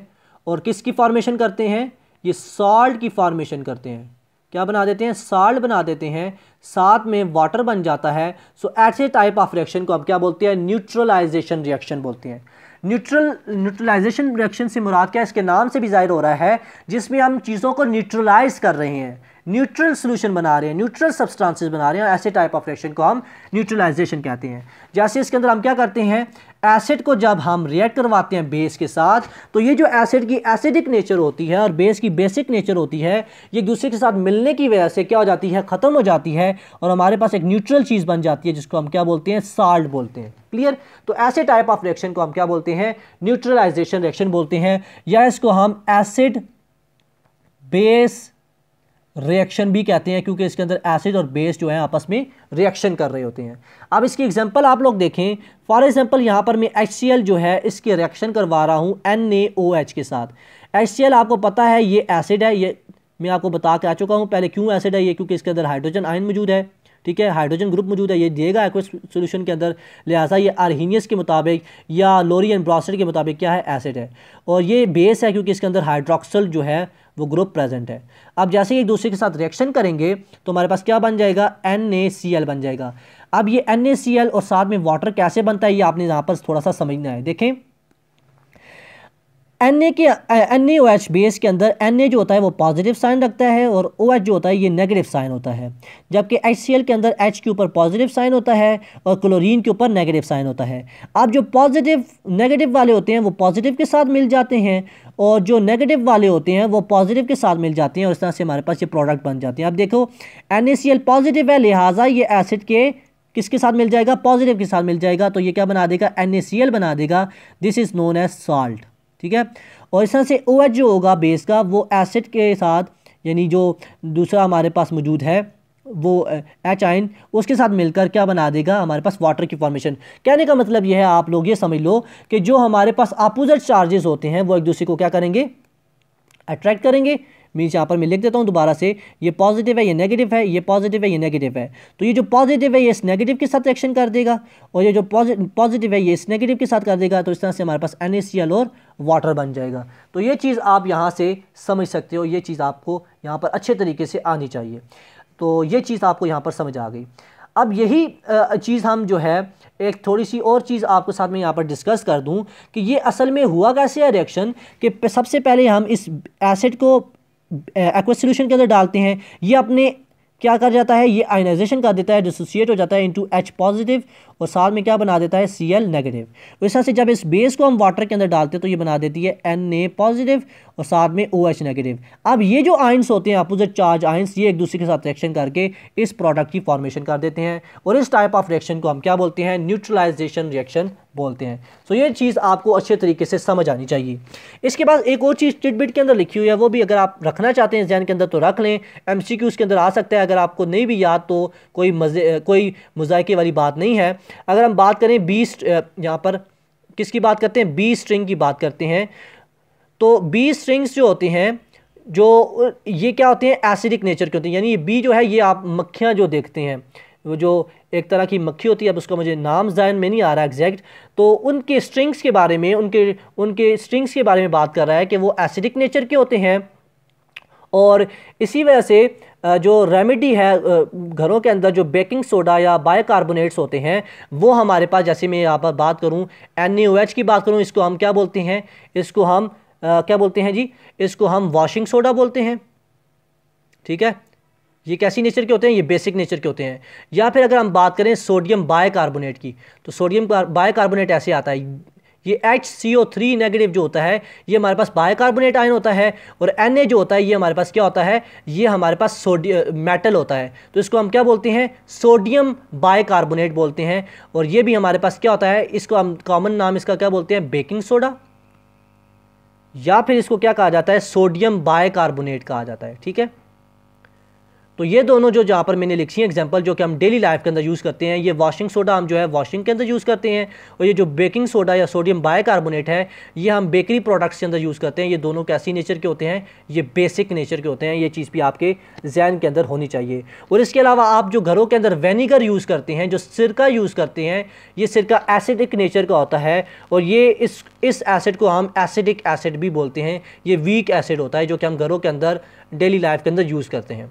और किसकी फॉर्मेशन करते हैं ये साल्ट की फॉर्मेशन करते हैं क्या बना देते हैं साल्ट बना देते हैं साथ में वाटर बन जाता है सो ऐसे टाइप ऑफ रिएक्शन को हम क्या बोलते हैं न्यूट्रलाइजेशन रिएक्शन बोलते हैं न्यूट्रल न्यूट्रलाइजेशन रिएक्शन से मुराद क्या इसके नाम से भी जाहिर हो रहा है जिसमें हम चीज़ों को न्यूट्रलाइज कर रहे हैं न्यूट्रल सोल्यूशन बना रहे हैं न्यूट्रल सब्सटेंसेस बना रहे हैं ऐसे टाइप ऑफ रिएक्शन को हम न्यूट्रलाइजेशन कहते हैं जैसे इसके अंदर हम क्या करते हैं एसिड को जब हम रिएक्ट करवाते हैं बेस के साथ तो ये जो एसिड की एसिडिक नेचर होती है और बेस की बेसिक नेचर होती है ये दूसरे के साथ मिलने की वजह से क्या हो जाती है ख़त्म हो जाती है और हमारे पास एक न्यूट्रल चीज़ बन जाती है जिसको हम क्या बोलते हैं साल्ट बोलते हैं क्लियर तो ऐसे टाइप ऑफ रिएक्शन को हम क्या बोलते हैं न्यूट्रलाइजेशन रिएक्शन बोलते हैं या इसको हम एसिड बेस रिएक्शन भी कहते हैं क्योंकि इसके अंदर एसिड और बेस जो है आपस में रिएक्शन कर रहे होते हैं अब इसकी एग्जांपल आप लोग देखें फॉर एग्जांपल यहाँ पर मैं एच जो है इसके रिएक्शन करवा रहा हूँ एन के साथ एच आपको पता है ये एसिड है ये मैं आपको बता के आ चुका हूँ पहले क्यों एसिड है ये क्योंकि इसके अंदर हाइड्रोजन आयन मौजूद है ठीक है हाइड्रोजन ग्रुप मौजूद है ये दिएगा एक्वस सोल्यूशन के अंदर लिहाजा ये आरहीनियस के मुताबिक या लोरियन ब्रॉसड के मुताबिक क्या है एसिड है और ये बेस है क्योंकि इसके अंदर हाइड्रोक्सल जो है वो ग्रुप प्रेजेंट है अब जैसे ही एक दूसरे के साथ रिएक्शन करेंगे तो हमारे पास क्या बन जाएगा एन बन जाएगा अब ये एन और साथ में वाटर कैसे बनता है ये आपने यहाँ पर थोड़ा सा समझना है देखें एन ए के एन ए एच बेस के अंदर एन ए जो होता है वो पॉजिटिव साइन रखता है और ओ OH एच जो होता है ये नेगेटिव साइन होता है जबकि एच सी एल के अंदर एच के ऊपर पॉजिटिव साइन होता है और क्लोरीन के ऊपर नेगेटिव साइन होता है अब जो पॉजिटिव नेगेटिव वाले होते हैं वो पॉजिटिव के साथ मिल जाते हैं और जो नेगेटिव वाले होते हैं वो पॉजिटिव के साथ मिल जाते हैं और इस तरह से हमारे पास ये प्रोडक्ट बन जाते हैं अब देखो N A C L positive है लिहाजा ये एसिड के किसके साथ मिल जाएगा पॉजिटिव के साथ मिल जाएगा तो ये क्या बना देगा एन ए सी एल बना देगा this is known as salt ठीक है और इस तरह से ओ एच जो होगा बेस का वो एसिड के साथ यानी जो दूसरा हमारे पास मौजूद है वो एच आइन उसके साथ मिलकर क्या बना देगा हमारे पास वाटर की फॉर्मेशन कहने का मतलब यह है आप लोग ये समझ लो कि जो हमारे पास अपोजिट चार्जेस होते हैं वो एक दूसरे को क्या करेंगे अट्रैक्ट करेंगे मीन्स यहाँ पर मैं लिख देता हूँ दोबारा से ये पॉजिटिव है ये नेगेटिव है ये पॉजिटिव है ये नेगेटिव है तो ये जो पॉजिटिव है ये इस नेगेटिव के साथ रिएक्शन कर देगा और ये जो पॉजिटिव है ये इस नेगेटिव के साथ कर देगा तो इस तरह से हमारे पास एन और वाटर बन जाएगा तो ये चीज़ आप यहाँ से समझ सकते हो ये चीज़ आपको यहाँ पर अच्छे तरीके से आनी चाहिए तो ये चीज़ आपको यहाँ पर समझ आ गई अब यही चीज़ हम जो है एक थोड़ी सी और चीज़ आपके साथ में यहाँ पर डिस्कस कर दूँ कि ये असल में हुआ कैसे है रिएक्शन कि सबसे पहले हम इस एसिड को एक्वा सोल्यूशन के अंदर डालते हैं ये अपने क्या कर जाता है ये आयनाइजेशन कर देता है डिसोसिएट हो जाता है इंटू एच पॉजिटिव और साथ में क्या बना देता है सी एल नेगेटिव इस तरह से जब इस बेस को हम वाटर के अंदर डालते हैं तो ये बना देती है एन ए पॉजिटिव और साथ में ओ एच नेगेटिव अब ये जो आइंस होते हैं अपोजिट चार्ज आइंस ये एक दूसरे के साथ रिएक्शन करके इस प्रोडक्ट की फॉर्मेशन कर देते हैं और इस टाइप ऑफ रिएक्शन को हम क्या बोलते हैं न्यूट्रलाइजेशन रिएक्शन बोलते हैं सो ये चीज़ आपको अच्छे तरीके से समझ आनी चाहिए इसके बाद एक और चीज़ टिटबिट के अंदर लिखी हुई है वो भी अगर आप रखना चाहते हैं जैन के अंदर तो रख लें एम के अंदर आ सकता है अगर आपको नहीं भी याद तो कोई मज़े कोई मजायके वाली बात नहीं है अगर हम बात करें बी यहाँ पर किसकी बात करते हैं बी स्ट्रिंग की बात करते हैं तो बी स्ट्रिंग्स जो होती हैं जो ये क्या होते हैं एसिडिक नेचर के होते हैं यानी ये बी जो है ये आप मक्खियाँ जो देखते हैं वो जो एक तरह की मक्खी होती है अब उसका मुझे नाम जहन में नहीं आ रहा एग्जैक्ट तो उनके स्ट्रिंग्स के बारे में उनके उनके स्ट्रिंग्स के बारे में बात कर रहा है कि वो एसिडिक नेचर के होते हैं और इसी वजह से जो रेमेडी है घरों के अंदर जो बेकिंग सोडा या बायकार्बोनेट्स होते हैं वो हमारे पास जैसे मैं यहाँ पर बात करूँ एन e की बात करूँ इसको हम क्या बोलते हैं इसको हम आ, क्या बोलते हैं जी इसको हम वॉशिंग सोडा बोलते हैं ठीक है ये कैसी नेचर के होते हैं ये बेसिक नेचर के होते हैं या फिर अगर हम बात करें सोडियम बायकार्बोनेट की तो सोडियम बायकार्बोनेट ऐसे आता है ये H C O three negative जो होता है ये हमारे पास बायकार्बोनेट आयन होता है और एन ए जो होता है ये हमारे पास क्या होता है ये हमारे पास सोडियम मेटल होता है तो इसको हम क्या बोलते हैं सोडियम बायकार्बोनेट बोलते हैं और ये भी हमारे पास क्या होता है इसको हम कॉमन नाम इसका क्या बोलते हैं बेकिंग सोडा या फिर इसको क्या कहा जाता है सोडियम बायकार्बोनेट कहा जाता है ठीक है तो ये दोनों जो जहाँ पर मैंने लिखी हैं एग्जांपल जो कि हम डेली लाइफ के अंदर यूज़ करते हैं ये वॉशिंग सोडा हम जो है वॉशिंग के अंदर यूज़ करते हैं और ये जो बेकिंग सोडा या सोडियम बाइकार्बोनेट है ये हम बेकरी प्रोडक्ट्स के अंदर यूज़ करते हैं ये दोनों कैसी नेचर के होते हैं ये बेसिक नेचर के होते हैं ये चीज़ भी आपके जहन के अंदर होनी चाहिए और इसके अलावा आप जो घरों के अंदर वेनीगर यूज़ करते हैं जो सिरका यूज़ करते हैं ये सिरका एसिडिक नेचर का होता है और ये इस इस एसिड को हम एसिडिक एसिड भी बोलते हैं ये वीक एसिड होता है जो कि हम घरों के अंदर डेली लाइफ के अंदर यूज़ करते हैं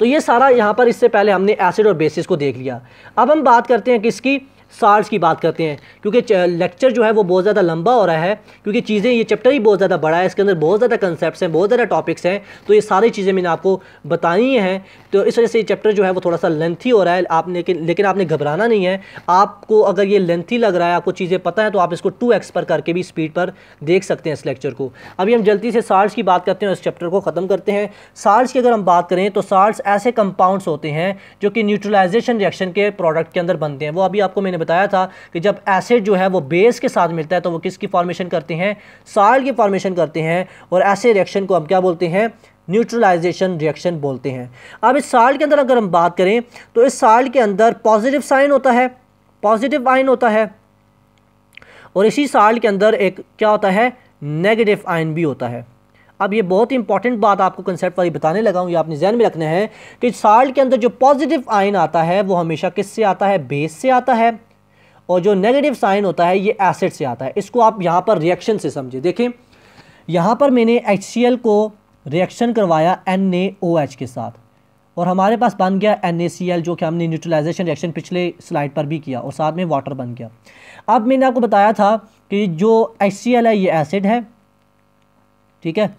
तो ये सारा यहाँ पर इससे पहले हमने एसिड और बेसिस को देख लिया अब हम बात करते हैं किसकी सार्स की बात करते हैं क्योंकि लेक्चर जो है वो बहुत ज़्यादा लंबा हो रहा है क्योंकि चीज़ें ये चैप्टर ही बहुत ज़्यादा बड़ा है इसके अंदर बहुत ज़्यादा कंसेप्ट हैं बहुत ज़्यादा टॉपिक्स हैं तो ये सारी चीज़ें मैंने आपको बताई हैं तो इस वजह से ये चैप्टर जो है वो थोड़ा सा लेंथी हो रहा है आप लेकिन आपने घबराना नहीं है आपको अगर ये लेंथी लग रहा है आपको चीज़ें पता है तो आप इसको टू पर करके भी स्पीड पर देख सकते हैं इस लेक्चर को अभी हम जल्दी से सार्स की बात करते हैं इस चैप्टर को ख़त्म करते हैं सार्स की अगर हम बात करें तो सार्स ऐसे कंपाउंड्स होते हैं जो कि न्यूट्रलाइजेशन रिएक्शन के प्रोडक्ट के अंदर बनते हैं वो अभी आपको मैंने मैंने बताया था कि जब एसिड जो है वो बेस के साथ मिलता है तो वो किसकी फॉर्मेशन करते हैं साल्ट की फॉर्मेशन करते हैं और ऐसे रिएक्शन को हम क्या बोलते हैं न्यूट्रलाइजेशन रिएक्शन बोलते हैं अब इस साल्ट के अंदर अगर हम बात करें तो इस साल्ट के अंदर पॉजिटिव साइन होता है पॉजिटिव आइन होता है और इसी साल्ट के अंदर एक क्या होता है नेगेटिव आइन भी होता है अब ये बहुत ही इंपॉर्टेंट बात आपको कंसेप्ट वाली बताने लगा हूँ ये आपने जहन में रखना है कि साल्ट के अंदर जो पॉजिटिव आयन आता है वो हमेशा किससे आता है बेस से आता है और जो नेगेटिव साइन होता है ये एसिड से आता है इसको आप यहाँ पर रिएक्शन से समझिए देखें यहाँ पर मैंने एच को रिएक्शन करवाया एन के साथ और हमारे पास बन गया एन जो कि हमने न्यूट्रलाइजेशन रिएक्शन पिछले स्लाइड पर भी किया और साथ में वाटर बन गया अब मैंने आपको बताया था कि जो एच है ये एसिड है ठीक है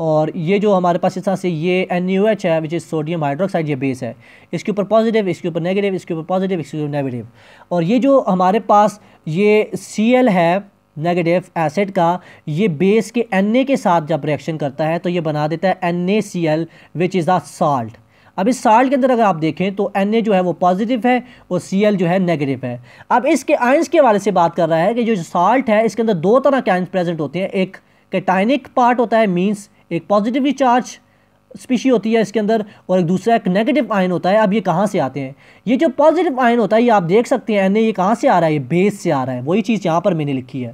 और ये जो हमारे पास इस तरह से ये एन यू एच है विच इज़ सोडियम हाइड्रोक्साइड ये बेस है इसके ऊपर पॉजिटिव इसके ऊपर नेगेटिव इसके ऊपर पॉजिटिव इसके ऊपर नेगेटिव और ये जो हमारे पास ये सी एल है नेगेटिव एसिड का ये बेस के एन ए के साथ जब रिएक्शन करता है तो ये बना देता है N A C L which is a salt अब इस साल्ट के अंदर अगर आप देखें तो एन ए जो है वो पॉजिटिव है और सी एल जो है नेगेटिव है अब इसके आइंस के हवाले से बात कर रहा है कि जो साल्ट है इसके अंदर दो तरह के आइंस प्रेजेंट होते हैं एक कैटाइनिक पार्ट होता है मीन्स एक पॉजिटिवली चार्ज स्पीशी होती है इसके अंदर और एक दूसरा एक नेगेटिव आयन होता है अब ये कहाँ से आते हैं ये जो पॉजिटिव आयन होता है ये आप देख सकते हैं एन ये कहाँ से आ रहा है ये बेस से आ रहा है वही चीज़ यहाँ पर मैंने लिखी है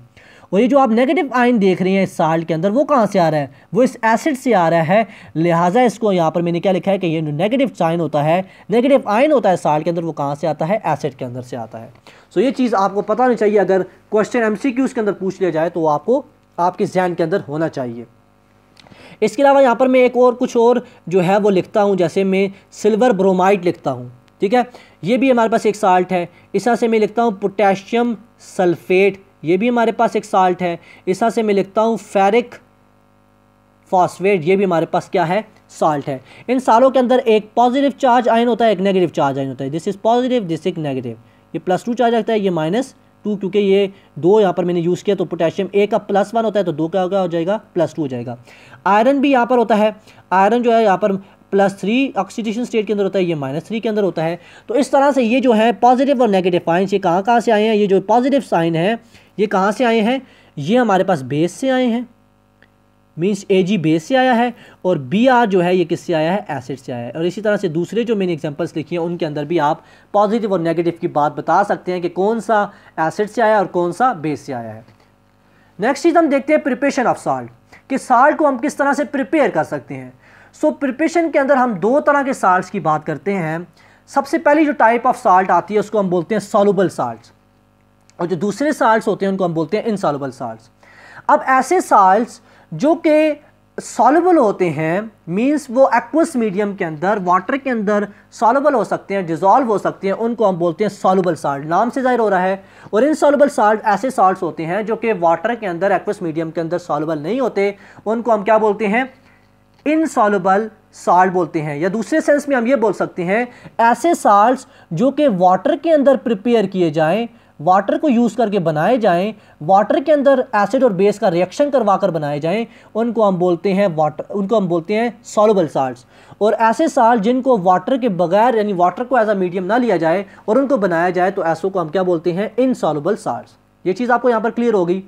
और ये जो आप नेगेटिव आयन देख रहे हैं इस साल्ट के अंदर वो कहाँ से आ रहा है वो इस एसिड से आ रहा है लिहाजा इसको यहाँ पर मैंने क्या लिखा है कि ये नेगेटिव साइन होता है नेगेटिव आयन होता है साल्ट के अंदर वो कहाँ से आता है एसिड के अंदर से आता है सो ये चीज़ आपको पता होनी चाहिए अगर क्वेश्चन एम के अंदर पूछ लिया जाए तो आपको आपके जहन के अंदर होना चाहिए इसके अलावा यहाँ पर मैं एक और कुछ और जो है वो लिखता हूँ जैसे मैं सिल्वर ब्रोमाइड लिखता हूँ ठीक है ये भी हमारे पास एक साल्ट है इस से मैं लिखता हूँ पोटेशियम सल्फेट ये भी हमारे पास एक साल्ट है इस से मैं लिखता हूँ फेरिक फॉस्फेट ये भी हमारे पास क्या है साल्ट है इन सालों के अंदर एक पॉजिटिव चार्ज आयन होता है एक नेगेटिव चार्ज आयन होता है this is positive this is negative ये प्लस टू चार्ज लगता है ये माइनस टू क्योंकि ये दो यहाँ पर मैंने यूज़ किया तो पोटेशियम ए का प्लस वन होता है तो दो का हो जाएगा प्लस टू हो जाएगा आयरन भी यहाँ पर होता है आयरन जो है यहाँ पर प्लस थ्री ऑक्सीडेशन स्टेट के अंदर होता है ये माइनस थ्री के अंदर होता है तो इस तरह से ये जो है पॉजिटिव और नेगेटिव साइंस ये कहाँ कहाँ से आए हैं ये जो पॉजिटिव साइन है ये कहाँ से आए हैं ये हमारे पास बेस से आए हैं मीन्स ए जी बेस से आया है और बी आर जो है ये किससे आया है एसिड से आया है और इसी तरह से दूसरे जो मैंने एग्जांपल्स लिखी हैं उनके अंदर भी आप पॉजिटिव और नेगेटिव की बात बता सकते हैं कि कौन सा एसिड से आया और कौन सा बेस से आया है नेक्स्ट चीज़ हम देखते हैं प्रिपेशन ऑफ साल्ट कि साल्ट को हम किस तरह से प्रिपेयर कर सकते हैं सो so, प्रिपेशन के अंदर हम दो तरह के साल्ट की बात करते हैं सबसे पहली जो टाइप ऑफ साल्ट आती है उसको हम बोलते हैं सॉलुबल साल्ट और जो दूसरे साल्ट होते हैं उनको हम बोलते हैं इनसॉलुबल साल्ट अब ऐसे साल्ट जो कि सॉलेबल होते हैं मींस वो एक्वस मीडियम के अंदर वाटर के अंदर सॉलेबल हो सकते हैं डिजॉल्व हो सकते हैं उनको हम बोलते हैं सॉलेबल साल्ट नाम से जाहिर हो रहा है और इन सॉलेबल साल्ट ऐसे साल्ट होते हैं जो कि वाटर के अंदर एक्वस मीडियम के अंदर सॉलेबल नहीं होते उनको हम क्या बोलते हैं इनसॉलेबल साल्ट बोलते हैं या दूसरे सेंस में हम ये बोल सकते हैं ऐसे साल्ट जो कि वाटर के अंदर प्रिपेयर किए जाएँ वाटर को यूज़ करके बनाए जाएं वाटर के अंदर एसिड और बेस का रिएक्शन करवा कर बनाए जाएं उनको हम बोलते हैं वाटर उनको हम बोलते हैं सॉलबल साल्ट और ऐसे साल्ट जिनको वाटर के बगैर यानी वाटर को एज अ मीडियम ना लिया जाए और उनको बनाया जाए तो ऐसों को हम क्या बोलते हैं इन साल्ट ये चीज़ आपको यहाँ पर क्लियर होगी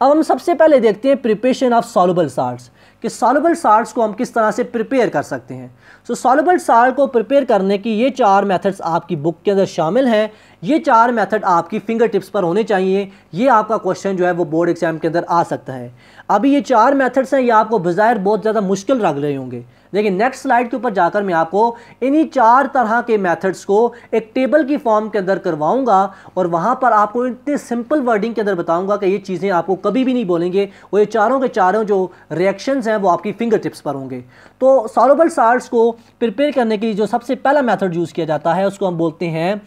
अब हम सबसे पहले देखते हैं प्रिपेशन ऑफ सॉलबल साल्ट कि सॉलबल साल्ट को हम किस तरह से प्रिपेयर कर सकते हैं सो सॉलबल साल्ट को प्रिपेयर करने की ये चार मेथड्स आपकी बुक के अंदर शामिल हैं ये चार मेथड आपकी फिंगर टिप्स पर होने चाहिए ये आपका क्वेश्चन जो है वो बोर्ड एग्जाम के अंदर आ सकता है अभी ये चार मेथड्स हैं ये आपको बज़ाहिर बहुत ज़्यादा मुश्किल लग रहे होंगे लेकिन नेक्स्ट स्लाइड के ऊपर जाकर मैं आपको इन्हीं चार तरह के मेथड्स को एक टेबल की फॉर्म के अंदर करवाऊंगा और वहाँ पर आपको इतने सिंपल वर्डिंग के अंदर बताऊंगा कि ये चीज़ें आपको कभी भी नहीं बोलेंगे और ये चारों के चारों जो रिएक्शंस हैं वो आपकी फिंगर टिप्स पर होंगे तो सॉलोबल साल्ट को प्रिपेयर करने के लिए जो सबसे पहला मैथड यूज़ किया जाता है उसको हम बोलते हैं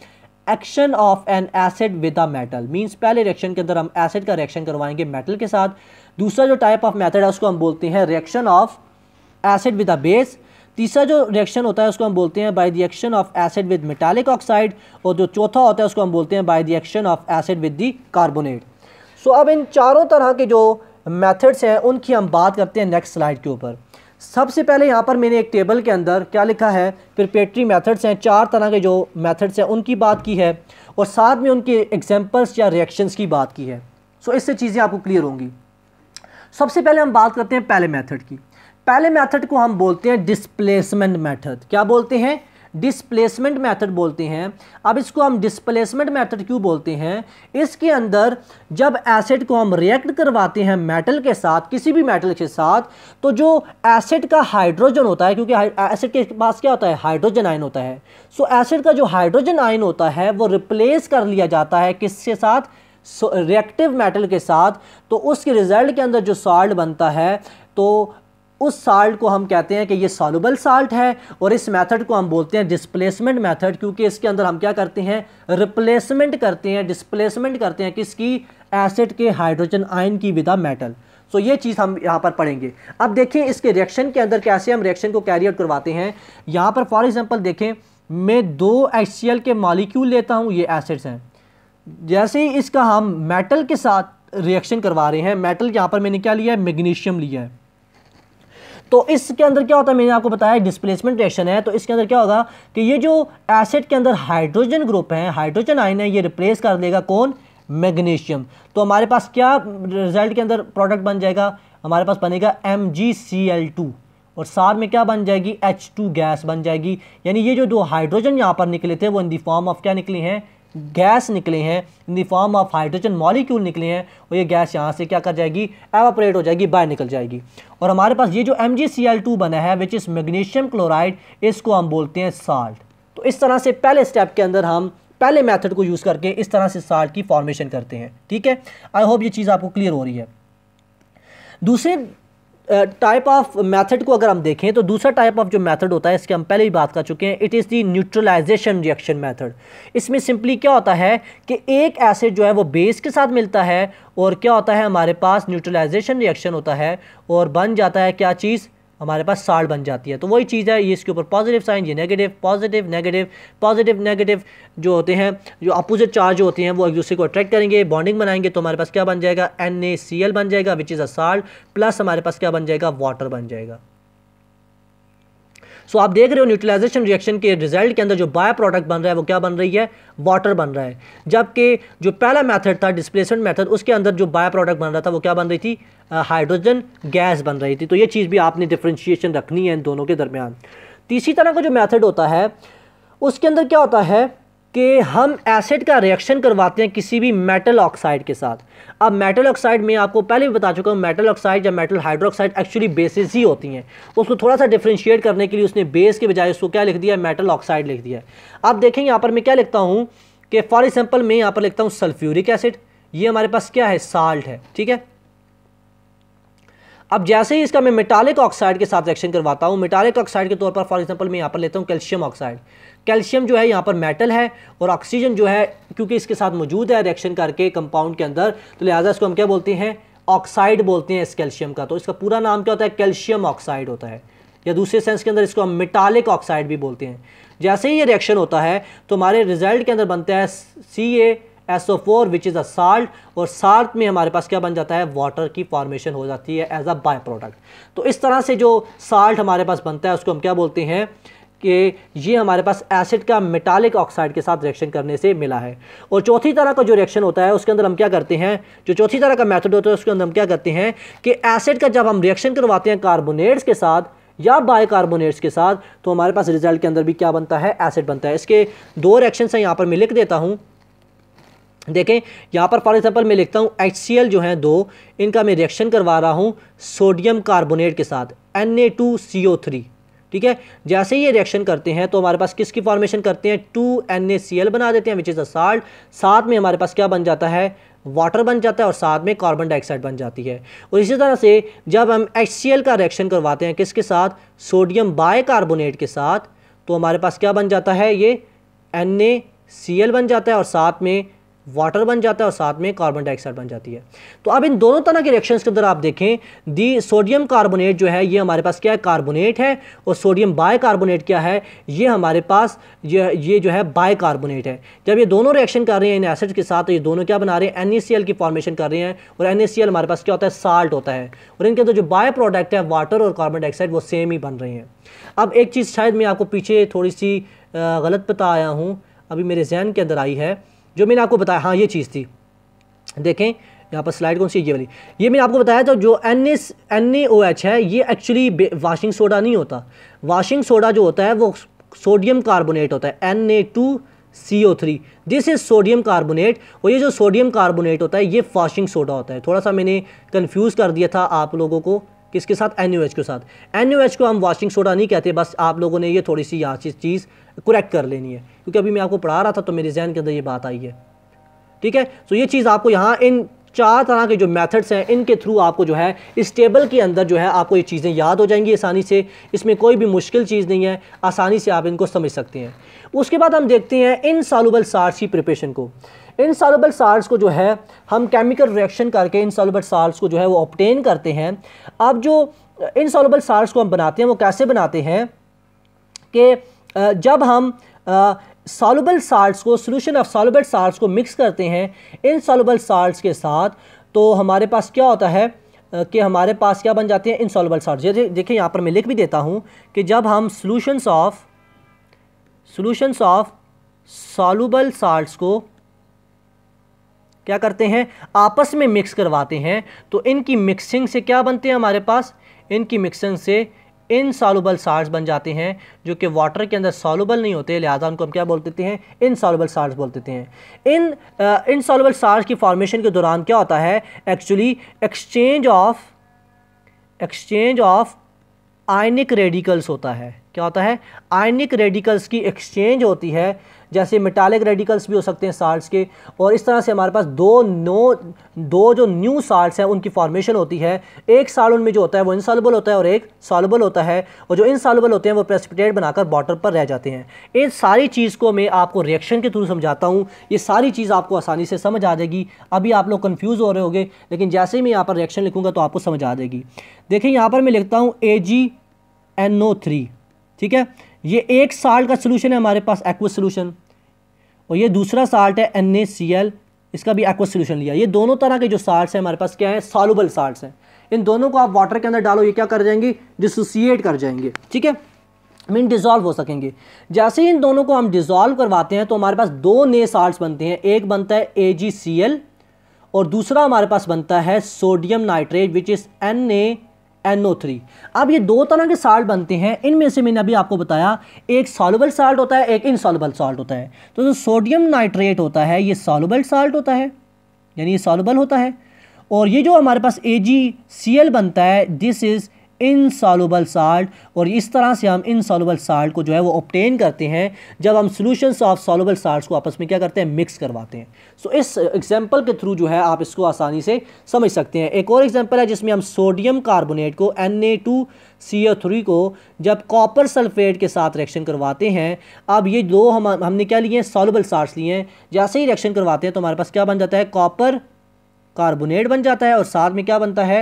action of an acid with a metal means पहले रिएक्शन के अंदर हम एसिड का रिएक्शन करवाएंगे मेटल के साथ दूसरा जो टाइप ऑफ मेथड है उसको हम बोलते हैं reaction of acid with a base तीसरा जो रिएक्शन होता है उसको हम बोलते हैं by the action of acid with metallic oxide और जो चौथा होता है उसको हम बोलते हैं by the action of acid with the carbonate so अब इन चारों तरह के जो मेथड्स हैं उनकी हम बात करते हैं नेक्स्ट स्लाइड के ऊपर सबसे पहले यहाँ पर मैंने एक टेबल के अंदर क्या लिखा है प्रिपेटरी मेथड्स हैं चार तरह के जो मेथड्स हैं उनकी बात की है और साथ में उनके एग्जाम्पल्स या रिएक्शंस की बात की है सो इससे चीज़ें आपको क्लियर होंगी सबसे पहले हम बात करते हैं पहले मेथड की पहले मेथड को हम बोलते हैं डिस्प्लेसमेंट मैथड क्या बोलते हैं डिस्प्लेसमेंट मेथड बोलते हैं अब इसको हम डिस्प्लेसमेंट मेथड क्यों बोलते हैं इसके अंदर जब एसिड को हम रिएक्ट करवाते हैं मेटल के साथ किसी भी मेटल के साथ तो जो एसिड का हाइड्रोजन होता है क्योंकि एसिड के पास क्या होता है हाइड्रोजन आयन होता है सो so, एसिड का जो हाइड्रोजन आयन होता है वो रिप्लेस कर लिया जाता है किसके साथ रिएक्टिव मेटल के साथ तो उसके रिज़ल्ट के अंदर जो सॉल्ट बनता है तो उस साल्ट को हम कहते हैं कि ये सॉलुबल साल्ट है और इस मेथड को हम बोलते हैं डिस्प्लेसमेंट मेथड क्योंकि इसके अंदर हम क्या करते हैं रिप्लेसमेंट करते हैं डिस्प्लेसमेंट करते हैं किसकी एसिड के हाइड्रोजन आयन की विदा मेटल सो ये चीज़ हम यहाँ पर पढ़ेंगे अब देखें इसके रिएक्शन के अंदर कैसे हम रिएक्शन को कैरी आउट करवाते हैं यहाँ पर फॉर एग्जाम्पल देखें मैं दो एच के मालिक्यूल लेता हूँ ये एसिड्स हैं जैसे ही इसका हम मेटल के साथ रिएक्शन करवा रहे हैं मेटल यहाँ पर मैंने क्या लिया है मैग्नीशियम लिया है तो इसके अंदर क्या होता है मैंने आपको बताया डिस्प्लेसमेंट रिएक्शन है तो इसके अंदर क्या होगा कि ये जो एसिड के अंदर हाइड्रोजन ग्रुप है हाइड्रोजन आयन है ये रिप्लेस कर देगा कौन मैग्नीशियम तो हमारे पास क्या रिजल्ट के अंदर प्रोडक्ट बन जाएगा हमारे पास बनेगा एम और सार में क्या बन जाएगी H2 गैस बन जाएगी यानी ये जो दो हाइड्रोजन यहाँ पर निकले थे वो इन दी फॉर्म ऑफ क्या निकले हैं गैस निकले हैं in the form of hydrogen molecule निकले हैं और ये गैस यहाँ से क्या कर जाएगी एवोपरेट हो जाएगी बाहर निकल जाएगी और हमारे पास ये जो एम बना है विच इज़ मैग्नीशियम क्लोराइड इसको हम बोलते हैं साल्ट तो इस तरह से पहले स्टेप के अंदर हम पहले मेथड को यूज़ करके इस तरह से साल्ट की फॉर्मेशन करते हैं ठीक है आई होप ये चीज़ आपको क्लियर हो रही है दूसरे टाइप ऑफ मेथड को अगर हम देखें तो दूसरा टाइप ऑफ जो मेथड होता है इसके हम पहले ही बात कर चुके हैं it is the neutralization reaction method इसमें सिंपली क्या होता है कि एक एसिड जो है वो बेस के साथ मिलता है और क्या होता है हमारे पास न्यूट्रलाइजेशन रिएक्शन होता है और बन जाता है क्या चीज़ हमारे पास साल्ट बन जाती है तो वही चीज़ है ये इसके ऊपर पॉजिटिव साइन ये negative positive negative positive negative जो होते हैं जो अपोजिट चार्ज होते हैं वो एक दूसरे को अट्रैक्ट करेंगे बॉन्डिंग बनाएंगे तो हमारे पास क्या बन जाएगा एन बन जाएगा which is a salt plus हमारे पास क्या बन जाएगा वाटर बन जाएगा सो आप देख रहे हो न्यूट्रलाइजेशन रिएक्शन के रिजल्ट के अंदर जो बाय प्रोडक्ट बन रहा है वो क्या बन रही है वाटर बन रहा है जबकि जो पहला मैथड था डिस्प्लेसमेंट मैथड उसके अंदर जो बाय प्रोडक्ट बन रहा था वो क्या बन रही थी हाइड्रोजन गैस बन रही थी तो ये चीज़ भी आपने डिफ्रेंशिएशन रखनी है इन दोनों के दरमियान तीसरी तरह का जो मैथड होता है उसके अंदर क्या होता है कि हम एसिड का रिएक्शन करवाते हैं किसी भी मेटल ऑक्साइड के साथ अब मेटल ऑक्साइड में आपको पहले भी बता चुका हूँ मेटल ऑक्साइड या मेटल हाइड्रोक्साइड एक्चुअली बेसिस ही होती हैं उसको थोड़ा सा डिफ्रेंशिएट करने के लिए उसने बेस के बजाय उसको क्या लिख दिया मेटल ऑक्साइड लिख दिया अब देखें यहाँ पर मैं क्या लिखता हूँ कि फॉर एग्जाम्पल मैं यहाँ पर लिखता हूँ सल्फ्यूरिक एसिड ये हमारे पास क्या है साल्ट है ठीक है अब जैसे ही इसका मैं मेटालिक ऑक्साइड के साथ रिएक्शन करवाता हूँ मेटालिक ऑक्साइड के तौर पर फॉर एग्जाम्पल मैं यहाँ पर लेता हूँ कैल्शियम ऑक्साइड कैल्शियम जो है यहाँ पर मेटल है और ऑक्सीजन जो है क्योंकि इसके साथ मौजूद है रिएक्शन करके कंपाउंड के अंदर तो लिहाजा इसको हम क्या बोलते हैं ऑक्साइड बोलते हैं इस कैल्शियम का तो इसका पूरा नाम क्या होता है कैल्शियम ऑक्साइड होता है या दूसरे सेंस के अंदर इसको हम मिटालिक ऑक्साइड भी बोलते हैं जैसे ही ये रिएक्शन होता है तो हमारे रिजल्ट के अंदर बनता है C A S O four which is a salt और साल्ट में हमारे पास क्या बन जाता है वाटर की फॉर्मेशन हो जाती है एज अ बाय प्रोडक्ट तो इस तरह से जो साल्ट हमारे पास बनता है उसको हम क्या बोलते हैं कि ये हमारे पास एसिड का मेटालिक ऑक्साइड के साथ रिएक्शन करने से मिला है और चौथी तरह का जो रिएक्शन होता है उसके अंदर हम क्या करते हैं जो चौथी तरह का मेथड होता है उसके अंदर हम क्या करते हैं कि एसिड का जब हम रिएक्शन करवाते हैं कार्बोनेट्स के साथ या बायकार्बोनेट्स के साथ तो हमारे पास रिजल्ट के अंदर भी क्या बनता है एसिड बनता है इसके दो रिएक्शन हैं यहाँ पर मैं लिख देता हूँ देखें यहाँ पर फॉर एग्जाम्पल मैं लिखता हूँ एच जो हैं दो इनका मैं रिएक्शन करवा रहा हूँ सोडियम कार्बोनेट के साथ N A two C O three ठीक है जैसे ही ये रिएक्शन करते हैं तो हमारे पास किसकी फॉर्मेशन करते हैं टू एन बना देते हैं विच इज़ अ साल्ट साथ में हमारे पास क्या बन जाता है वाटर बन जाता है और साथ में कार्बन डाइऑक्साइड बन जाती है और इसी तरह से जब हम एच का रिएक्शन करवाते हैं किसके साथ सोडियम बायकार्बोनेट के साथ तो हमारे पास क्या बन जाता है ये एन बन जाता है और साथ में वाटर बन जाता है और साथ में कार्बन डाइऑक्साइड बन जाती है तो अब इन दोनों तरह के रिएक्शंस के अंदर आप देखें दी सोडियम कार्बोनेट जो है ये हमारे पास क्या है कार्बोनेट है और सोडियम बाय कार्बोनेट क्या है ये हमारे पास ये ये जो है बाय कार्बोनेट है जब ये दोनों रिएक्शन कर रहे हैं इन एसिड के साथ तो ये दोनों क्या बना रहे हैं एन की फॉर्मेशन कर रहे हैं और एन हमारे पास क्या होता है साल्ट होता है और इनके अंदर जो बाय प्रोडक्ट है वाटर और कार्बन डाइऑक्साइड वो सेम ही बन रहे हैं अब एक चीज़ शायद मैं आपको पीछे थोड़ी सी गलत बता आया हूँ अभी मेरे जहन के अंदर आई है जो मैंने आपको बताया हाँ ये चीज़ थी देखें यहाँ पर स्लाइड कौन सी ये वाली ये मैंने आपको बताया था जो N S N A O H है ये एक्चुअली वाशिंग सोडा नहीं होता वाशिंग सोडा जो होता है वो सोडियम कार्बोनेट होता है N A two C O three this is sodium carbonate और ये जो सोडियम कार्बोनेट होता है ये वाशिंग सोडा होता है थोड़ा सा मैंने कन्फ्यूज़ कर दिया था आप लोगों को किसके साथ एन के साथ एन को हम वाशिंग सोडा नहीं कहते बस आप लोगों ने ये थोड़ी सी यहाँ चीज़ करेक्ट कर लेनी है क्योंकि अभी मैं आपको पढ़ा रहा था तो मेरे जहन के अंदर ये बात आई है ठीक है सो ये चीज़ आपको यहाँ इन चार तरह के जो मेथड्स हैं इनके थ्रू आपको जो है इस टेबल के अंदर जो है आपको ये चीज़ें याद हो जाएंगी आसानी से इसमें कोई भी मुश्किल चीज़ नहीं है आसानी से आप इनको समझ सकते हैं उसके बाद हम देखते हैं इन सालूबल सार्स की प्रिपरेशन को सॉलबल साल्ट को जो है हम केमिकल रिएक्शन करके सॉलबल साल्ट को जो है वो ऑप्टेन करते हैं अब जो सॉलबल साल्ट को हम बनाते हैं वो कैसे बनाते हैं कि जब हम सॉलबल साल्ट को सोल्यूशन ऑफ सॉलबल साल्ट को मिक्स करते हैं इन सॉलबल साल्ट के साथ तो हमारे पास क्या होता है कि हमारे पास क्या बन जाते हैं सॉलबल साल्ट जैसे देखिए यहाँ पर मैं लिख भी देता हूँ कि जब हम solutions of solutions of soluble salt को क्या करते हैं आपस में मिक्स करवाते हैं तो इनकी मिक्सिंग से क्या बनते हैं हमारे पास इनकी मिक्सिंग से इन सॉलुबल सार्स बन जाते हैं जो कि वाटर के अंदर सॉलुबल नहीं होते लिहाजा उनको हम क्या बोल देते हैं इन सॉलुबल सार्स बोल देते हैं इन इन सॉलुबल सार्स की फॉर्मेशन के दौरान क्या होता है actually exchange of exchange of ionic radicals होता है क्या होता है आयनिक रेडिकल्स की एक्सचेंज होती है जैसे मेटालिक रेडिकल्स भी हो सकते हैं साल्ट के और इस तरह से हमारे पास दो नो दो जो न्यू साल्ट हैं उनकी फॉर्मेशन होती है एक साल उनमें जो होता है वो इनसॉलबल होता है और एक सॉलबल होता है और जो इनसॉलबल होते हैं वो प्रेसिपिटेट बनाकर बॉटर पर रह जाते हैं इन सारी चीज़ को मैं आपको रिएक्शन के थ्रू समझाता हूँ ये सारी चीज़ आपको आसानी से समझ आ जाएगी अभी आप लोग कन्फ्यूज़ हो रहे होगे लेकिन जैसे ही मैं यहाँ पर रिएक्शन लिखूँगा तो आपको समझ आ जाएगी देखिए यहाँ पर मैं लिखता हूँ ए जी एन थ्री ठीक है ये एक साल का सोल्यूशन है हमारे पास एक्वस सोल्यूशन और ये दूसरा साल्ट है एन इसका भी एक्वा सोल्यूशन लिया ये दोनों तरह के जो साल्ट हैं हमारे पास क्या है सॉलुबल साल्ट हैं इन दोनों को आप वाटर के अंदर डालो ये क्या कर जाएंगे डिसोसिएट कर जाएंगे ठीक है मीन डिज़ोल्व हो सकेंगे जैसे ही इन दोनों को हम डिज़ोल्व करवाते हैं तो हमारे पास दो नए साल्ट बनते हैं एक बनता है ए और दूसरा हमारे पास बनता है sodium nitrate which is N A NO3 अब ये दो तरह के साल्ट बनते हैं इनमें से मैंने अभी आपको बताया एक सॉलबल साल्ट होता है एक इनसॉलुबल साल्ट होता है तो जो सोडियम नाइट्रेट होता है ये सॉलबल साल्ट होता है यानी ये सॉलबल होता है और ये जो हमारे पास ए बनता है दिस इज़ इनसॉलबल साल्ट और इस तरह से हम इनसॉलबल साल्ट को जो है वो ऑप्टेन करते हैं जब हम सोल्यूशन ऑफ सॉलबल साल्ट को आपस में क्या करते हैं मिक्स करवाते हैं सो so, इस एग्जाम्पल के थ्रू जो है आप इसको आसानी से समझ सकते हैं एक और एग्जाम्पल है जिसमें हम सोडियम कार्बोनेट को N A two C O three को जब कॉपर सल्फेट के साथ रिएक्शन करवाते हैं अब ये दो हम हमने क्या लिए हैं सॉलबल साल्ट लिए हैं जैसे ही रिएक्शन करवाते हैं तो हमारे पास क्या बन जाता है कॉपर कार्बोनेट बन जाता है और साथ में क्या बनता है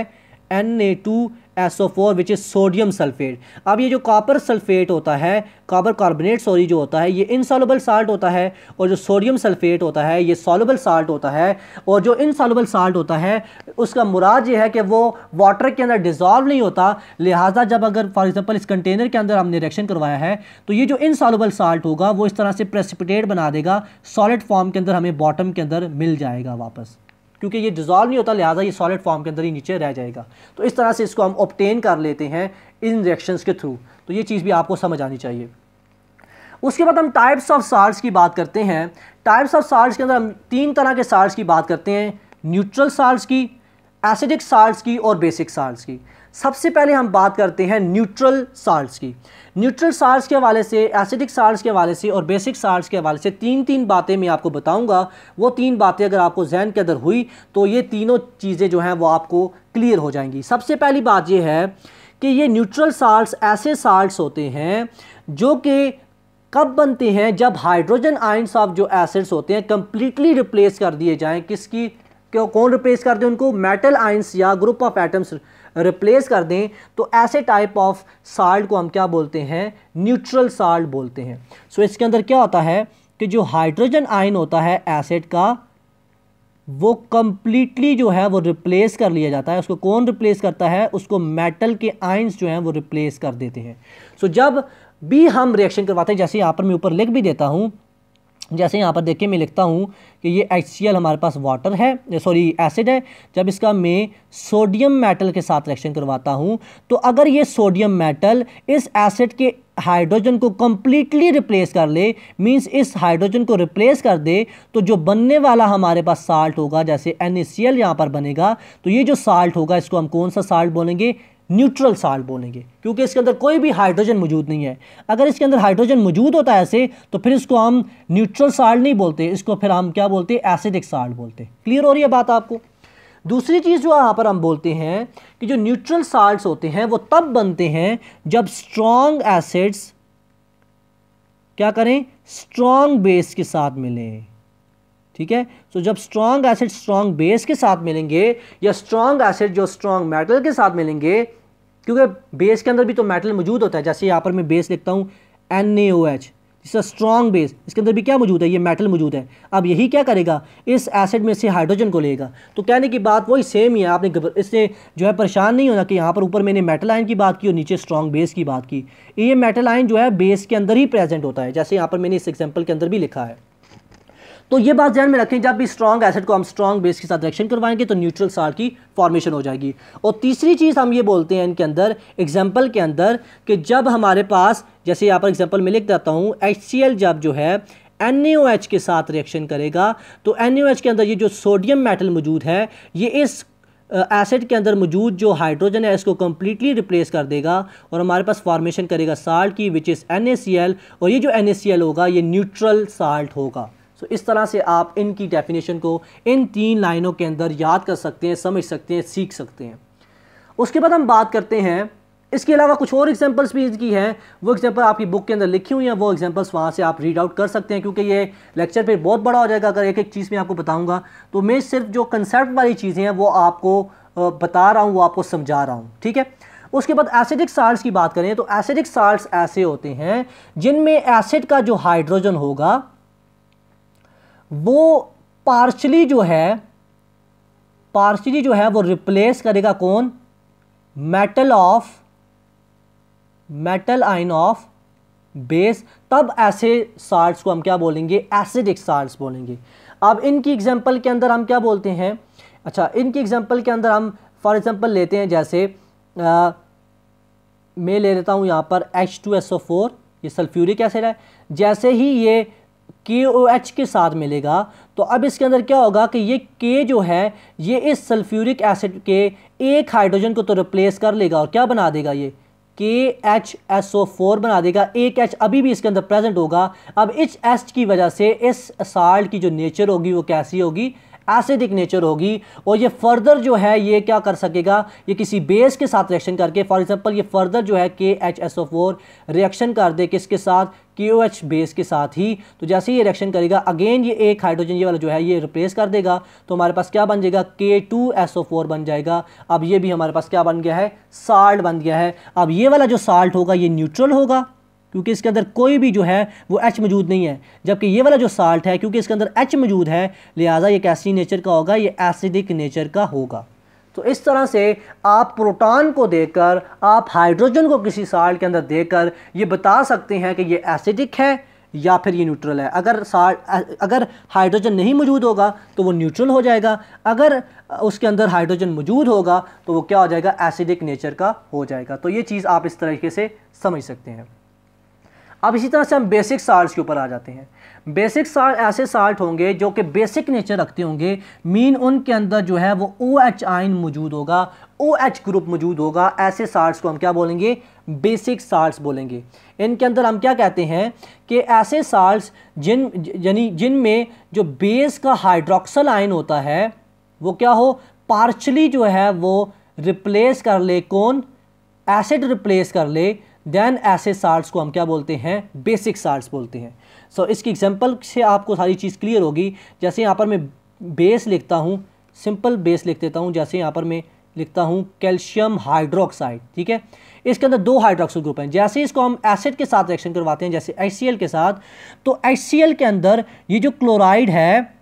N A two SO4 which is sodium sulphate अब ये जो कॉपर सल्फेट होता है कॉपर कार्बोनेट सॉरी जो होता है ये इनसॉलबल साल्ट होता है और जो सोडियम सल्फेट होता है ये सॉलबल साल्ट होता है और जो इनसॉलबल साल्ट होता है उसका मुराद ये है कि वो वाटर के अंदर डिजॉल्व नहीं होता लिहाजा जब अगर फॉर एग्ज़ाम्पल इस कंटेनर के अंदर हमने रिएक्शन करवाया है तो ये जो इनसॉलबल साल्ट होगा वो इस तरह से प्रेसिपिटेट बना देगा सॉलिड फॉर्म के अंदर हमें बॉटम के अंदर मिल जाएगा वापस क्योंकि ये डिजॉल्व नहीं होता लिहाजा ये सॉलिड फॉर्म के अंदर ही नीचे रह जाएगा तो इस तरह से इसको हम ऑप्टेन कर लेते हैं इन रिएक्शंस के थ्रू तो ये चीज़ भी आपको समझ आनी चाहिए उसके बाद हम टाइप्स ऑफ साल्ट्स की बात करते हैं टाइप्स ऑफ साल्ट्स के अंदर हम तीन तरह के साल्ट्स की बात करते हैं न्यूट्रल साल्ट्स की एसिडिक साल्ट्स की और बेसिक साल्ट्स की सबसे पहले हम बात करते हैं न्यूट्रल साल्ट की न्यूट्रल साल्ट के हवाले से एसिडिक साल्ट के हवाले से और बेसिक साल्ट के हवाले से तीन तीन बातें मैं आपको बताऊंगा वो तीन बातें अगर आपको जहन के अंदर हुई तो ये तीनों चीज़ें जो हैं वो आपको क्लियर हो जाएंगी सबसे पहली बात यह है कि ये न्यूट्रल साल्ट ऐसे साल्ट होते हैं जो कि कब बनते हैं जब हाइड्रोजन आइंस ऑफ जो एसिड्स होते हैं कम्प्लीटली रिप्लेस कर दिए जाएँ किसकी क्यों कौन रिप्लेस करते हैं उनको मेटल आइंस या ग्रुप ऑफ एटम्स रिप्लेस कर दें तो ऐसे टाइप ऑफ साल्ट को हम क्या बोलते हैं न्यूट्रल साल्ट बोलते हैं सो इसके अंदर क्या होता है कि जो हाइड्रोजन आयन होता है एसिड का वो कम्प्लीटली जो है वो रिप्लेस कर लिया जाता है उसको कौन रिप्लेस करता है उसको मेटल के आइंस जो हैं वो रिप्लेस कर देते हैं सो so, जब भी हम रिएक्शन करवाते हैं जैसे यहाँ पर मैं ऊपर लिख भी देता हूँ जैसे यहाँ पर देखिए मैं लिखता हूँ कि ये एच हमारे पास वाटर है सॉरी एसिड है जब इसका मैं सोडियम मेटल के साथ रिएक्शन करवाता हूँ तो अगर ये सोडियम मेटल इस एसिड के हाइड्रोजन को कम्प्लीटली रिप्लेस कर ले मींस इस हाइड्रोजन को रिप्लेस कर दे तो जो बनने वाला हमारे पास साल्ट होगा जैसे एन एल यहाँ पर बनेगा तो ये जो साल्ट होगा इसको हम कौन सा साल्ट बोलेंगे न्यूट्रल साल्ट बोलेंगे क्योंकि इसके अंदर कोई भी हाइड्रोजन मौजूद नहीं है अगर इसके अंदर हाइड्रोजन मौजूद होता है ऐसे तो फिर इसको हम न्यूट्रल साल्ट नहीं बोलते इसको फिर हम क्या बोलते हैं एसिडिक साल्ट बोलते हैं क्लियर हो रही है बात आपको दूसरी चीज़ जो यहाँ पर हम बोलते हैं कि जो न्यूट्रल साल्ट होते हैं वो तब बनते हैं जब स्ट्रॉन्ग एसिड्स क्या करें स्ट्रॉन्ग बेस के साथ मिलें ठीक है सो so, जब स्ट्रॉन्ग एसिड स्ट्रॉन्ग बेस के साथ मिलेंगे या स्ट्रॉन्ग एसिड जो स्ट्रॉन्ग मेटल के साथ मिलेंगे क्योंकि बेस के अंदर भी तो मेटल मौजूद होता है जैसे यहाँ पर मैं बेस लिखता हूँ एन ए ओ एच जिसका स्ट्रॉन्ग बेस इसके अंदर भी क्या मौजूद है ये मेटल मौजूद है अब यही क्या करेगा इस एसिड में से हाइड्रोजन को लेगा तो कहने की बात वही सेम ही है आपने इससे जो है परेशान नहीं होना कि यहाँ पर ऊपर मैंने मेटल आयन की बात की और नीचे स्ट्रॉन्ग बेस की बात की ये मेटल आयन जो है बेस के अंदर ही प्रेजेंट होता है जैसे यहाँ पर मैंने इस एग्जाम्पल के अंदर भी लिखा है तो ये बात ध्यान में रखें जब भी स्ट्रॉन्ग एसिड को हम स्ट्रॉन्ग बेस के साथ रिएक्शन करवाएंगे तो न्यूट्रल साल्ट की फॉर्मेशन हो जाएगी और तीसरी चीज़ हम ये बोलते हैं इनके अंदर एग्जाम्पल के अंदर कि जब हमारे पास जैसे यहाँ पर एग्जाम्पल मैं लिख देता हूँ एच जब जो है एन के साथ रिएक्शन करेगा तो एन के अंदर ये जो सोडियम मेटल मौजूद है ये इस एसिड के अंदर मौजूद जो हाइड्रोजन है इसको कम्प्लीटली रिप्लेस कर देगा और हमारे पास फॉर्मेशन करेगा साल्ट की विच इज़ एन और ये जो एन होगा ये न्यूट्रल साल्ट होगा सो इस तरह से आप इनकी डेफिनेशन को इन तीन लाइनों के अंदर याद कर सकते हैं समझ सकते हैं सीख सकते हैं उसके बाद हम बात करते हैं इसके अलावा कुछ और एग्जांपल्स भी इनकी हैं वो एग्जांपल आपकी बुक के अंदर लिखी हुई हैं वो एग्जांपल्स वहाँ से आप रीड आउट कर सकते हैं क्योंकि ये लेक्चर पे बहुत बड़ा हो जाएगा अगर एक एक चीज़ में आपको बताऊँगा तो मैं सिर्फ जो कंसेप्ट वाली चीज़ें हैं वो आपको बता रहा हूँ वो आपको समझा रहा हूँ ठीक है उसके बाद एसिडिक साल्ट की बात करें तो एसिडिक साल्ट ऐसे होते हैं जिनमें एसिड का जो हाइड्रोजन होगा वो पार्शली जो है पार्शली जो है वो रिप्लेस करेगा कौन metal of metal ion of base तब ऐसे साल्ट्स को हम क्या बोलेंगे एसिडिक साल्ट्स बोलेंगे अब इनकी एग्जांपल के अंदर हम क्या बोलते हैं अच्छा इनकी एग्जांपल के अंदर हम फॉर एग्जांपल लेते हैं जैसे आ, मैं ले लेता हूँ यहां पर H two S O four ये सल्फ्यूरिक एसिड है जैसे ही ये के ओ एच के साथ मिलेगा तो अब इसके अंदर क्या होगा कि ये के जो है ये इस सल्फ्यूरिक एसिड के एक हाइड्रोजन को तो रिप्लेस कर लेगा और क्या बना देगा ये के एच एस ओ फोर बना देगा एक एच अभी भी इसके अंदर प्रेजेंट होगा अब इस एच की वजह से इस साल्ट की जो नेचर होगी वो कैसी होगी एसिडिक नेचर होगी और ये फर्दर जो है ये क्या कर सकेगा ये किसी बेस के साथ रिएक्शन करके फॉर एग्जांपल ये फर्दर जो है के H S O four reaction कर दे किसके साथ के ओ एच बेस के साथ ही तो जैसे ही ये रिएक्शन करेगा अगेन ये एक हाइड्रोजन ये वाला जो है ये रिप्लेस कर देगा तो हमारे पास क्या बन जाएगा के टू एस ओ फोर बन जाएगा अब ये भी हमारे पास क्या बन गया है साल्ट बन गया है अब ये वाला जो साल्ट होगा ये न्यूट्रल होगा क्योंकि इसके अंदर कोई भी जो है वो एच मौजूद नहीं है जबकि ये वाला जो साल्ट है क्योंकि इसके अंदर एच मौजूद है लिहाजा ये कैसी नेचर का होगा ये एसिडिक नेचर का होगा तो इस तरह से आप प्रोटॉन को देखकर आप हाइड्रोजन को किसी साल्ट के अंदर देखकर ये बता सकते हैं कि ये एसिडिक है या फिर ये न्यूट्रल है अगर साल्ट अगर हाइड्रोजन नहीं मौजूद होगा तो वो न्यूट्रल हो जाएगा अगर उसके अंदर हाइड्रोजन मौजूद होगा तो वो क्या हो जाएगा एसिडिक नेचर का हो जाएगा तो ये चीज़ आप इस तरीके से समझ सकते हैं अब इसी तरह से हम बेसिक साल्ट के ऊपर आ जाते हैं बेसिक साल्ट ऐसे साल्ट होंगे जो कि बेसिक नेचर रखते होंगे मीन उनके अंदर जो है वो ओ एच आइन मौजूद होगा ओ एच ग्रुप मौजूद होगा ऐसे साल्ट को हम क्या बोलेंगे बेसिक साल्ट बोलेंगे इनके अंदर हम क्या कहते हैं कि ऐसे साल्ट जिन यानी जिनमें जो बेस का हाइड्रोक्सल आइन होता है वो क्या हो पार्शली जो है वो रिप्लेस कर ले कौन एसिड रिप्लेस कर ले देन ऐसे सार्ट्स को हम क्या बोलते हैं बेसिक सार्ट्स बोलते हैं सो so, इसकी एग्जांपल से आपको सारी चीज़ क्लियर होगी जैसे यहाँ पर मैं बेस लिखता हूँ सिंपल बेस लिख देता हूँ जैसे यहाँ पर मैं लिखता हूँ कैल्शियम हाइड्रोक्साइड ठीक है इसके अंदर दो हाइड्रोक्सल ग्रुप हैं जैसे इसको हम एसिड के साथ रिएक्शन करवाते हैं जैसे एच के साथ तो एच के अंदर ये जो क्लोराइड है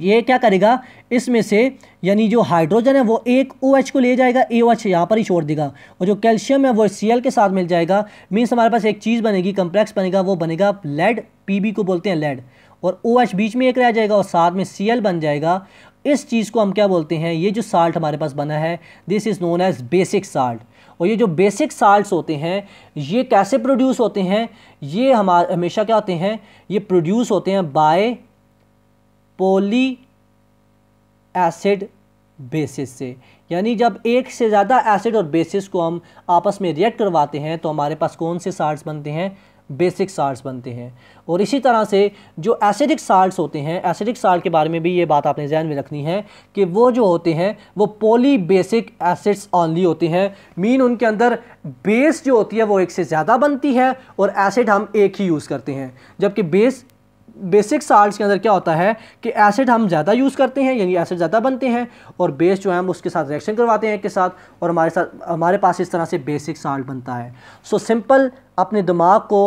ये क्या करेगा इसमें से यानी जो हाइड्रोजन है वो एक ओ OH को ले जाएगा ए एच यहाँ पर ही छोड़ देगा और जो कैल्शियम है वो सी के साथ मिल जाएगा मीन्स हमारे पास एक चीज़ बनेगी कम्प्लेक्स बनेगा वो बनेगा लेड पी को बोलते हैं लेड और ओ OH बीच में एक रह जाएगा और साथ में सी बन जाएगा इस चीज़ को हम क्या बोलते हैं ये जो साल्ट हमारे पास बना है this is known as basic salt और ये जो बेसिक साल्ट्स होते हैं ये कैसे प्रोड्यूस होते हैं ये हमारे हमेशा क्या होते हैं ये प्रोड्यूस होते हैं बाय पोली एसिड बेसिस से यानी जब एक से ज़्यादा एसिड और बेसिस को हम आपस में रिएक्ट करवाते हैं तो हमारे पास कौन से साल्ट बनते हैं बेसिक साल्ट बनते हैं और इसी तरह से जो एसिडिक साल्ट होते हैं एसिडिक साल्ट के बारे में भी ये बात आपने जहन में रखनी है कि वो जो होते हैं वो पोली बेसिक एसिड्स ऑनली होते हैं मीन उनके अंदर बेस जो होती है वो एक से ज़्यादा बनती है और एसिड हम एक ही यूज़ करते हैं जबकि बेस बेसिक साल्ट के अंदर क्या होता है कि एसिड हम ज़्यादा यूज़ करते हैं यानी एसिड ज़्यादा बनते हैं और बेस जो है हम उसके साथ रिएक्शन करवाते हैं एक के साथ और हमारे साथ हमारे पास इस तरह से बेसिक साल्ट बनता है सो so, सिंपल अपने दिमाग को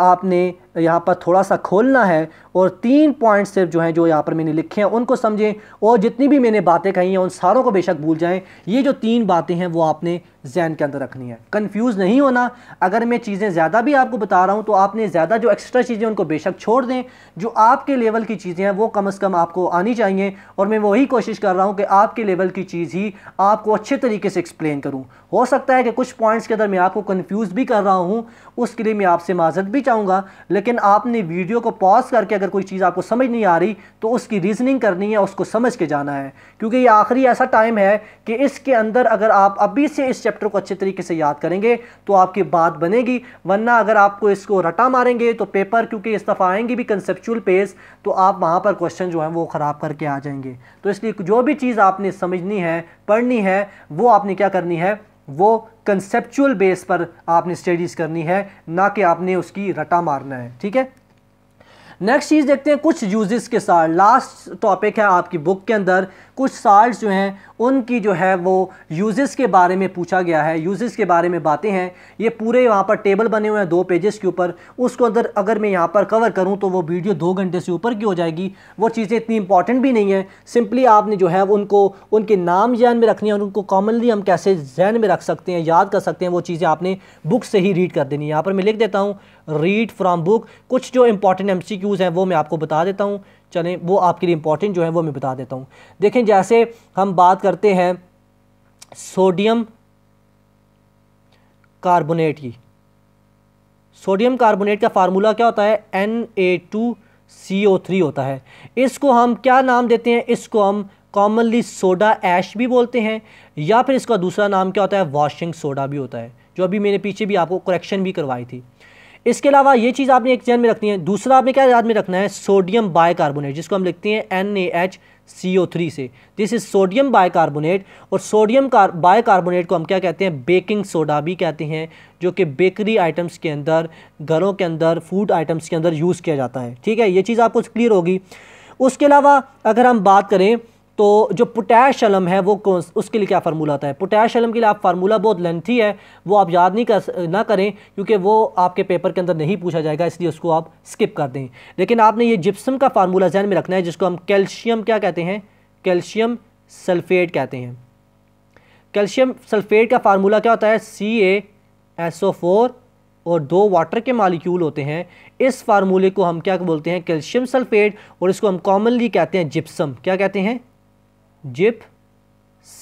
आपने यहाँ पर थोड़ा सा खोलना है और तीन पॉइंट सिर्फ जो हैं जो यहाँ पर मैंने लिखे हैं उनको समझें और जितनी भी मैंने बातें कही हैं उन सारों को बेशक भूल जाएं ये जो तीन बातें हैं वो आपने जहन के अंदर रखनी है कंफ्यूज नहीं होना अगर मैं चीज़ें ज़्यादा भी आपको बता रहा हूँ तो आपने ज़्यादा जो एक्स्ट्रा चीज़ें उनको बेशक छोड़ दें जो आपके लेवल की चीज़ें हैं वो कम अज़ कम आपको आनी चाहिए और मैं वही कोशिश कर रहा हूँ कि आपके लेवल की चीज़ ही आपको अच्छे तरीके से एक्सप्लेन करूँ हो सकता है कि कुछ पॉइंट्स के अंदर मैं आपको कन्फ्यूज़ भी कर रहा हूँ उसके लिए मैं आपसे माजत भी चाहूँगा लेकिन आपने वीडियो को पॉज करके अगर कोई चीज़ आपको समझ नहीं आ रही तो उसकी रीजनिंग करनी है उसको समझ के जाना है क्योंकि ये आखिरी ऐसा टाइम है कि इसके अंदर अगर आप अभी से इस चैप्टर को अच्छे तरीके से याद करेंगे तो आपकी बात बनेगी वरना अगर आपको इसको रटा मारेंगे तो पेपर क्योंकि इस दफ़ा आएंगे भी कंसेप्चुअल पेज तो आप वहाँ पर क्वेश्चन जो है वो ख़राब करके आ जाएंगे तो इसलिए जो भी चीज़ आपने समझनी है पढ़नी है वो आपने क्या करनी है वो कंसेप्चुअल बेस पर आपने स्टडीज़ करनी है ना कि आपने उसकी रटा मारना है ठीक है नेक्स्ट चीज़ देखते हैं कुछ यूजेस के साथ लास्ट टॉपिक है आपकी बुक के अंदर कुछ साल्ट जो हैं उनकी जो है वो यूजेस के बारे में पूछा गया है यूजेस के बारे में बातें हैं ये पूरे यहाँ पर टेबल बने हुए हैं दो पेजेस के ऊपर उसको अंदर अगर मैं यहाँ पर कवर करूँ तो वो वीडियो दो घंटे से ऊपर की हो जाएगी वो चीज़ें इतनी इंपॉर्टेंट भी नहीं है सिंपली आपने जो है उनको उनके नाम जहन में रखनी है और उनको कॉमनली हम कैसे जहन में रख सकते हैं याद कर सकते हैं वो चीज़ें आपने बुक से ही रीड कर देनी है यहाँ पर मैं लिख देता हूँ रीड फ्राम बुक कुछ जो इंपॉर्टेंट एम हैं वो मैं आपको बता देता हूँ चलें वो आपके लिए इंपॉर्टेंट जो है वो मैं बता देता हूँ देखें जैसे हम बात करते हैं सोडियम कार्बोनेट की सोडियम कार्बोनेट का फार्मूला क्या होता है N A two C O three होता है इसको हम क्या नाम देते हैं इसको हम कॉमनली सोडा ऐश भी बोलते हैं या फिर इसका दूसरा नाम क्या होता है वॉशिंग सोडा भी होता है जो अभी मैंने पीछे भी आपको करेक्शन भी करवाई थी इसके अलावा ये चीज़ आपने एक जहन में रखनी है दूसरा आपने क्या याद में रखना है सोडियम बायकार्बोनेट जिसको हम लिखते हैं N A H C O three से दिस इज़ सोडियम बायकार्बोनेट और सोडियम कार बाइकार्बोनेट को हम क्या कहते हैं बेकिंग सोडा भी कहते हैं जो कि बेकरी आइटम्स के अंदर घरों के अंदर फूड आइटम्स के अंदर यूज़ किया जाता है ठीक है ये चीज़ आपको क्लियर होगी उसके अलावा अगर हम बात करें तो जो पोटैश अलम है वो कौन उसके लिए क्या फार्मूला आता है पोटैश अलम के लिए आप फार्मूला बहुत लेंथी है वो आप याद नहीं कर ना करें क्योंकि वो आपके पेपर के अंदर नहीं पूछा जाएगा इसलिए उसको आप स्किप कर दें लेकिन आपने ये जिप्सम का फार्मूला जहन में रखना है जिसको हम कैल्शियम क्या कहते हैं कैल्शियम सल्फेट कहते हैं कैल्शियम सल्फेट का फार्मूला क्या होता है सी फोर और दो वाटर के मालिक्यूल होते हैं इस फार्मूले को हम क्या बोलते हैं कैल्शियम सल्फेट और इसको हम कॉमनली कहते हैं जिप्सम क्या कहते हैं जिप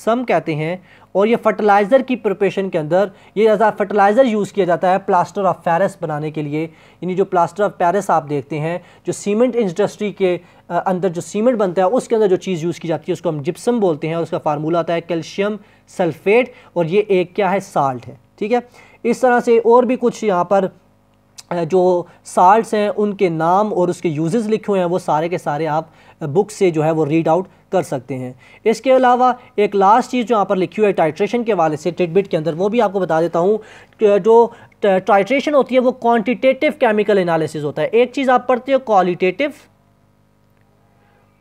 सम कहते हैं और ये फर्टिलाइज़र की प्रिपरेशन के अंदर ये ज़्यादा फर्टिलाइज़र यूज़ किया जाता है प्लास्टर ऑफ पेरिस बनाने के लिए यानी जो प्लास्टर ऑफ पेरिस आप देखते हैं जो सीमेंट इंडस्ट्री के अंदर जो सीमेंट बनता है उसके अंदर जो चीज़ यूज़ की जाती है उसको हम जिप्सम बोलते हैं और उसका फार्मूला आता है कैल्शियम सल्फेट और ये एक क्या है साल्ट है ठीक है इस तरह से और भी कुछ यहाँ पर जो साल्ट हैं उनके नाम और उसके यूज़ लिखे हुए हैं वो सारे के सारे आप बुक से जो है वो रीड आउट कर सकते हैं इसके अलावा एक लास्ट चीज़ जो यहाँ पर लिखी हुई है टाइट्रेशन के वाले से टिटबिट के अंदर वो भी आपको बता देता हूँ जो टाइट्रेशन होती है वो क्वांटिटेटिव केमिकल एनालिसिस होता है एक चीज़ आप पढ़ते हो क्वालिटेटिव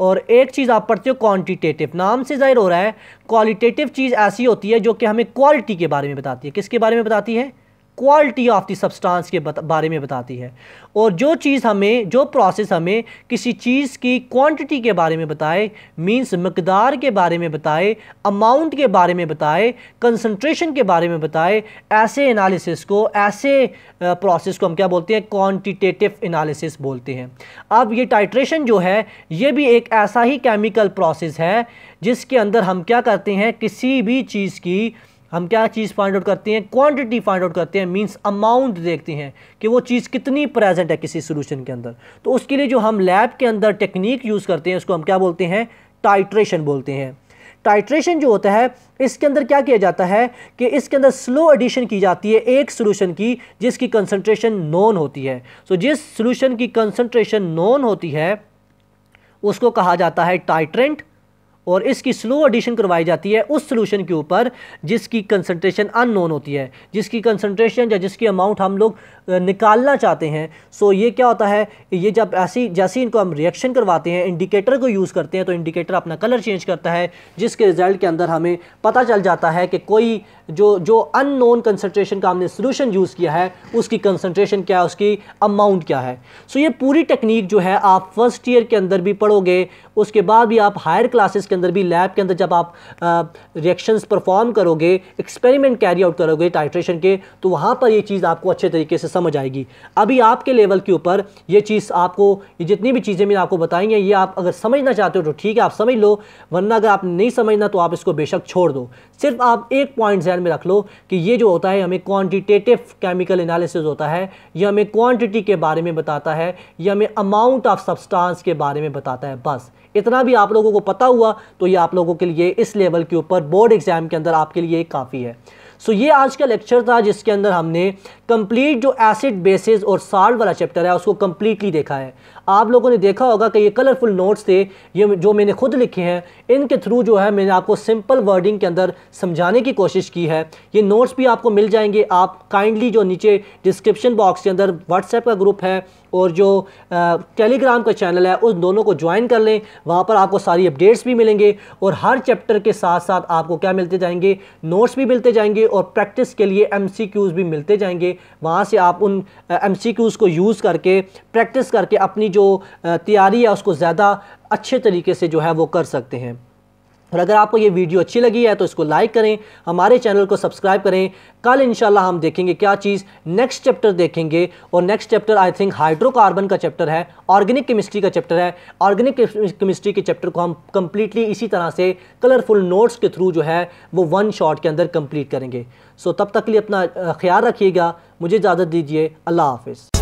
और एक चीज़ आप पढ़ते हो क्वांटिटेटिव नाम से जाहिर हो रहा है क्वालिटेटिव चीज़ ऐसी होती है जो कि हमें क्वालिटी के बारे में बताती है किसके बारे में बताती है क्वालिटी ऑफ दी सब्सटेंस के बारे में बताती है और जो चीज़ हमें जो प्रोसेस हमें किसी चीज़ की क्वांटिटी के बारे में बताए मींस मकदार के बारे में बताए अमाउंट के बारे में बताए कंसंट्रेशन के बारे में बताए ऐसे एनालिसिस को ऐसे प्रोसेस को हम क्या बोलते हैं क्वांटिटेटिव एनालिसिस बोलते हैं अब ये टाइट्रेशन जो है ये भी एक ऐसा ही केमिकल प्रोसेस है जिसके अंदर हम क्या करते हैं किसी भी चीज़ की हम क्या चीज़ फाइंड आउट करते हैं क्वांटिटी फाइंड आउट करते हैं मींस अमाउंट देखते हैं कि वो चीज़ कितनी प्रेजेंट है किसी सोल्यूशन के अंदर तो उसके लिए जो हम लैब के अंदर टेक्निक यूज़ करते हैं उसको हम क्या बोलते हैं टाइट्रेशन बोलते हैं टाइट्रेशन जो होता है इसके अंदर क्या किया जाता है कि इसके अंदर स्लो एडिशन की जाती है एक सोल्यूशन की जिसकी कंसनट्रेशन नॉन होती है सो so, जिस सोल्यूशन की कंसनट्रेशन नॉन होती है उसको कहा जाता है टाइट्रेंट और इसकी स्लो एडिशन करवाई जाती है उस सोल्यूशन के ऊपर जिसकी कंसनट्रेशन अननोन होती है जिसकी कंसनट्रेशन या जिसकी अमाउंट हम लोग निकालना चाहते हैं सो ये क्या होता है ये जब ऐसी जैसी इनको हम रिएक्शन करवाते हैं इंडिकेटर को यूज़ करते हैं तो इंडिकेटर अपना कलर चेंज करता है जिसके रिजल्ट के अंदर हमें पता चल जाता है कि कोई जो जो अननोन कंसनट्रेशन का हमने सोल्यूशन यूज़ किया है उसकी कंसनट्रेशन क्या है उसकी अमाउंट क्या है सो so, ये पूरी टेक्निक जो है आप फर्स्ट ईयर के अंदर भी पढ़ोगे उसके बाद भी आप हायर क्लासेस के अंदर भी लैब के अंदर जब आप रिएक्शंस परफॉर्म करोगे एक्सपेरिमेंट कैरी आउट करोगे टाइट्रेशन के तो वहाँ पर ये चीज़ आपको अच्छे तरीके से समझ आएगी अभी आपके लेवल के ऊपर ये चीज़ आपको ये जितनी भी चीज़ें मैंने आपको बताई हैं ये आप अगर समझना चाहते हो तो ठीक है आप समझ लो वरना अगर आप नहीं समझना तो आप इसको बेशक छोड़ दो सिर्फ आप एक पॉइंट जहन में रख लो कि ये जो होता है हमें क्वांटिटेटिव केमिकल एनालिसिस होता है ये हमें क्वांटिटी के बारे में बताता है ये हमें अमाउंट ऑफ सब्सटांस के बारे में बताता है बस इतना भी आप लोगों को पता हुआ तो ये आप लोगों के लिए इस लेवल के ऊपर बोर्ड एग्जाम के अंदर आपके लिए काफ़ी है सो so, ये आज का लेक्चर था जिसके अंदर हमने कंप्लीट जो एसिड बेसिस और साल्ट वाला चैप्टर है उसको कम्प्लीटली देखा है आप लोगों ने देखा होगा कि ये कलरफुल नोट्स थे ये जो मैंने खुद लिखे हैं इनके थ्रू जो है मैंने आपको सिंपल वर्डिंग के अंदर समझाने की कोशिश की है ये नोट्स भी आपको मिल जाएंगे आप काइंडली जो नीचे डिस्क्रिप्शन बॉक्स के अंदर व्हाट्सएप का ग्रुप है और जो टेलीग्राम का चैनल है उस दोनों को ज्वाइन कर लें वहाँ पर आपको सारी अपडेट्स भी मिलेंगे और हर चैप्टर के साथ साथ आपको क्या मिलते जाएंगे नोट्स भी मिलते जाएंगे और प्रैक्टिस के लिए एम भी मिलते जाएंगे वहाँ से आप उन एम को यूज़ करके प्रैक्टिस करके अपनी जो तैयारी है उसको ज़्यादा अच्छे तरीके से जो है वो कर सकते हैं और अगर आपको ये वीडियो अच्छी लगी है तो इसको लाइक करें हमारे चैनल को सब्सक्राइब करें कल इनशाला हम देखेंगे क्या चीज़ नेक्स्ट चैप्टर देखेंगे और next chapter I think hydrocarbon का चैप्टर है ऑर्गेनिक केमिस्ट्री का चैप्टर है ऑर्गेनिक केमिस्ट्री के चैप्टर को हम कम्प्लीटली इसी तरह से कलरफुल नोट्स के थ्रू जो है वो वन शॉट के अंदर कम्प्लीट करेंगे सो तब तक लिए अपना ख्याल रखिएगा मुझे इजाज़त दीजिए अल्लाह हाफिज़